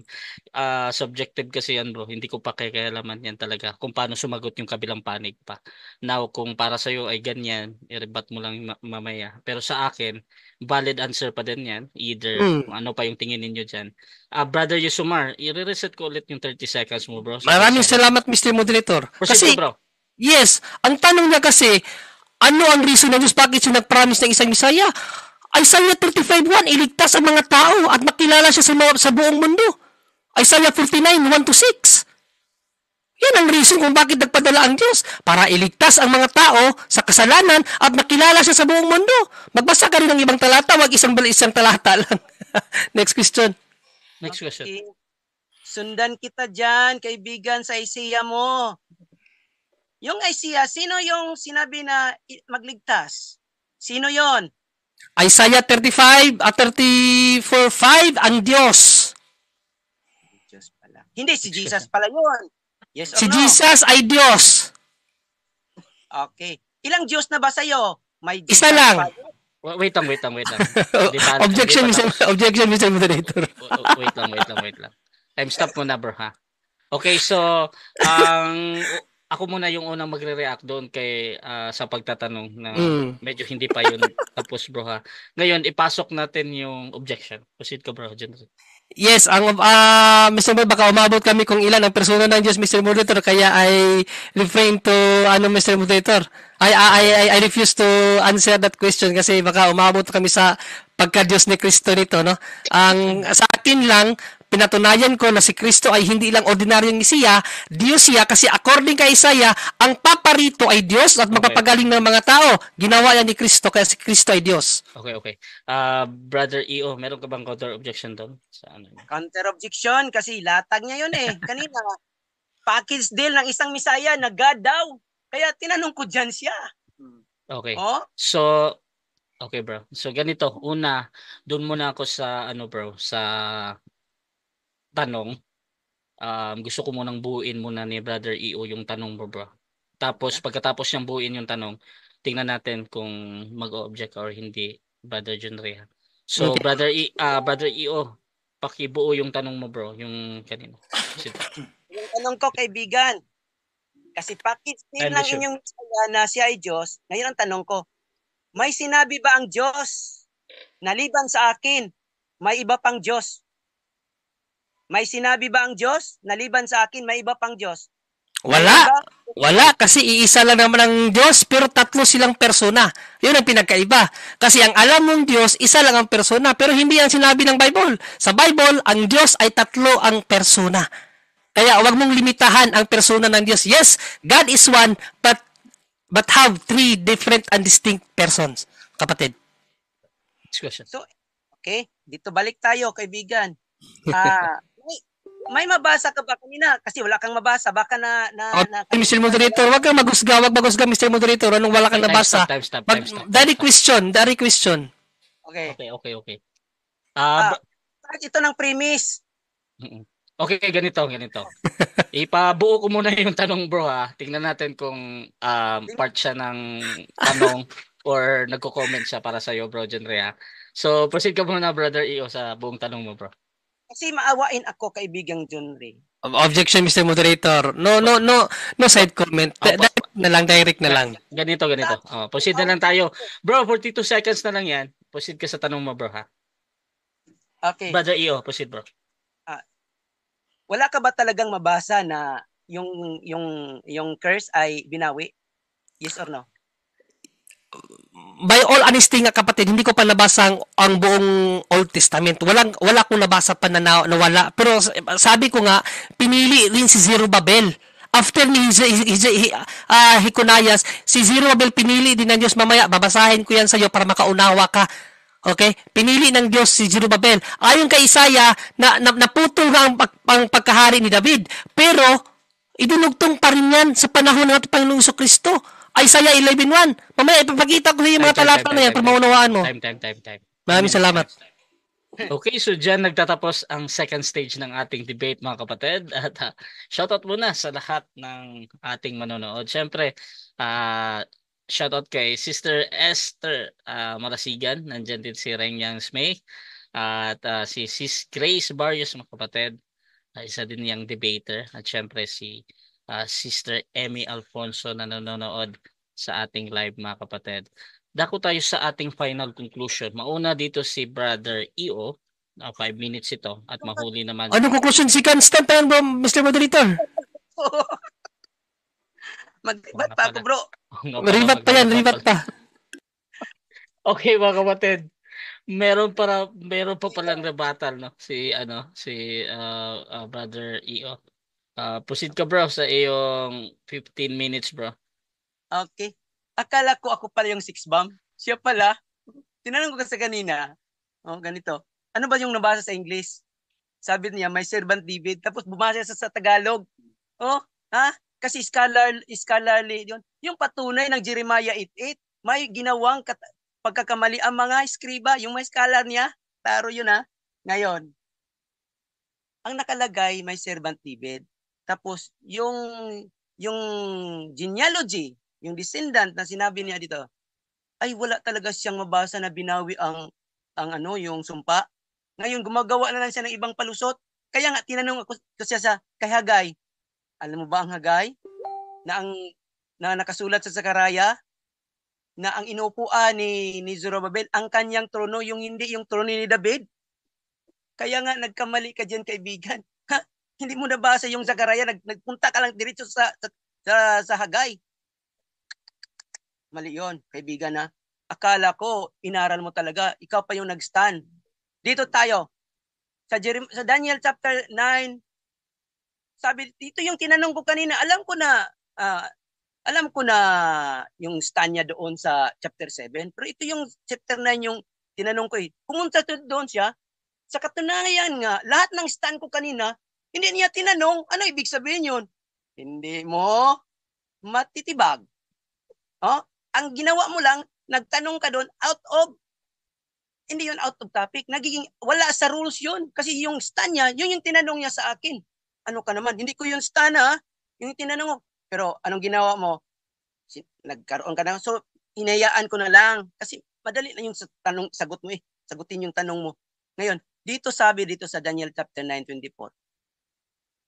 Uh, subjective kasi yan bro. Hindi ko pa kakayaman yan talaga kung paano sumagot yung kabilang panig pa. Now kung para sa iyo ay ganyan, i-rebut mo lang ma- mamaya. Pero sa akin, valid answer pa din yan. Either mm. ano pa yung tingin ninyo diyan. Uh, ah, Brother Yusumar, i-reset ko ulit yung 30 seconds mo bro. Maraming salamat Mr. Moderator. Proceed kasi, bro. Yes, ang tanong niya kasi, ano ang reason ng Diyos bakit siya nag-promise ng isang Misaya? Isaiah 35.1, iligtas ang mga tao at makilala siya sa, buong mundo. Isaiah 49, 6. Yan ang reason kung bakit nagpadala ang Diyos. Para iligtas ang mga tao sa kasalanan at makilala siya sa buong mundo. Magbasa ka rin ng ibang talata, wag isang isang talata lang. Next question. Next question. Okay. Sundan kita dyan, kaibigan, sa Isaiah mo. Yung Isaiah, sino yung sinabi na magligtas? Sino yon? Isaiah 35 at 34:5 ang Diyos. Diyos pala. Hindi si Jesus pala 'yon. Yes si no? Jesus ay Diyos. Okay. Ilang Diyos na ba sa iyo? May Diyos Isa lang. Wait lang, wait lang, wait lang. objection, Mr. Objection, Mr. Moderator. wait lang, wait lang, wait lang. Time stop muna, bro, ha? Okay, so, ang um, ako muna yung unang magre-react doon kay uh, sa pagtatanong na mm. medyo hindi pa yun tapos bro ha. Ngayon ipasok natin yung objection. Proceed ka bro dyan. Yes, ang uh, ah, Mr. Mord, baka umabot kami kung ilan ang persona ng Diyos, Mr. Moderator, kaya I refrain to, ano, Mr. Moderator, I, I, I, I refuse to answer that question kasi baka umabot kami sa pagka-Diyos ni Kristo nito, no? Ang sa atin lang, Pinatunayan ko na si Kristo ay hindi lang ordinaryong Isiya, Diyos siya kasi according kay Isaiah, ang paparito ay Diyos at magpapagaling ng mga tao. Ginawa yan ni Kristo kaya si Kristo ay Diyos. Okay, okay. Uh, Brother EO, meron ka bang counter objection doon? Sa ano? Counter objection kasi latag niya yun eh. Kanina, package deal ng isang misaya na God daw. Kaya tinanong ko dyan siya. Okay. Oh? So, Okay, bro. So ganito, una, doon muna ako sa ano, bro, sa tanong, um, gusto ko munang buuin muna ni Brother EO yung tanong mo, bro. Tapos pagkatapos niyang buuin yung tanong, tingnan natin kung mag-object or hindi, Brother John So, okay. Brother, e, uh, Brother EO, pakibuo yung tanong mo, bro, yung kanina. yung tanong ko, kaibigan, kasi pakitsin lang sure. inyong na siya ay Diyos, ngayon ang tanong ko, may sinabi ba ang Diyos liban sa akin, may iba pang Diyos? May sinabi ba ang Diyos? Naliban sa akin, may iba pang Diyos? Wala. Wala kasi iisa lang naman ang Diyos pero tatlo silang persona. Yun ang pinagkaiba. Kasi ang alam mong Diyos, isa lang ang persona pero hindi ang sinabi ng Bible. Sa Bible, ang Diyos ay tatlo ang persona. Kaya huwag mong limitahan ang persona ng Diyos. Yes, God is one but but have three different and distinct persons. Kapatid. Next question. So, okay, dito balik tayo kaibigan. Ah, uh, may mabasa ka ba kanina? Kasi wala kang mabasa. Baka na... na, oh, na Mr. Moderator, wag kang magusga, wag magusga, Mr. Moderator. Anong wala kang nabasa? Time, stop, time, stop, time, stop, time, Dari question, dari question. Okay. Okay, okay, okay. Uh, uh, ito ng premise. Okay, ganito, ganito. Ipabuo ko muna yung tanong bro ha. Tingnan natin kung um, part siya ng tanong or nagko-comment siya para sa'yo bro, Jenrea. So, proceed ka muna brother EO, sa buong tanong mo bro. Kasi maawain ako, kaibigang John Ray. Objection, Mr. Moderator. No, no, no, no side comment. Da- Opo. direct na lang, direct na lang. Ganito, ganito. Oh, proceed na lang tayo. Bro, 42 seconds na lang yan. Proceed ka sa tanong mo, bro, ha? Okay. Brother Iyo, proceed, bro. Ah, wala ka ba talagang mabasa na yung yung yung curse ay binawi? Yes or no? by all honesty nga kapatid, hindi ko pa nabasa ang, ang buong Old Testament. Walang, wala akong nabasa pa na, na wala. Pero sabi ko nga, pinili rin si Zero Babel. After ni uh, Hikunayas, si Zero Babel pinili din ng Diyos mamaya. Babasahin ko yan sa iyo para makaunawa ka. Okay? Pinili ng Diyos si Jerubabel. Ayon kay Isaya, na, na, naputol nga ang, ang pagkahari ni David. Pero, idinugtong pa rin yan sa panahon ng ating Panginoong Kristo. Isaiah 11.1. Mamaya ipapakita ko sa iyo mga talata na yan para maunawaan mo. Time, time, time, time. Maraming salamat. Okay, so dyan nagtatapos ang second stage ng ating debate mga kapatid. At uh, shoutout muna sa lahat ng ating manonood. Siyempre, uh, shoutout kay Sister Esther uh, Marasigan. Nandyan din si Rengyang Smay. at uh, si Sis Grace Barrios mga kapatid. Uh, isa din niyang debater. At syempre si uh, Sister Emmy Alfonso na nanonood sa ating live mga kapatid. Dako tayo sa ating final conclusion. Mauna dito si Brother EO. Uh, ah, five minutes ito at mahuli naman. Anong conclusion si Constantine bro, Mr. Moderator? Mag-rebat pa ako bro. Oh, pa yan, rebat pa. okay mga kapatid. Meron para meron pa palang rebuttal no si ano si uh, uh, brother EO. Uh, ah, proceed ka bro sa iyong 15 minutes bro. Okay. Akala ko ako pala yung 6 bomb. Siya pala. Tinanong ko kasi kanina. Oh, ganito. Ano ba yung nabasa sa English? Sabi niya, my servant David. Tapos bumasa siya sa Tagalog. Oh, ha? Kasi scholar, scholarly yun. Yung patunay ng Jeremiah 8.8, may ginawang kat- pagkakamali ang mga eskriba, yung may scholar niya, taro yun ha. Ngayon, ang nakalagay, my servant David. Tapos yung yung genealogy, yung descendant na sinabi niya dito, ay wala talaga siyang mabasa na binawi ang ang ano, yung sumpa. Ngayon gumagawa na lang siya ng ibang palusot. Kaya nga tinanong ako ko siya sa kay Hagay. Alam mo ba ang Hagay? Na ang na nakasulat sa Sakaraya na ang inuupuan ni ni Zerubbabel ang kanyang trono yung hindi yung trono ni David. Kaya nga nagkamali ka diyan kaibigan. Hindi mo nabasa yung Zakaria, nag, nagpunta ka lang diretso sa, sa, sa, sa Hagay. Mali yun, kaibigan na. Akala ko, inaral mo talaga. Ikaw pa yung nag-stand. Dito tayo. Sa, Jerem- sa Daniel chapter 9, sabi, dito yung tinanong ko kanina, alam ko na, uh, alam ko na yung stand niya doon sa chapter 7, pero ito yung chapter 9 yung tinanong ko eh. Pumunta doon siya, sa katunayan nga, lahat ng stand ko kanina, hindi niya tinanong, ano ibig sabihin yun? Hindi mo matitibag. Oh, ang ginawa mo lang, nagtanong ka doon out of hindi yun out of topic. Nagiging, wala sa rules yun. Kasi yung stan niya, yun yung tinanong niya sa akin. Ano ka naman? Hindi ko yung stan ha. Yung tinanong ko. Pero anong ginawa mo? Nagkaroon ka na. So, hinayaan ko na lang. Kasi madali na yung tanong, sagot mo eh. Sagutin yung tanong mo. Ngayon, dito sabi dito sa Daniel chapter 9:24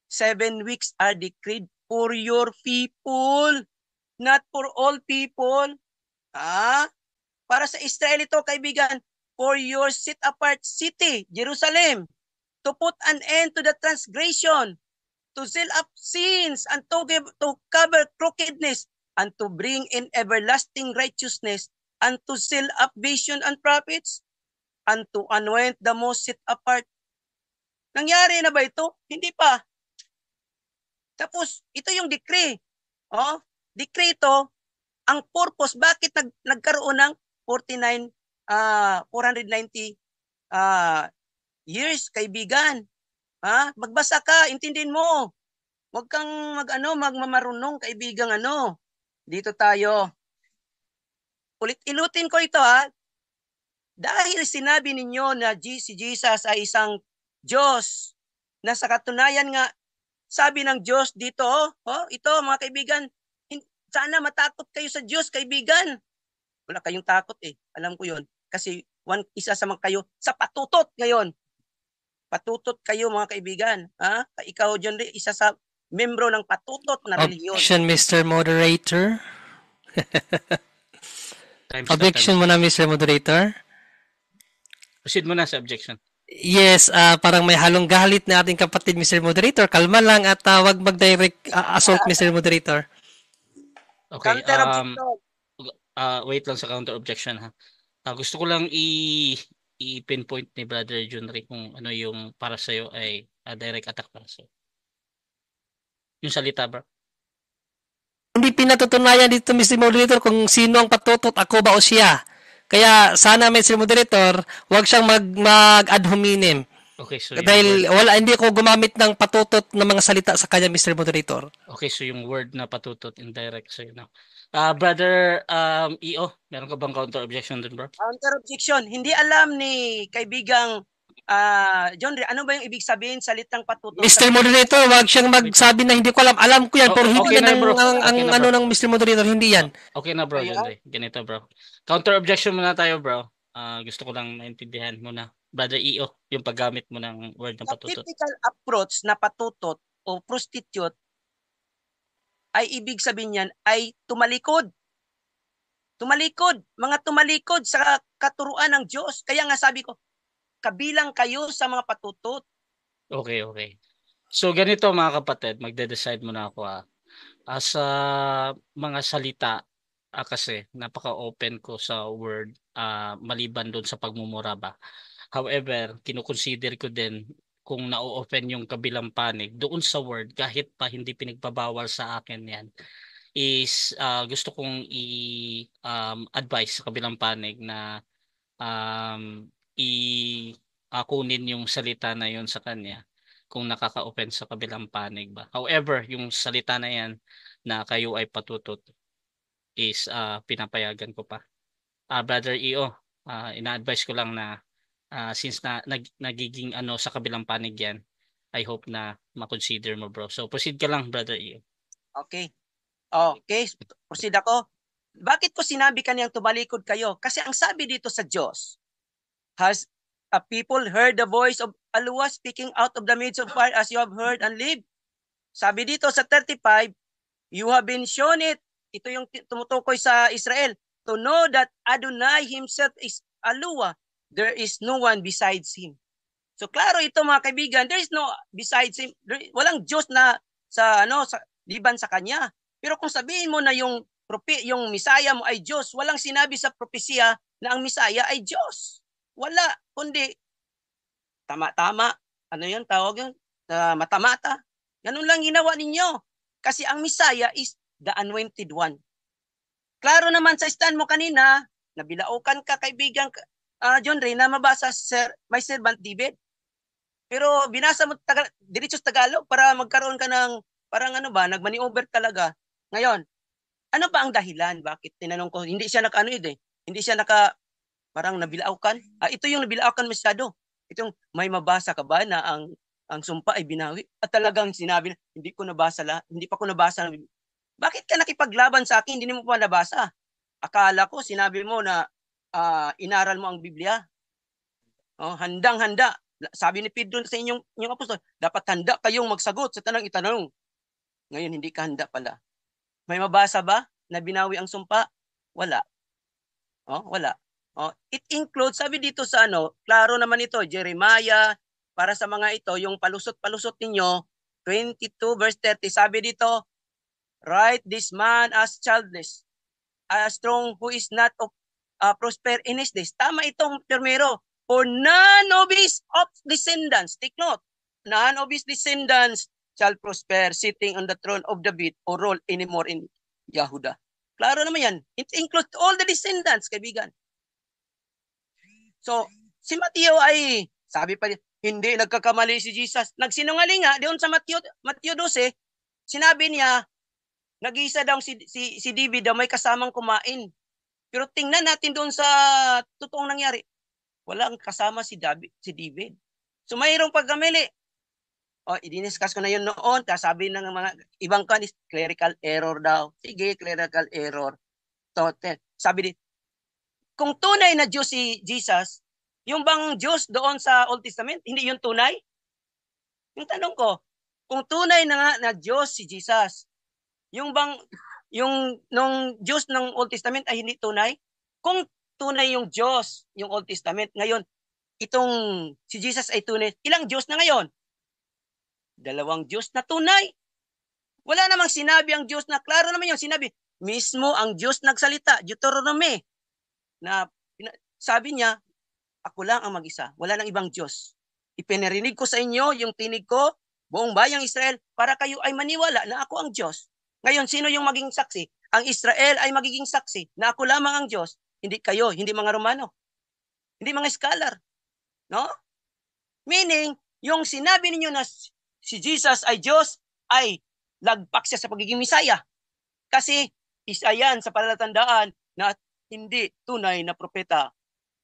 seven weeks are decreed for your people, not for all people. Ha? Ah, para sa Israel ito, kaibigan, for your set apart city, Jerusalem, to put an end to the transgression, to seal up sins, and to, give, to cover crookedness, and to bring in everlasting righteousness, and to seal up vision and prophets, and to anoint the most set apart. Nangyari na ba ito? Hindi pa. Tapos, ito yung decree. Oh, decree ito, ang purpose, bakit nag, nagkaroon ng 49, uh, 490 uh, years, kaibigan. Ha? Magbasa ka, intindihin mo. Huwag kang magano magmamarunong kaibigang ano. Dito tayo. Ulit ilutin ko ito ha. Dahil sinabi ninyo na G, si Jesus ay isang Diyos na sa katunayan nga sabi ng Diyos dito, oh, oh ito mga kaibigan, sana matakot kayo sa Diyos, kaibigan. Wala kayong takot eh. Alam ko yon Kasi one, isa sa mga kayo sa patutot ngayon. Patutot kayo mga kaibigan. Ha? Ikaw, John Ray, isa sa membro ng patutot na reliyon. Objection, Mr. Moderator. Objection muna, Mr. Moderator. Proceed muna sa objection. Yes, uh, parang may halong galit na ating kapatid, Mr. Moderator. Kalma lang at uh, wag mag-direct uh, assault, Mr. Moderator. Okay, um, uh, wait lang sa counter objection ha. Uh, gusto ko lang i- i-pinpoint ni Brother Junry kung ano yung para sa'yo ay uh, direct attack para sa'yo. Yung salita ba? Hindi pinatutunayan dito, Mr. Moderator, kung sino ang patutot, ako ba o siya. Kaya sana may sir moderator, wag siyang mag, mag ad hominem. Okay, so Dahil word... wala, hindi ko gumamit ng patutot ng mga salita sa kanya, Mr. Moderator. Okay, so yung word na patutot, indirect sa'yo na. Uh, brother um, EO, meron ka bang counter objection din, bro? Counter objection. Hindi alam ni kaibigang Uh, John, ano ba yung ibig sabihin salitang patutukan? Mr. Moderator, huwag siyang magsabi na hindi ko alam. Alam ko yan, pero hindi okay na, bro. ang, ang okay na, ano ng Mr. Moderator, hindi yan. Okay na bro, John Ganito bro. Counter objection muna tayo bro. Uh, gusto ko lang naintindihan muna. Brother EO, yung paggamit mo ng word ng patutot. Typical approach na patutot o prostitute ay ibig sabihin yan ay tumalikod. Tumalikod, mga tumalikod sa katuruan ng Diyos. Kaya nga sabi ko, kabilang kayo sa mga patutot. Okay, okay. So ganito mga kapatid, magde-decide muna ako ah. As ah, mga salita ah, kasi napaka-open ko sa word ah, maliban doon sa pagmumura ba. However, kinukonsider ko din kung na-open yung kabilang panig doon sa word kahit pa hindi pinagbabawal sa akin yan is uh, gusto kong i um, advice sa kabilang panig na um, i-kunin uh, yung salita na yon sa kanya kung nakaka-offend sa kabilang panig ba. However, yung salita na yan na kayo ay patutot is uh, pinapayagan ko pa. Uh, Brother EO, uh, ah, ina-advise ko lang na uh, since na nag, nagiging ano sa kabilang panig yan, I hope na makonsider mo bro. So proceed ka lang Brother EO. Okay. Okay, proceed ako. Bakit ko sinabi kaniyang tumalikod kayo? Kasi ang sabi dito sa Diyos, Has a people heard the voice of Alua speaking out of the midst of fire as you have heard and lived? Sabi dito sa 35, you have been shown it. Ito yung tumutukoy sa Israel. To know that Adonai himself is Alua. There is no one besides him. So klaro ito mga kaibigan, there is no besides him, walang Diyos na sa ano sa liban sa kanya. Pero kung sabihin mo na yung propi, yung Misaya mo ay Diyos, walang sinabi sa propesya na ang Misaya ay Diyos. Wala, kundi tama-tama. Ano yun, tawag yun? Uh, matamata. Ganun lang ginawa ninyo. Kasi ang Misaya is the anointed one. Klaro naman sa stand mo kanina, nabilaukan ka kaibigan uh, John Ray na mabasa sir, my servant David. Pero binasa mo taga, diretso Tagalog para magkaroon ka ng parang ano ba, nagmaneuver talaga. Ngayon, ano ba ang dahilan? Bakit tinanong ko? Hindi siya nakaano eh. Hindi siya naka parang nabilaukan. Ah, ito yung nabilaukan masyado. Itong may mabasa ka ba na ang ang sumpa ay binawi? At talagang sinabi na, hindi ko nabasa la, hindi pa ko nabasa. Bakit ka nakipaglaban sa akin? Hindi mo pa nabasa. Akala ko sinabi mo na uh, inaral mo ang Biblia. Oh, handang-handa. Sabi ni Pedro sa inyong, inyong apostol, dapat handa kayong magsagot sa tanang itanong. Ngayon, hindi ka handa pala. May mabasa ba na binawi ang sumpa? Wala. Oh, wala. Oh, it includes, sabi dito sa ano, klaro naman ito, Jeremiah, para sa mga ito, yung palusot-palusot ninyo, 22 verse 30, sabi dito, Write this man as childless, as strong who is not of uh, prosper in his days. Tama itong termero. For none of his of descendants, take note, none of his descendants shall prosper sitting on the throne of David or rule anymore in Yahuda. Klaro naman yan. It includes all the descendants, kaibigan. So, si Mateo ay, sabi pa hindi nagkakamali si Jesus. Nagsinungaling nga, doon sa Matthew, Matthew 12, sinabi niya, nag-isa daw si, si, si David daw, may kasamang kumain. Pero tingnan natin doon sa totoong nangyari. Walang kasama si David. Si David. So mayroong pagkamali. O, oh, i ko na yun noon. Kasabi ng mga ibang kanis, clerical error daw. Sige, clerical error. Total. Sabi din, kung tunay na Diyos si Jesus, yung bang Diyos doon sa Old Testament, hindi yung tunay? Yung tanong ko, kung tunay na nga na Diyos si Jesus, yung bang yung nung Diyos ng Old Testament ay hindi tunay? Kung tunay yung Diyos, yung Old Testament, ngayon, itong si Jesus ay tunay, ilang Diyos na ngayon? Dalawang Diyos na tunay. Wala namang sinabi ang Diyos na, klaro naman yung sinabi, mismo ang Diyos nagsalita, Deuteronomy na sabi niya, ako lang ang mag-isa, wala nang ibang Diyos. Ipinarinig ko sa inyo yung tinig ko, buong bayang Israel, para kayo ay maniwala na ako ang Diyos. Ngayon, sino yung maging saksi? Ang Israel ay magiging saksi na ako lamang ang Diyos, hindi kayo, hindi mga Romano, hindi mga scholar. No? Meaning, yung sinabi ninyo na si Jesus ay Diyos, ay lagpak siya sa pagiging misaya. Kasi isa yan sa palatandaan na hindi tunay na propeta.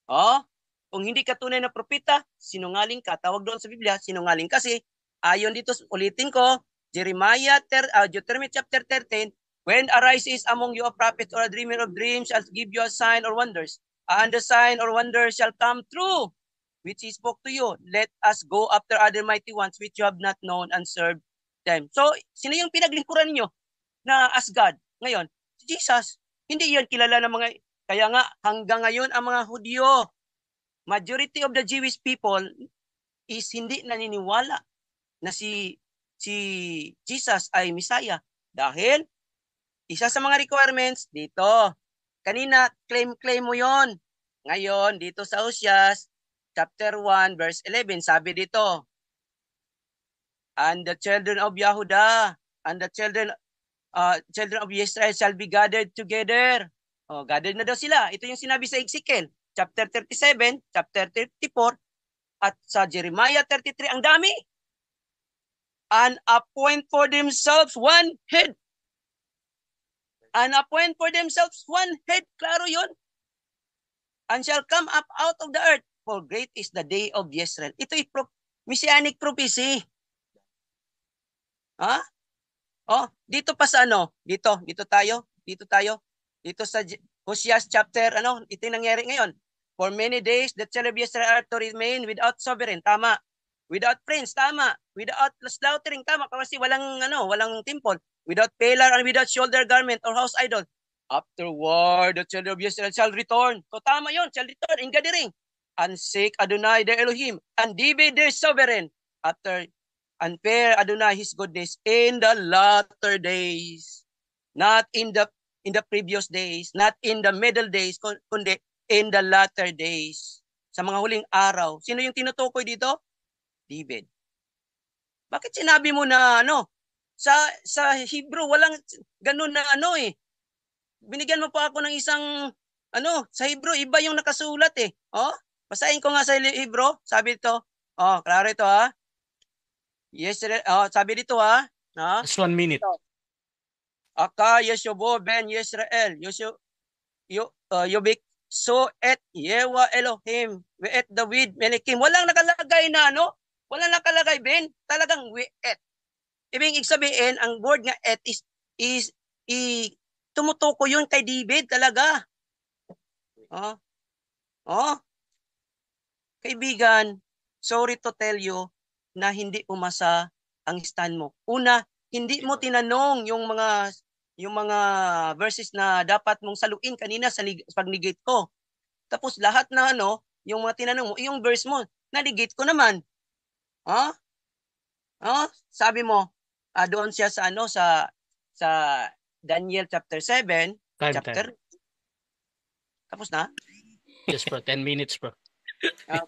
Oh, kung hindi ka tunay na propeta, sinungaling ka. Tawag doon sa Biblia, sinungaling kasi ayon dito, ulitin ko, Jeremiah ter, uh, Deuteronomy chapter 13, When arises among you a prophet or a dreamer of dreams, shall give you a sign or wonders. And the sign or wonder shall come true, which he spoke to you. Let us go after other mighty ones which you have not known and serve them. So, sino yung pinaglingkuran niyo na as God? Ngayon, Jesus. Hindi yan kilala ng mga kaya nga hanggang ngayon ang mga Hudyo, majority of the Jewish people is hindi naniniwala na si si Jesus ay Messiah dahil isa sa mga requirements dito. Kanina claim-claim mo 'yon. Ngayon dito sa Oseas chapter 1 verse 11 sabi dito And the children of Yahuda and the children uh, children of Israel shall be gathered together Oh, gathered na daw sila. Ito yung sinabi sa Ezekiel, chapter 37, chapter 34, at sa Jeremiah 33. Ang dami! And appoint for themselves one head. And appoint for themselves one head. Klaro yun. And shall come up out of the earth. For great is the day of Yisrael. Ito ay pro messianic prophecy. Ha? Huh? Oh, dito pa sa ano? Dito, dito tayo, dito tayo. Ito sa Hoseas chapter, ano, ito nangyari ngayon. For many days, the children of Israel to remain without sovereign. Tama. Without prince. Tama. Without slaughtering. Tama. Kasi walang, ano, walang temple. Without pillar and without shoulder garment or house idol. Afterward, the children of Israel shall return. So tama yon, shall return in gathering. And seek Adonai their Elohim. And divide their sovereign. After and fear Adonai his goodness in the latter days, not in the in the previous days, not in the middle days, kundi in the latter days, sa mga huling araw. Sino yung tinutukoy dito? David. Bakit sinabi mo na ano? Sa sa Hebrew walang ganun na ano eh. Binigyan mo pa ako ng isang ano, sa Hebrew iba yung nakasulat eh. Oh? Basahin ko nga sa Hebrew, sabi dito. Oh, klaro ito ha. Ah. Yes, oh, sabi dito ha. Ah, no? Just one minute. Ito. Aka Yeshubo ben Yisrael, Yubik, uh, so et Yewa Elohim, we et David Melikim. Walang nakalagay na no? Walang nakalagay, Ben. Talagang we et. Ibig sabihin, ang word nga et is, is, i, tumutuko yun kay David talaga. Oh. Oh. Kaibigan, sorry to tell you na hindi umasa ang stand mo. Una, hindi mo tinanong yung mga yung mga verses na dapat mong saluin kanina sa, sa ko. Tapos lahat na ano, yung mga tinanong mo, eh, yung verse mo, na-negate ko naman. Ha? Huh? Huh? Ah? Sabi mo, uh, doon siya sa ano sa sa Daniel chapter 7, time, chapter time. Tapos na? Yes bro, 10 minutes bro. Ah.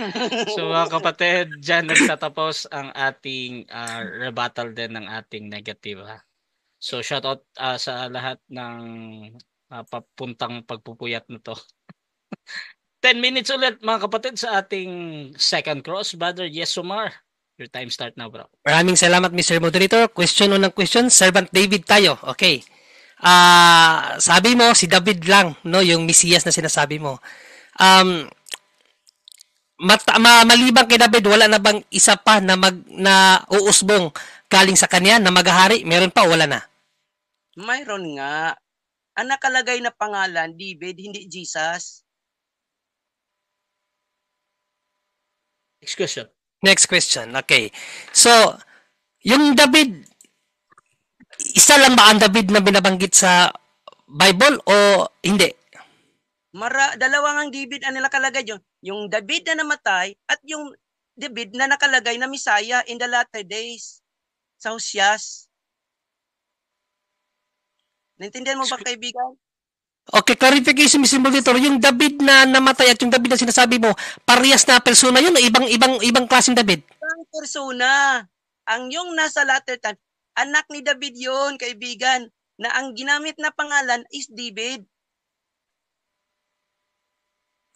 so mga kapatid, dyan nagtatapos ang ating uh, rebuttal din ng ating negative ha. So shout out uh, ah, sa lahat ng uh, papuntang pagpupuyat na to. 10 minutes ulit mga kapatid sa ating second cross. Brother, yes, Your time start now, bro. Maraming salamat, Mr. Moderator. Question unang question. Servant David tayo. Okay. Uh, sabi mo, si David lang, no? yung Mesias na sinasabi mo. Um, mata, ma, maliban kay David, wala na bang isa pa na, mag, na uusbong galing sa kanya na maghahari? Meron pa, wala na. Mayroon nga. Ang nakalagay na pangalan, David, hindi Jesus. Next question. Next question. Okay. So, yung David, isa lang ba ang David na binabanggit sa Bible o hindi? Mara, dalawang ang David ang nakalagay yun. Yung David na namatay at yung David na nakalagay na Messiah in the latter days sa Hosyas. Naintindihan mo ba kaibigan? Okay, clarification Mr. Moderator, yung David na namatay at yung David na sinasabi mo, parehas na persona yun o ibang ibang ibang klaseng David? Ibang persona. Ang yung nasa latter time, anak ni David yun, kaibigan, na ang ginamit na pangalan is David.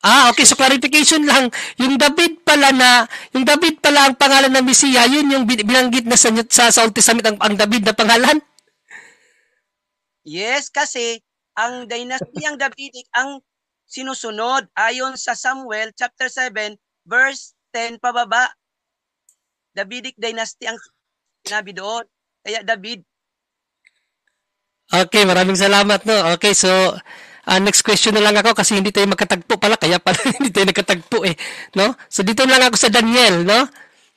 Ah, okay. So clarification lang, yung David pala na, yung David pala ang pangalan ng Mesiya, yun yung binanggit na sa, sa, sa Old Testament ang, ang David na pangalan? Yes, kasi ang dinastiyang Davidic ang sinusunod ayon sa Samuel chapter 7 verse 10 pababa. Davidic dynasty ang sinabi doon. Kaya David. Okay, maraming salamat no. Okay, so uh, next question na lang ako kasi hindi tayo magkatagpo pala kaya pala hindi tayo nagkatagpo eh, no? So dito na lang ako sa Daniel, no?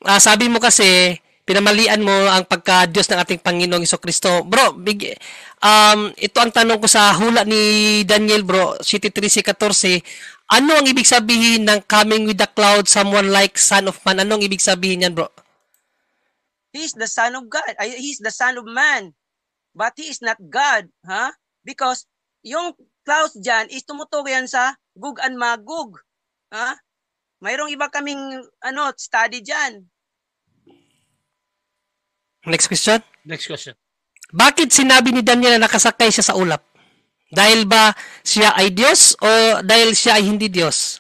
Uh, sabi mo kasi pinamalian mo ang pagka-Diyos ng ating Panginoong Iso Kristo. Bro, big, um, ito ang tanong ko sa hula ni Daniel, bro, City 1314. Ano ang ibig sabihin ng coming with the cloud, someone like Son of Man? Anong ibig sabihin niyan, bro? He is the Son of God. He is the Son of Man. But He is not God. Huh? Because yung clouds dyan is tumutukoy yan sa gug and magug. Ha? Huh? Mayroong iba kaming ano, study dyan. Next question? Next question. Bakit sinabi ni Daniel na nakasakay siya sa ulap? Dahil ba siya ay Diyos o dahil siya ay hindi Diyos?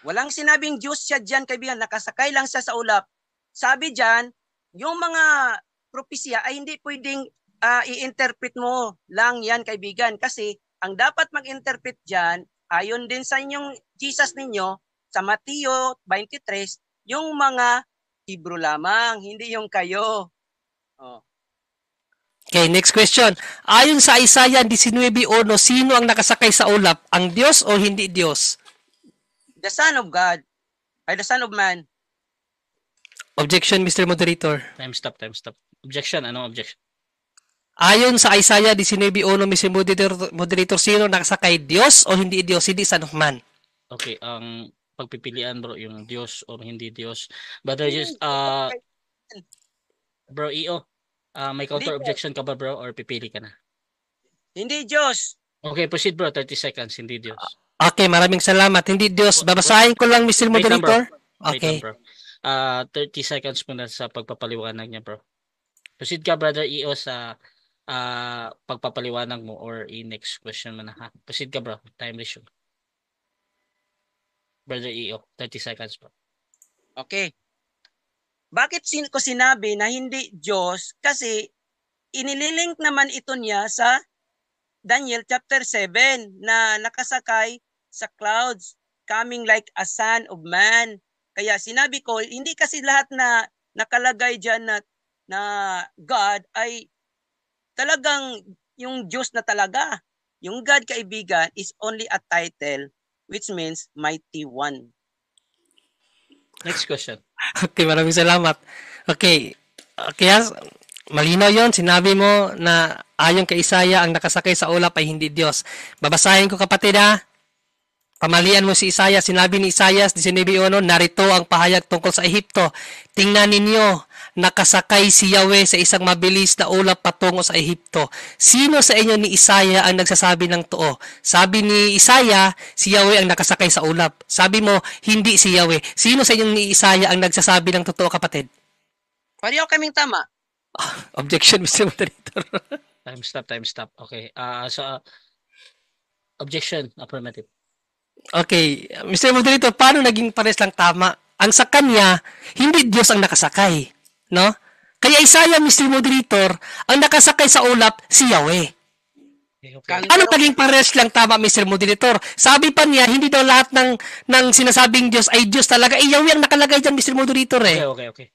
Walang sinabing Diyos siya diyan kaibigan. Nakasakay lang siya sa ulap. Sabi diyan, yung mga propesya ay hindi pwedeng uh, i-interpret mo lang yan, kaibigan. Kasi ang dapat mag-interpret diyan ayon din sa inyong Jesus ninyo, sa Mateo 23, yung mga libro lamang, hindi yung kayo. Oh. Okay, next question. Ayon sa Isaiah 19.1, sino ang nakasakay sa ulap? Ang Diyos o hindi Diyos? The Son of God. Ay, the Son of Man. Objection, Mr. Moderator. Time stop, time stop. Objection, anong objection? Ayon sa Isaiah 19.1, Mr. Moderator, moderator sino nakasakay? Diyos o hindi Diyos? Hindi Son of Man. Okay, ang um, pagpipilian bro yung Dios ah, e o ah, hindi Dios but I just uh bro EO uh, may counter objection ka ba bro or pipili ka na hindi Dios okay proceed bro 30 seconds hindi Dios ah, okay maraming salamat hindi Dios babasahin ko lang Mr. Moderator okay Uh, 30 seconds muna sa pagpapaliwanag niya bro proceed ka brother EO sa uh, pagpapaliwanag mo or i-next question mo na ha proceed ka bro time resume Brother EO. 30 seconds po. Okay. Bakit sin ko sinabi na hindi Diyos? Kasi inililink naman ito niya sa Daniel chapter 7 na nakasakay sa clouds coming like a son of man. Kaya sinabi ko, hindi kasi lahat na nakalagay dyan na, na God ay talagang yung Diyos na talaga. Yung God, kaibigan, is only a title which means mighty one. Next question. Okay, maraming salamat. Okay, kaya malinaw yon sinabi mo na ayon kay Isaya ang nakasakay sa ulap ay hindi Diyos. Babasahin ko kapatid ha. Pamalian mo si Isaya. Sinabi ni Isayas 19.1, narito ang pahayag tungkol sa Ehipto. Tingnan ninyo, nakasakay si Yahweh sa isang mabilis na ulap patungo sa Ehipto. Sino sa inyo ni Isaya ang nagsasabi ng too? Sabi ni Isaya, si Yahweh ang nakasakay sa ulap. Sabi mo, hindi si Yahweh. Sino sa inyo ni Isaya ang nagsasabi ng totoo, kapatid? Pareho kaming tama. objection, Mr. Moderator. time stop, time stop. Okay. Uh, so, uh, objection, affirmative. Okay, Mr. Moderator, paano naging pares lang tama? Ang sa kanya, hindi Diyos ang nakasakay. No? Kaya Isaiah, Mr. Moderator, ang nakasakay sa ulap, si Yahweh. Ano naging pares lang tama, Mr. Moderator? Sabi pa niya, hindi daw lahat ng, ng sinasabing Diyos ay Diyos talaga. Eh, Yahweh ang nakalagay dyan, Mr. Moderator eh. Okay, okay, okay.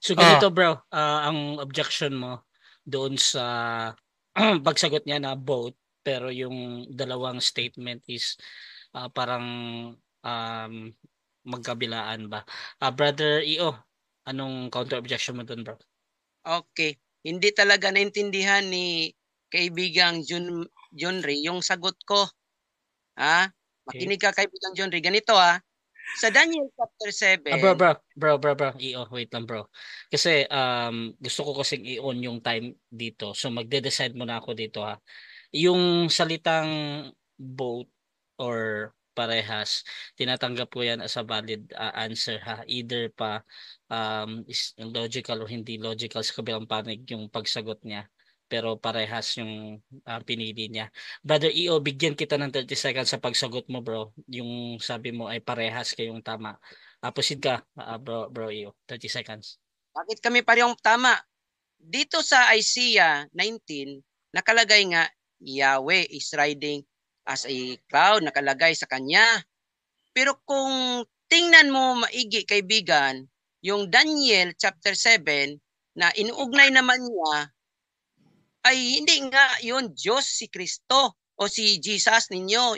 So, ganito oh. bro, uh, ang objection mo doon sa pagsagot niya na both, pero yung dalawang statement is uh, parang um, magkabilaan ba? Uh, Brother EO, Anong counter objection mo doon, bro? Okay. Hindi talaga naintindihan ni kaibigang Jun Junri yung sagot ko. Ha? Makinig ka kaibigang Junri. Ganito ha. Sa Daniel chapter 7. Ah, bro, bro, bro, bro, bro. i wait lang, bro. Kasi um, gusto ko kasing i-on yung time dito. So magde-decide muna ako dito ha. Yung salitang boat or parehas. Tinatanggap ko yan as a valid uh, answer ha. Either pa um, is logical or hindi logical sa kabilang panig yung pagsagot niya pero parehas yung uh, pinili niya. Brother EO, bigyan kita ng 30 seconds sa pagsagot mo bro. Yung sabi mo ay parehas kayong tama. Uh, ka uh, bro, bro EO. 30 seconds. Bakit kami parehong tama? Dito sa Isaiah 19, nakalagay nga Yahweh is riding as a cloud nakalagay sa kanya. Pero kung tingnan mo maigi kay Bigan, yung Daniel chapter 7 na inuugnay naman niya ay hindi nga yon Diyos si Kristo o si Jesus ninyo.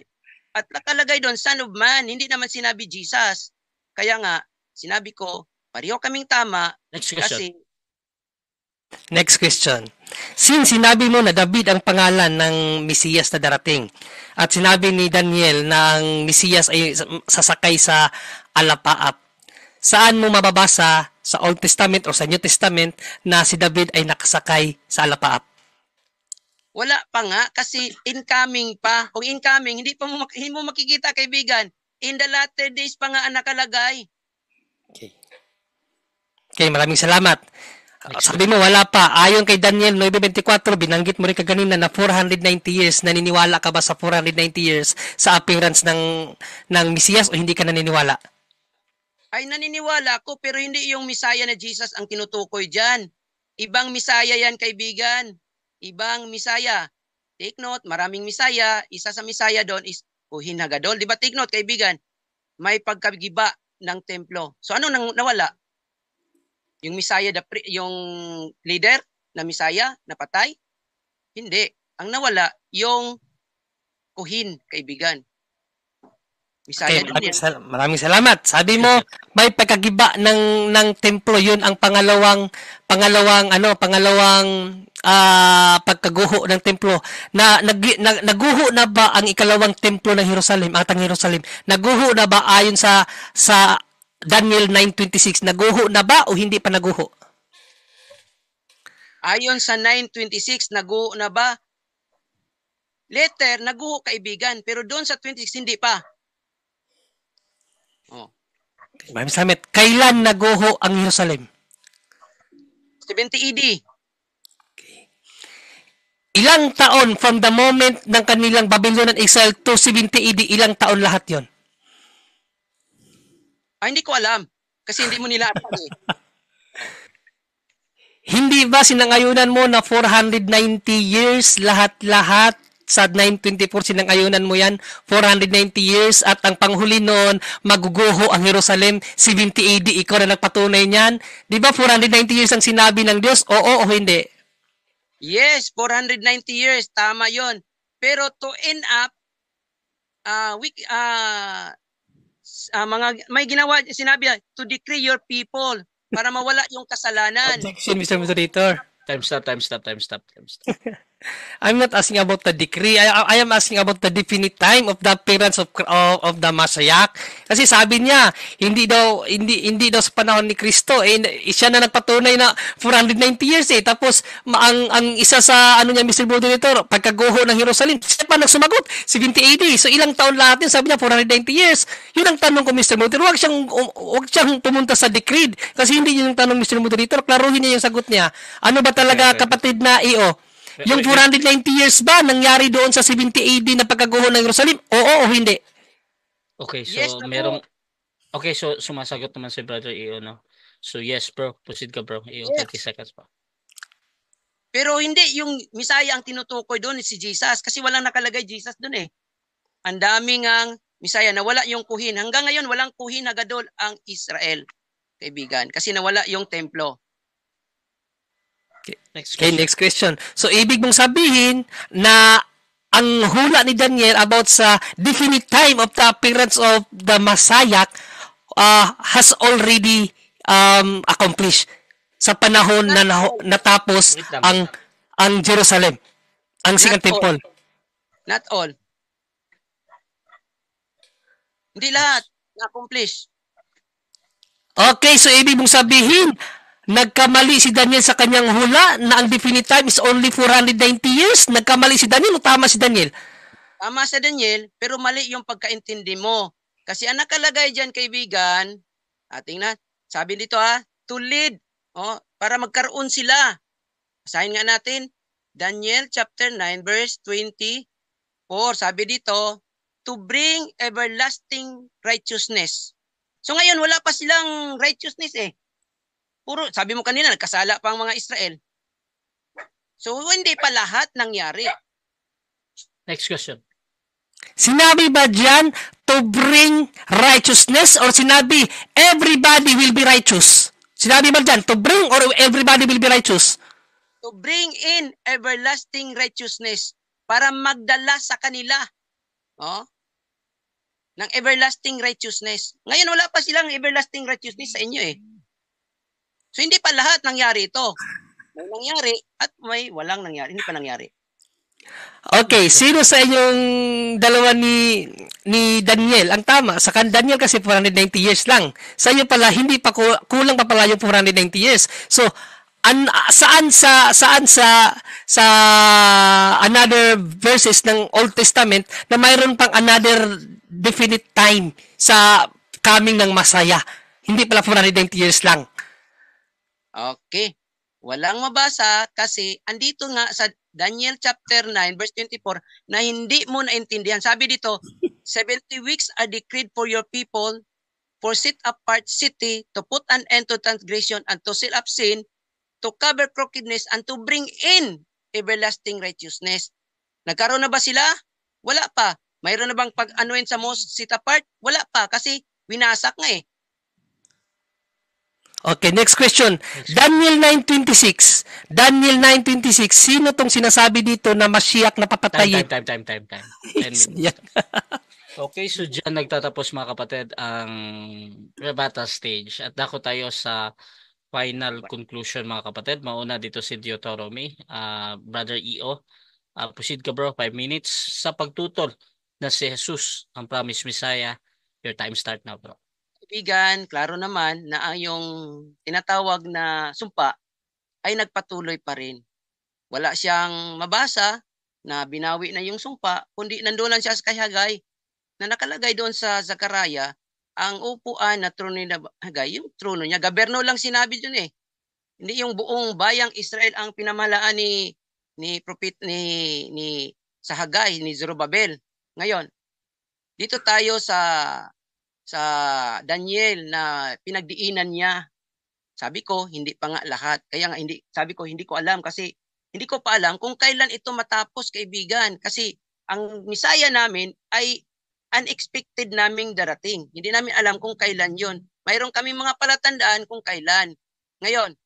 At nakalagay doon, Son of Man, hindi naman sinabi Jesus. Kaya nga, sinabi ko, pareho kaming tama Next question. kasi Next question. Since sinabi mo na David ang pangalan ng Mesiyas na darating at sinabi ni Daniel na ang Mesiyas ay sasakay sa alapaap, saan mo mababasa sa Old Testament o sa New Testament na si David ay nakasakay sa alapaap? Wala pa nga kasi incoming pa. O incoming, hindi pa mo, hindi mo makikita kaibigan. In the latter days pa nga ang nakalagay. Okay. Okay, maraming salamat. Sabi mo, wala pa. Ayon kay Daniel 9.24, binanggit mo rin kaganina na 490 years. Naniniwala ka ba sa 490 years sa appearance ng, ng Mesias o hindi ka naniniwala? Ay, naniniwala ako pero hindi yung Misaya na Jesus ang tinutukoy dyan. Ibang Misaya yan, kaibigan. Ibang Misaya. Take note, maraming Misaya. Isa sa Misaya doon is Uhin Hagadol. Di ba, take note, kaibigan? May pagkagiba ng templo. So ano nang nawala? Yung misaya, yung leader na misaya, napatay? Hindi. Ang nawala, yung kuhin, kaibigan. Messiah okay, maraming, sal- maraming salamat. Sabi mo, may pagkagiba ng ng templo 'yun ang pangalawang pangalawang ano, pangalawang uh, pagkaguho ng templo. Na, nag, na naguho na ba ang ikalawang templo ng Jerusalem, atang Jerusalem? Naguho na ba ayon sa sa Daniel 9.26, naguho na ba o hindi pa naguho? Ayon sa 9.26, naguho na ba? Later, naguho kaibigan, pero doon sa 26, hindi pa. Oh. Ma'am Samet, kailan naguho ang Jerusalem? 70 ED. Okay. Ilang taon from the moment ng kanilang Babylon and Israel to 70 ED, ilang taon lahat yon? Ay, ah, hindi ko alam. Kasi hindi mo nila alam eh. hindi ba sinangayunan mo na 490 years lahat-lahat sa 924 sinangayunan mo yan 490 years at ang panghuli noon maguguho ang Jerusalem 70 AD ikaw na nagpatunay niyan di ba 490 years ang sinabi ng Diyos oo o hindi yes 490 years tama yon pero to end up uh, we, uh, uh, mga may ginawa sinabi to decree your people para mawala yung kasalanan. Objection, Mr. Moderator. Time stop, time stop, time stop, time stop. I'm not asking about the decree. I, I am asking about the definite time of the appearance of of, of the Masayak. Kasi sabi niya, hindi daw hindi hindi daw sa panahon ni Kristo eh siya na nagpatunay na 490 years eh. Tapos ang ang isa sa ano niya Mr. Moderator, pagkaguho ng Jerusalem, siya pa nagsumagot 70 AD. So ilang taon lahat yun, sabi niya 490 years. Yun ang tanong ko Mr. Moderator. Huwag siyang huwag siyang pumunta sa decreed kasi hindi yun yung tanong Mr. Moderator. Klaruhin niya yung sagot niya. Ano ba talaga kapatid na iyo? Yung 490 years ba nangyari doon sa 70 AD na pagkaguho ng Jerusalem? Oo o hindi? Okay, so yes, merong Okay, so sumasagot naman si Brother Eo, no? So yes, bro. Proceed ka, bro. Eo, yes. 30 seconds pa. Pero hindi, yung Misaya ang tinutukoy doon si Jesus kasi walang nakalagay Jesus doon eh. Ang daming ang Misaya, wala yung kuhin. Hanggang ngayon, walang kuhin na gadol ang Israel, kaibigan. Kasi nawala yung templo. Okay, next question. So, ibig mong sabihin na ang hula ni Daniel about sa definite time of the appearance of the Masayak uh, has already um, accomplished sa panahon na natapos ang ang Jerusalem, ang Second Temple. Not all. Hindi lahat na-accomplish. Okay, so ibig mong sabihin, Nagkamali si Daniel sa kanyang hula na ang definite time is only 490 years. Nagkamali si Daniel o tama si Daniel? Tama si Daniel, pero mali yung pagkaintindi mo. Kasi ang nakalagay dyan, kaibigan, ating na, sabi dito ha, ah, to lead, oh, para magkaroon sila. Basahin nga natin, Daniel chapter 9 verse 24, sabi dito, to bring everlasting righteousness. So ngayon, wala pa silang righteousness eh. Puro, sabi mo kanina, nagkasala pa ang mga Israel. So, hindi pa lahat nangyari. Next question. Sinabi ba diyan to bring righteousness or sinabi everybody will be righteous? Sinabi ba diyan to bring or everybody will be righteous? To bring in everlasting righteousness para magdala sa kanila oh, ng everlasting righteousness. Ngayon wala pa silang everlasting righteousness sa inyo eh. So hindi pa lahat nangyari ito. May nangyari at may walang nangyari, hindi pa nangyari. Okay, sino sa inyong dalawa ni ni Daniel ang tama? Sa kan Daniel kasi 490 years lang. Sa iyo pala hindi pa kulang pa pala yung 490 years. So an, saan sa saan sa sa another verses ng Old Testament na mayroon pang another definite time sa coming ng Masaya. Hindi pala 490 years lang. Okay. Walang mabasa kasi andito nga sa Daniel chapter 9 verse 24 na hindi mo naintindihan. Sabi dito, 70 weeks are decreed for your people for set apart city to put an end to transgression and to seal up sin, to cover crookedness and to bring in everlasting righteousness. Nagkaroon na ba sila? Wala pa. Mayroon na bang pag-anuin sa most set apart? Wala pa kasi winasak nga eh. Okay, next question. Daniel 9.26. Daniel 9.26. Sino tong sinasabi dito na mashiyak na papatayin? Time, time, time, time, time. 10 okay, so dyan nagtatapos mga kapatid ang Rebata stage. At dako tayo sa final conclusion mga kapatid. Mauna dito si Diotoromi, uh, ah, Brother E.O. Uh, ah, proceed ka bro, 5 minutes. Sa pagtutol na si Jesus, ang promised Messiah, your time start now bro kaibigan, klaro naman na ang yung tinatawag na sumpa ay nagpatuloy pa rin. Wala siyang mabasa na binawi na yung sumpa, kundi nandoon lang siya sa kahagay na nakalagay doon sa Zakaraya ang upuan na trono ni Hagay, yung trono niya, gobyerno lang sinabi doon eh. Hindi yung buong bayang Israel ang pinamalaan ni ni prophet ni ni sa Hagay ni Zerubbabel. Ngayon, dito tayo sa sa Daniel na pinagdiinan niya. Sabi ko, hindi pa nga lahat. Kaya nga hindi, sabi ko, hindi ko alam kasi hindi ko pa alam kung kailan ito matapos, kaibigan. Kasi ang misaya namin ay unexpected naming darating. Hindi namin alam kung kailan yon. Mayroon kami mga palatandaan kung kailan. Ngayon,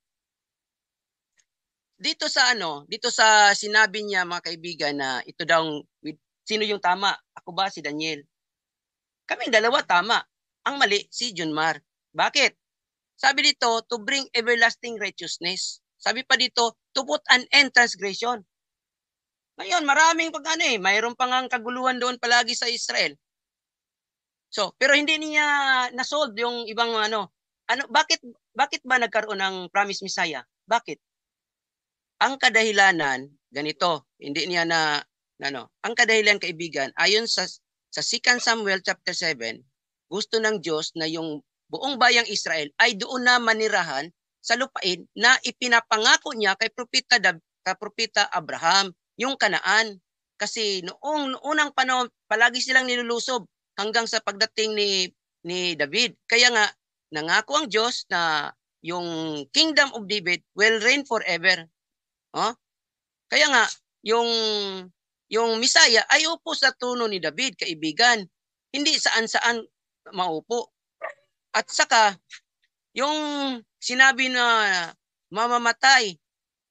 dito sa ano, dito sa sinabi niya mga kaibigan na ito daw sino yung tama? Ako ba si Daniel? Kami dalawa tama. Ang mali, si Junmar. Bakit? Sabi dito, to bring everlasting righteousness. Sabi pa dito, to put an end transgression. Ngayon, maraming pag ano eh, mayroon pang ang kaguluhan doon palagi sa Israel. So, pero hindi niya na-solve yung ibang ano. Ano bakit bakit ba nagkaroon ng promise Messiah? Bakit? Ang kadahilanan ganito, hindi niya na ano, ang kadahilan kaibigan ayon sa sa 2 Samuel chapter 7, gusto ng Diyos na yung buong bayang Israel ay doon na manirahan sa lupain na ipinapangako niya kay Propeta, kay Propeta Abraham, yung Kanaan. Kasi noong unang panahon, palagi silang nilulusob hanggang sa pagdating ni, ni David. Kaya nga, nangako ang Diyos na yung kingdom of David will reign forever. Oh? Kaya nga, yung, yung Misaya ay upo sa trono ni David, kaibigan. Hindi saan-saan maupo. At saka, yung sinabi na mamamatay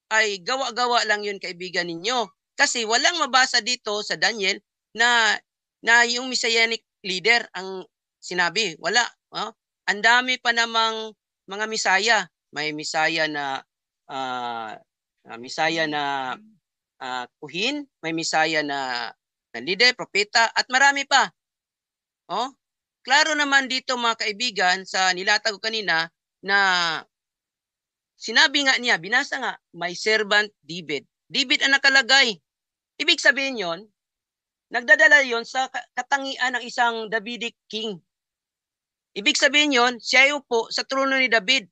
ay gawa-gawa lang yun kaibigan ninyo. Kasi walang mabasa dito sa Daniel na na yung messianic leader ang sinabi. Wala. Oh. Ang dami pa namang mga misaya. May misaya na uh, misaya na uh, kuhin, may misaya na, na leader, propeta, at marami pa. Oh, Klaro naman dito mga kaibigan sa nilatag ko kanina na sinabi nga niya, binasa nga, my servant David. David ang nakalagay. Ibig sabihin yon, nagdadala yon sa katangian ng isang Davidic king. Ibig sabihin yon, siya ay upo sa trono ni David.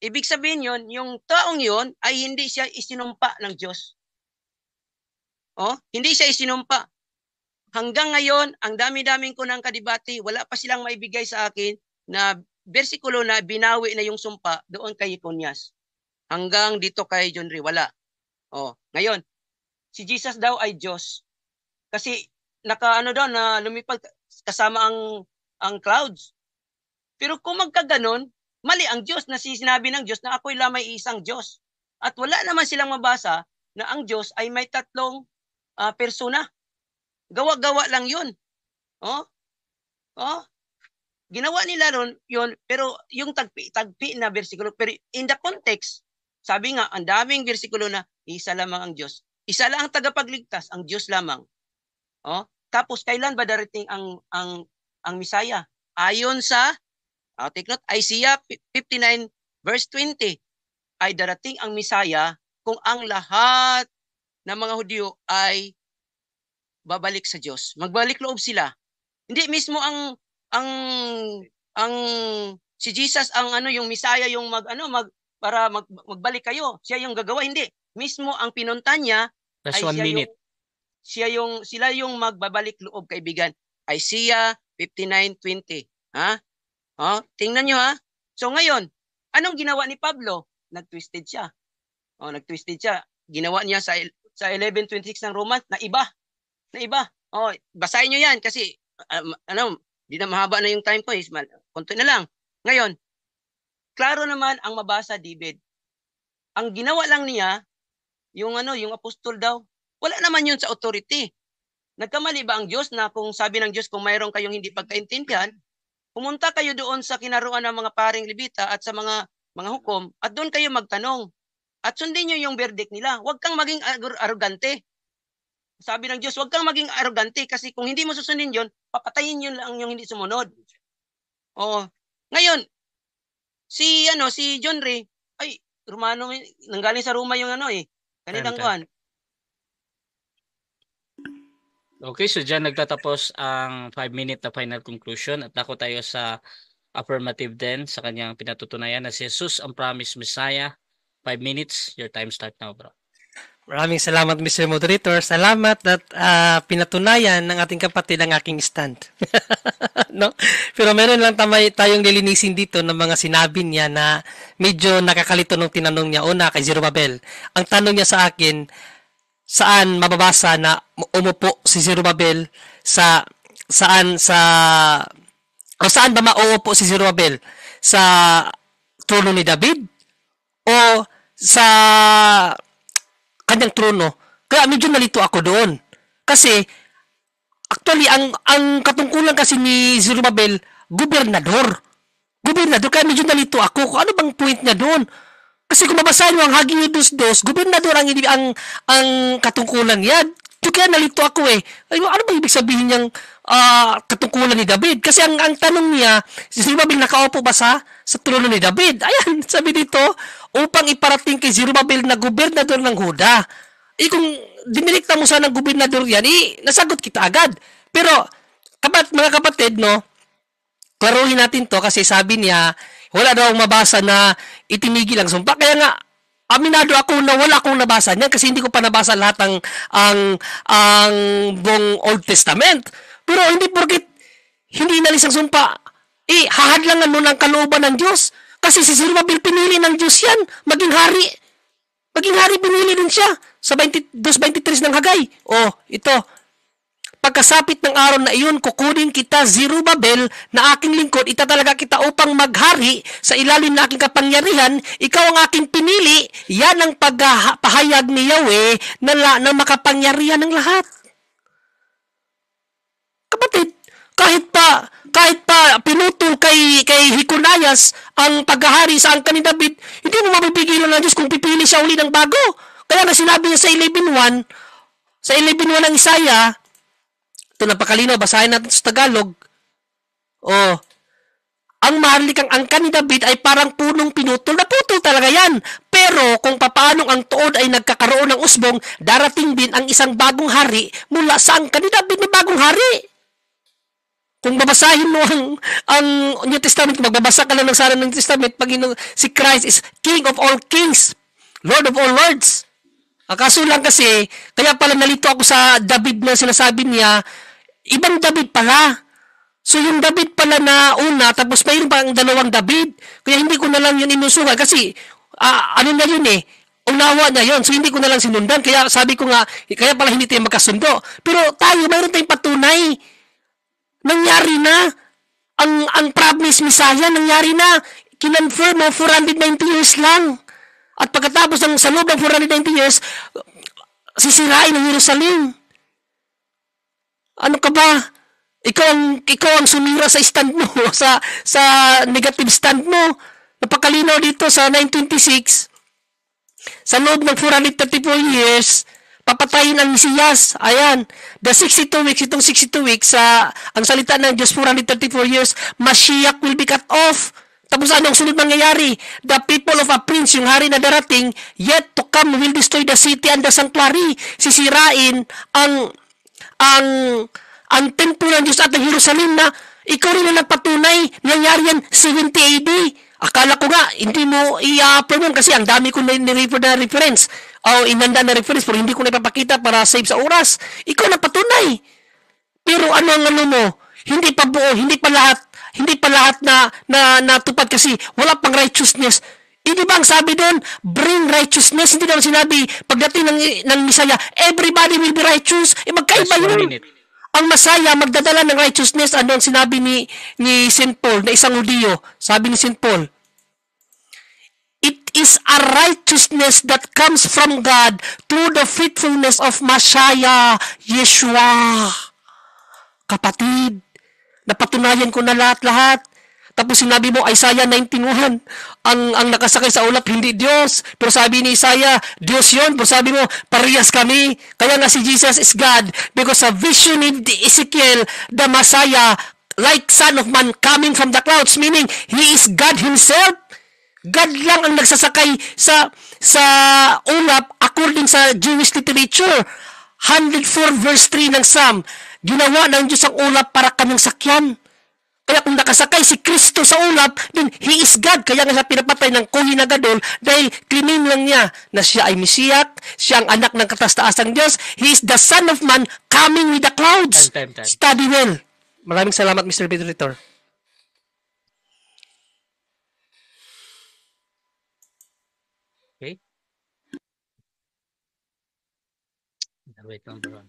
Ibig sabihin yon, yung taong yon ay hindi siya isinumpa ng Diyos. Oh, hindi siya isinumpa. Hanggang ngayon, ang dami-daming ko ng kadibati, wala pa silang maibigay sa akin na bersikulo na binawi na yung sumpa doon kay Iconias. Hanggang dito kay John Ree, wala. Oh, ngayon, si Jesus daw ay Diyos. Kasi nakaano daw na lumipad kasama ang ang clouds. Pero kung magkaganon, mali ang Diyos na sinabi ng Diyos na ako'y lamay isang Diyos. At wala naman silang mabasa na ang Diyos ay may tatlong uh, persona. Gawa-gawa lang yun. Oh? Oh? Ginawa nila nun, yun, pero yung tagpi, tagpi na versikulo, pero in the context, sabi nga, ang daming versikulo na, isa lamang ang Diyos. Isa lang ang tagapagligtas, ang Diyos lamang. Oh? Tapos, kailan ba darating ang, ang, ang Misaya? Ayon sa, oh, take note, Isaiah 59 verse 20, ay darating ang Misaya kung ang lahat ng mga Hudyo ay babalik sa Diyos. Magbalik loob sila. Hindi mismo ang ang ang si Jesus ang ano yung Misaya yung mag ano mag para mag, magbalik kayo. Siya yung gagawa hindi. Mismo ang pinunta niya That's ay one siya minute. Yung, siya yung sila yung magbabalik loob kaibigan. Isaiah 59:20. Ha? Oh, tingnan niyo ha. So ngayon, anong ginawa ni Pablo? Nagtwisted siya. Oh, nagtwisted siya. Ginawa niya sa sa 11:26 ng Romans na iba na iba. Oh, basahin niyo 'yan kasi um, ano, di na mahaba na yung time ko, is eh. konti na lang. Ngayon, klaro naman ang mabasa David. Ang ginawa lang niya yung ano, yung apostol daw. Wala naman yun sa authority. Nagkamali ba ang Diyos na kung sabi ng Diyos kung mayroon kayong hindi pagkaintindihan, pumunta kayo doon sa kinaruan ng mga paring libita at sa mga mga hukom at doon kayo magtanong. At sundin niyo yung verdict nila. Huwag kang maging arugante. Sabi ng Diyos, huwag kang maging arrogante kasi kung hindi mo susundin yon, papatayin yun lang yung hindi sumunod. Oh, ngayon, si ano si John Ray, ay Romano nanggaling sa Roma yung ano eh. Kanilang kuan. Okay, so diyan nagtatapos ang 5-minute na final conclusion at ako tayo sa affirmative then sa kanyang pinatutunayan na si Jesus ang promised Messiah. 5 minutes, your time start now bro. Maraming salamat Mr. Moderator. Salamat at uh, pinatunayan ng ating kapatid ang aking stand. no? Pero meron lang tamay tayong lilinisin dito ng mga sinabi niya na medyo nakakalito nung tinanong niya una kay Zero Zerubabel. Ang tanong niya sa akin, saan mababasa na umupo si Zero Zerubabel sa saan sa o saan ba mauupo si Zero Zerubabel? Sa trono ni David o sa kanyang trono. Kaya medyo nalito ako doon. Kasi, actually, ang, ang katungkulan kasi ni Zerubbabel, gobernador. Gobernador, kaya medyo nalito ako kung ano bang point niya doon. Kasi kung mabasahin mo ang Hagiodus dos, gobernador ang, ang, ang katungkulan niya. Ito nalito ako eh. Ano ba ibig sabihin niyang uh, ah, katungkulan ni David? Kasi ang, ang tanong niya, si Zerubbabel nakaupo ba sa, sa trono ni David? Ayan, sabi dito, upang iparating kay Zerubbabel na gobernador ng Huda. Eh kung dinirekta mo sana ng gobernador yan, eh, nasagot kita agad. Pero, kapat, mga kapatid, no, klaruhin natin to kasi sabi niya, wala daw mabasa na itinigil ang sumpa. Kaya nga, Aminado ako na wala akong nabasa niyan kasi hindi ko pa nabasa lahat ng ang ang buong Old Testament. Pero hindi porket hindi inalis ang sumpa, eh hahadlangan mo ng kalooban ng Diyos. Kasi si Zerubbabel pinili ng Diyos yan, maging hari. Maging hari pinili din siya sa 22-23 ng Hagay. oh, ito, Pagkasapit ng araw na iyon, kukunin kita Zerubabel na aking lingkod, itatalaga kita upang maghari sa ilalim ng aking kapangyarihan. Ikaw ang aking pinili. Yan ang pagpahayag ni Yahweh na, la, na makapangyarihan ng lahat. Kapatid, kahit pa kahit pa pinutol kay kay Hikunayas ang paghahari sa angkan ni David, hindi mo mapipigilan ng Diyos kung pipili siya uli ng bago. Kaya na sinabi niya sa 11.1, sa 11.1 ng Isaiah, ito napakalinaw, basahin natin sa Tagalog. Oh, ang maharlikang angkan ni David ay parang punong pinutol na putol talaga yan. Pero kung papaanong ang tuod ay nagkakaroon ng usbong, darating din ang isang bagong hari mula sa angkan ni David na bagong hari. Kung babasahin mo ang, ang New Testament, magbabasa ka lang ng sana ng New Testament, Panginoon, si Christ is King of all kings, Lord of all lords. Akaso lang kasi, kaya pala nalito ako sa David na sinasabi niya, ibang David pala. So yung David pala na una, tapos mayroon pa ang dalawang David. Kaya hindi ko na lang yun inusukan kasi uh, ano na yun eh, unawa niya yun. So hindi ko na lang sinundan. Kaya sabi ko nga, kaya pala hindi tayo magkasundo. Pero tayo, mayroon tayong patunay. Nangyari na. Ang, ang promise Messiah, nangyari na. Kinonfirm mo, 490 years lang. At pagkatapos ng sa loob ng 490 years, sisirain ang Jerusalem. Ano ka ba? Ikaw ang, ikaw ang sumira sa stand mo, sa, sa negative stand mo. Napakalinaw dito sa 926. Sa loob ng 434 years, papatayin ang Mesiyas. Ayan, the 62 weeks, itong 62 weeks, sa uh, ang salita ng Diyos, 434 years, Mashiach will be cut off. Tapos ano anong sunod mangyayari? The people of a prince, yung hari na darating, yet to come will destroy the city and the sanctuary. Sisirain ang ang ang templo ng Diyos at ng Jerusalem na ikaw rin ang nagpatunay, nangyari yan 70 AD. Akala ko nga, hindi mo i-affirm kasi ang dami ko nirefer na reference o inanda na reference pero hindi ko na ipapakita para save sa oras. Ikaw na patunay. Pero ano ang ano mo? Hindi pa buo, hindi pa lahat, hindi pa lahat na, na natupad kasi wala pang righteousness hindi ba ang sabi doon, bring righteousness? Hindi naman sinabi, pagdating ng, ng Misaya, everybody will be righteous. E magkaiba yun. Right ang Masaya, magdadala ng righteousness, ano ang sinabi ni, ni St. Paul na isang Udiyo? Sabi ni St. Paul, It is a righteousness that comes from God through the faithfulness of Messiah Yeshua. Kapatid, napatunayan ko na lahat-lahat. Tapos sinabi mo, Isaiah 19.1, ang, ang nakasakay sa ulap, hindi Diyos. Pero sabi ni Isaiah, Diyos yon. Pero sabi mo, parehas kami. Kaya nga si Jesus is God. Because sa vision of Ezekiel, the Messiah, like Son of Man coming from the clouds, meaning He is God Himself. God lang ang nagsasakay sa sa ulap according sa Jewish literature. 104 verse 3 ng Psalm. Ginawa ng Diyos ang ulap para kaming sakyan. Kaya kung nakasakay si Kristo sa ulap, then He is God. Kaya nga siya pinapatay ng Kohen gadol, dahil krimen lang niya na siya ay Mesiyak, siya ang anak ng katastaasang Diyos. He is the Son of Man coming with the clouds. Time, time, time. Study well. Maraming salamat, Mr. Peter Okay. Wait lang, bro.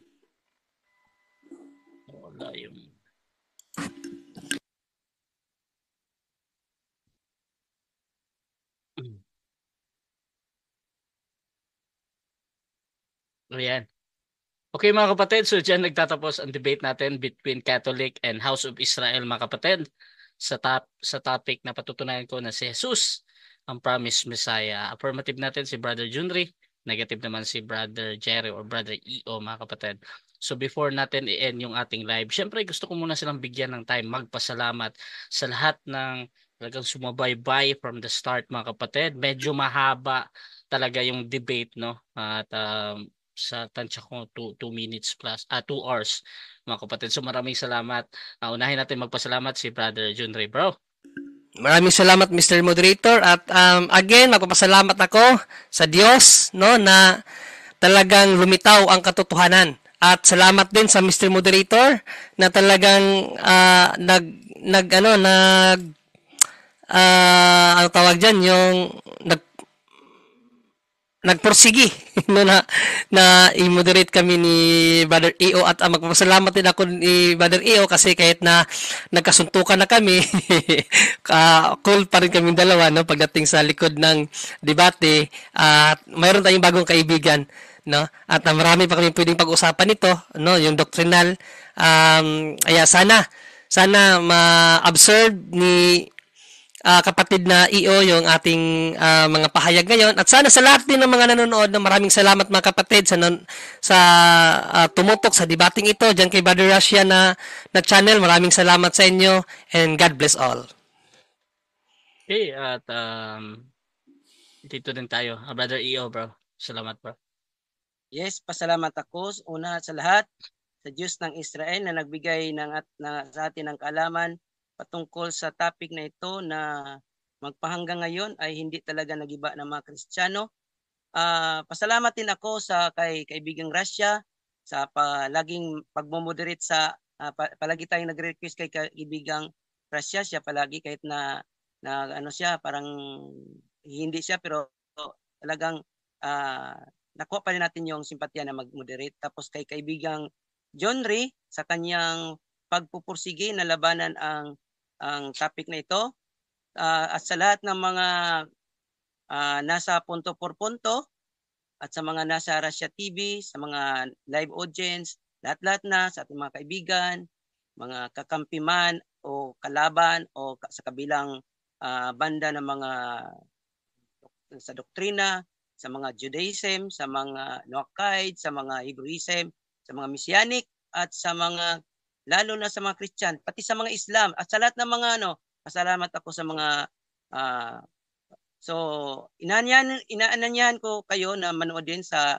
Ayan. Okay mga kapatid, so dyan nagtatapos ang debate natin between Catholic and House of Israel mga kapatid sa, top, sa topic na patutunayan ko na si Jesus ang promised Messiah. Affirmative natin si Brother Junri, negative naman si Brother Jerry or Brother EO mga kapatid. So before natin i-end yung ating live, syempre gusto ko muna silang bigyan ng time magpasalamat sa lahat ng talagang sumabaybay from the start mga kapatid. Medyo mahaba talaga yung debate no. At um, sa tansya ko 2 minutes plus ah 2 hours mga kapatid. So maraming salamat. Uh, unahin natin magpasalamat si Brother Jun Ray bro. Maraming salamat Mr. Moderator at um, again magpapasalamat ako sa Diyos no na talagang lumitaw ang katotohanan. At salamat din sa Mr. Moderator na talagang uh, nag nag ano nag uh, ano tawag diyan yung nagpursigi no na na i-moderate kami ni Brother EO at uh, magpapasalamat din ako ni Brother EO kasi kahit na nagkasuntukan na kami uh, cool pa rin kami dalawa no pagdating sa likod ng debate at uh, mayroon tayong bagong kaibigan no at uh, marami pa kami pwedeng pag-usapan nito no yung doctrinal um kaya sana sana ma-observe ni uh, kapatid na EO yung ating uh, mga pahayag ngayon. At sana sa lahat din ng mga nanonood na maraming salamat mga kapatid sa, non, sa uh, tumutok sa debating ito dyan kay Brother Russia na, na channel. Maraming salamat sa inyo and God bless all. Okay, at um, dito din tayo. Uh, Brother EO bro, salamat bro. Yes, pasalamat ako una sa lahat sa Diyos ng Israel na nagbigay ng at, na, sa atin ng kaalaman patungkol sa topic na ito na magpahanggang ngayon ay hindi talaga nagiba ng mga Kristiyano. Uh, pasalamat din ako sa kay kaibigang Russia sa palaging laging pagmomoderate sa uh, palagi tayong nagre-request kay kaibigang Russia siya palagi kahit na na ano siya parang hindi siya pero talagang uh, nakuha pa rin natin yung simpatiya na mag-moderate. Tapos kay kaibigang John Ray sa kanyang pagpupursige na labanan ang ang topic na ito. Uh, at sa lahat ng mga uh, nasa punto por punto at sa mga nasa Russia TV, sa mga live audience, lahat-lahat na sa ating mga kaibigan, mga kakampiman o kalaban o sa kabilang uh, banda ng mga sa doktrina, sa mga Judaism, sa mga Noakide, sa mga Hebrewism, sa mga Messianic at sa mga lalo na sa mga Christian, pati sa mga Islam at sa lahat ng mga ano, pasalamat ako sa mga uh, so inanyan inaananyahan ko kayo na manood din sa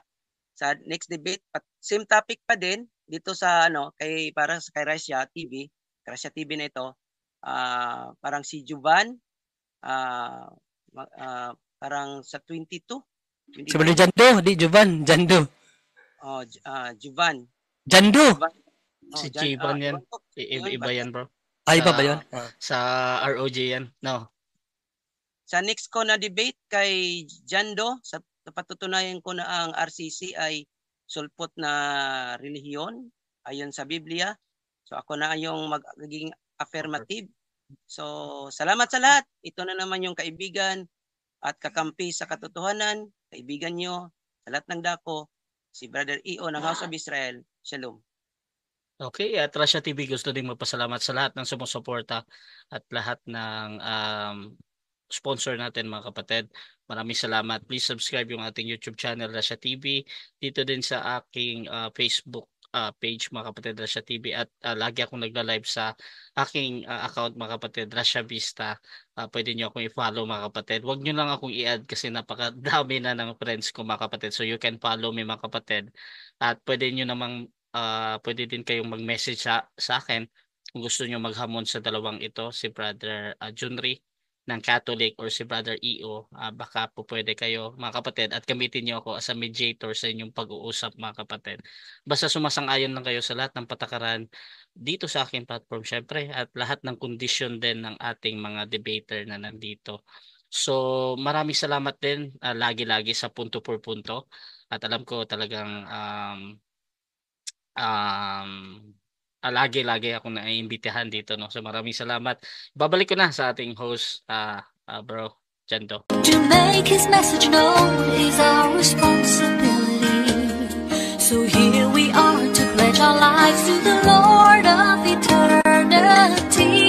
sa next debate at same topic pa din dito sa ano kay para sa kay Russia TV, Russia TV na ito. Uh, parang si Juban uh, ah, uh, parang sa 22 Sabi ni Jando, di Juban, Jando. Oh, uh, Juvan. Jando. Juvan. Oh, si Chiban ah, yan. Iba, iba yan, bro. Ay, ah, iba ba yan? Sa oh, ROJ yan. No. Sa next ko na debate kay Jando, sa napatutunayan ko na ang RCC ay sulpot na relihiyon ayon sa Biblia. So ako na yung magiging affirmative. So salamat sa lahat. Ito na naman yung kaibigan at kakampi sa katotohanan, kaibigan nyo, sa lahat ng dako, si Brother Eo ng House of Israel. Shalom. Okay, at Russia TV gusto din magpasalamat sa lahat ng sumusuporta at lahat ng um, sponsor natin mga kapatid. Maraming salamat. Please subscribe yung ating YouTube channel Russia TV. Dito din sa aking uh, Facebook uh, page mga kapatid Russia TV at uh, lagi akong nagla-live sa aking uh, account mga kapatid Russia Vista. Uh, pwede niyo akong i-follow mga kapatid. Huwag niyo lang akong i-add kasi napakadami na ng friends ko mga kapatid. So you can follow me mga kapatid. At pwede niyo namang uh, pwede din kayong mag-message sa, sa akin kung gusto niyo maghamon sa dalawang ito, si Brother uh, Junri ng Catholic or si Brother EO, uh, ah, baka po pwede kayo mga kapatid at gamitin niyo ako as a mediator sa inyong pag-uusap mga kapatid. Basta sumasang-ayon lang kayo sa lahat ng patakaran dito sa akin platform syempre at lahat ng condition din ng ating mga debater na nandito. So maraming salamat din uh, lagi-lagi sa punto por punto at alam ko talagang um, um, lagi-lagi ah, ako na iimbitahan dito. No? So maraming salamat. Babalik ko na sa ating host, uh, uh, bro, Jando. To make his message known is our responsibility. So here we are to pledge our lives to the Lord of eternity.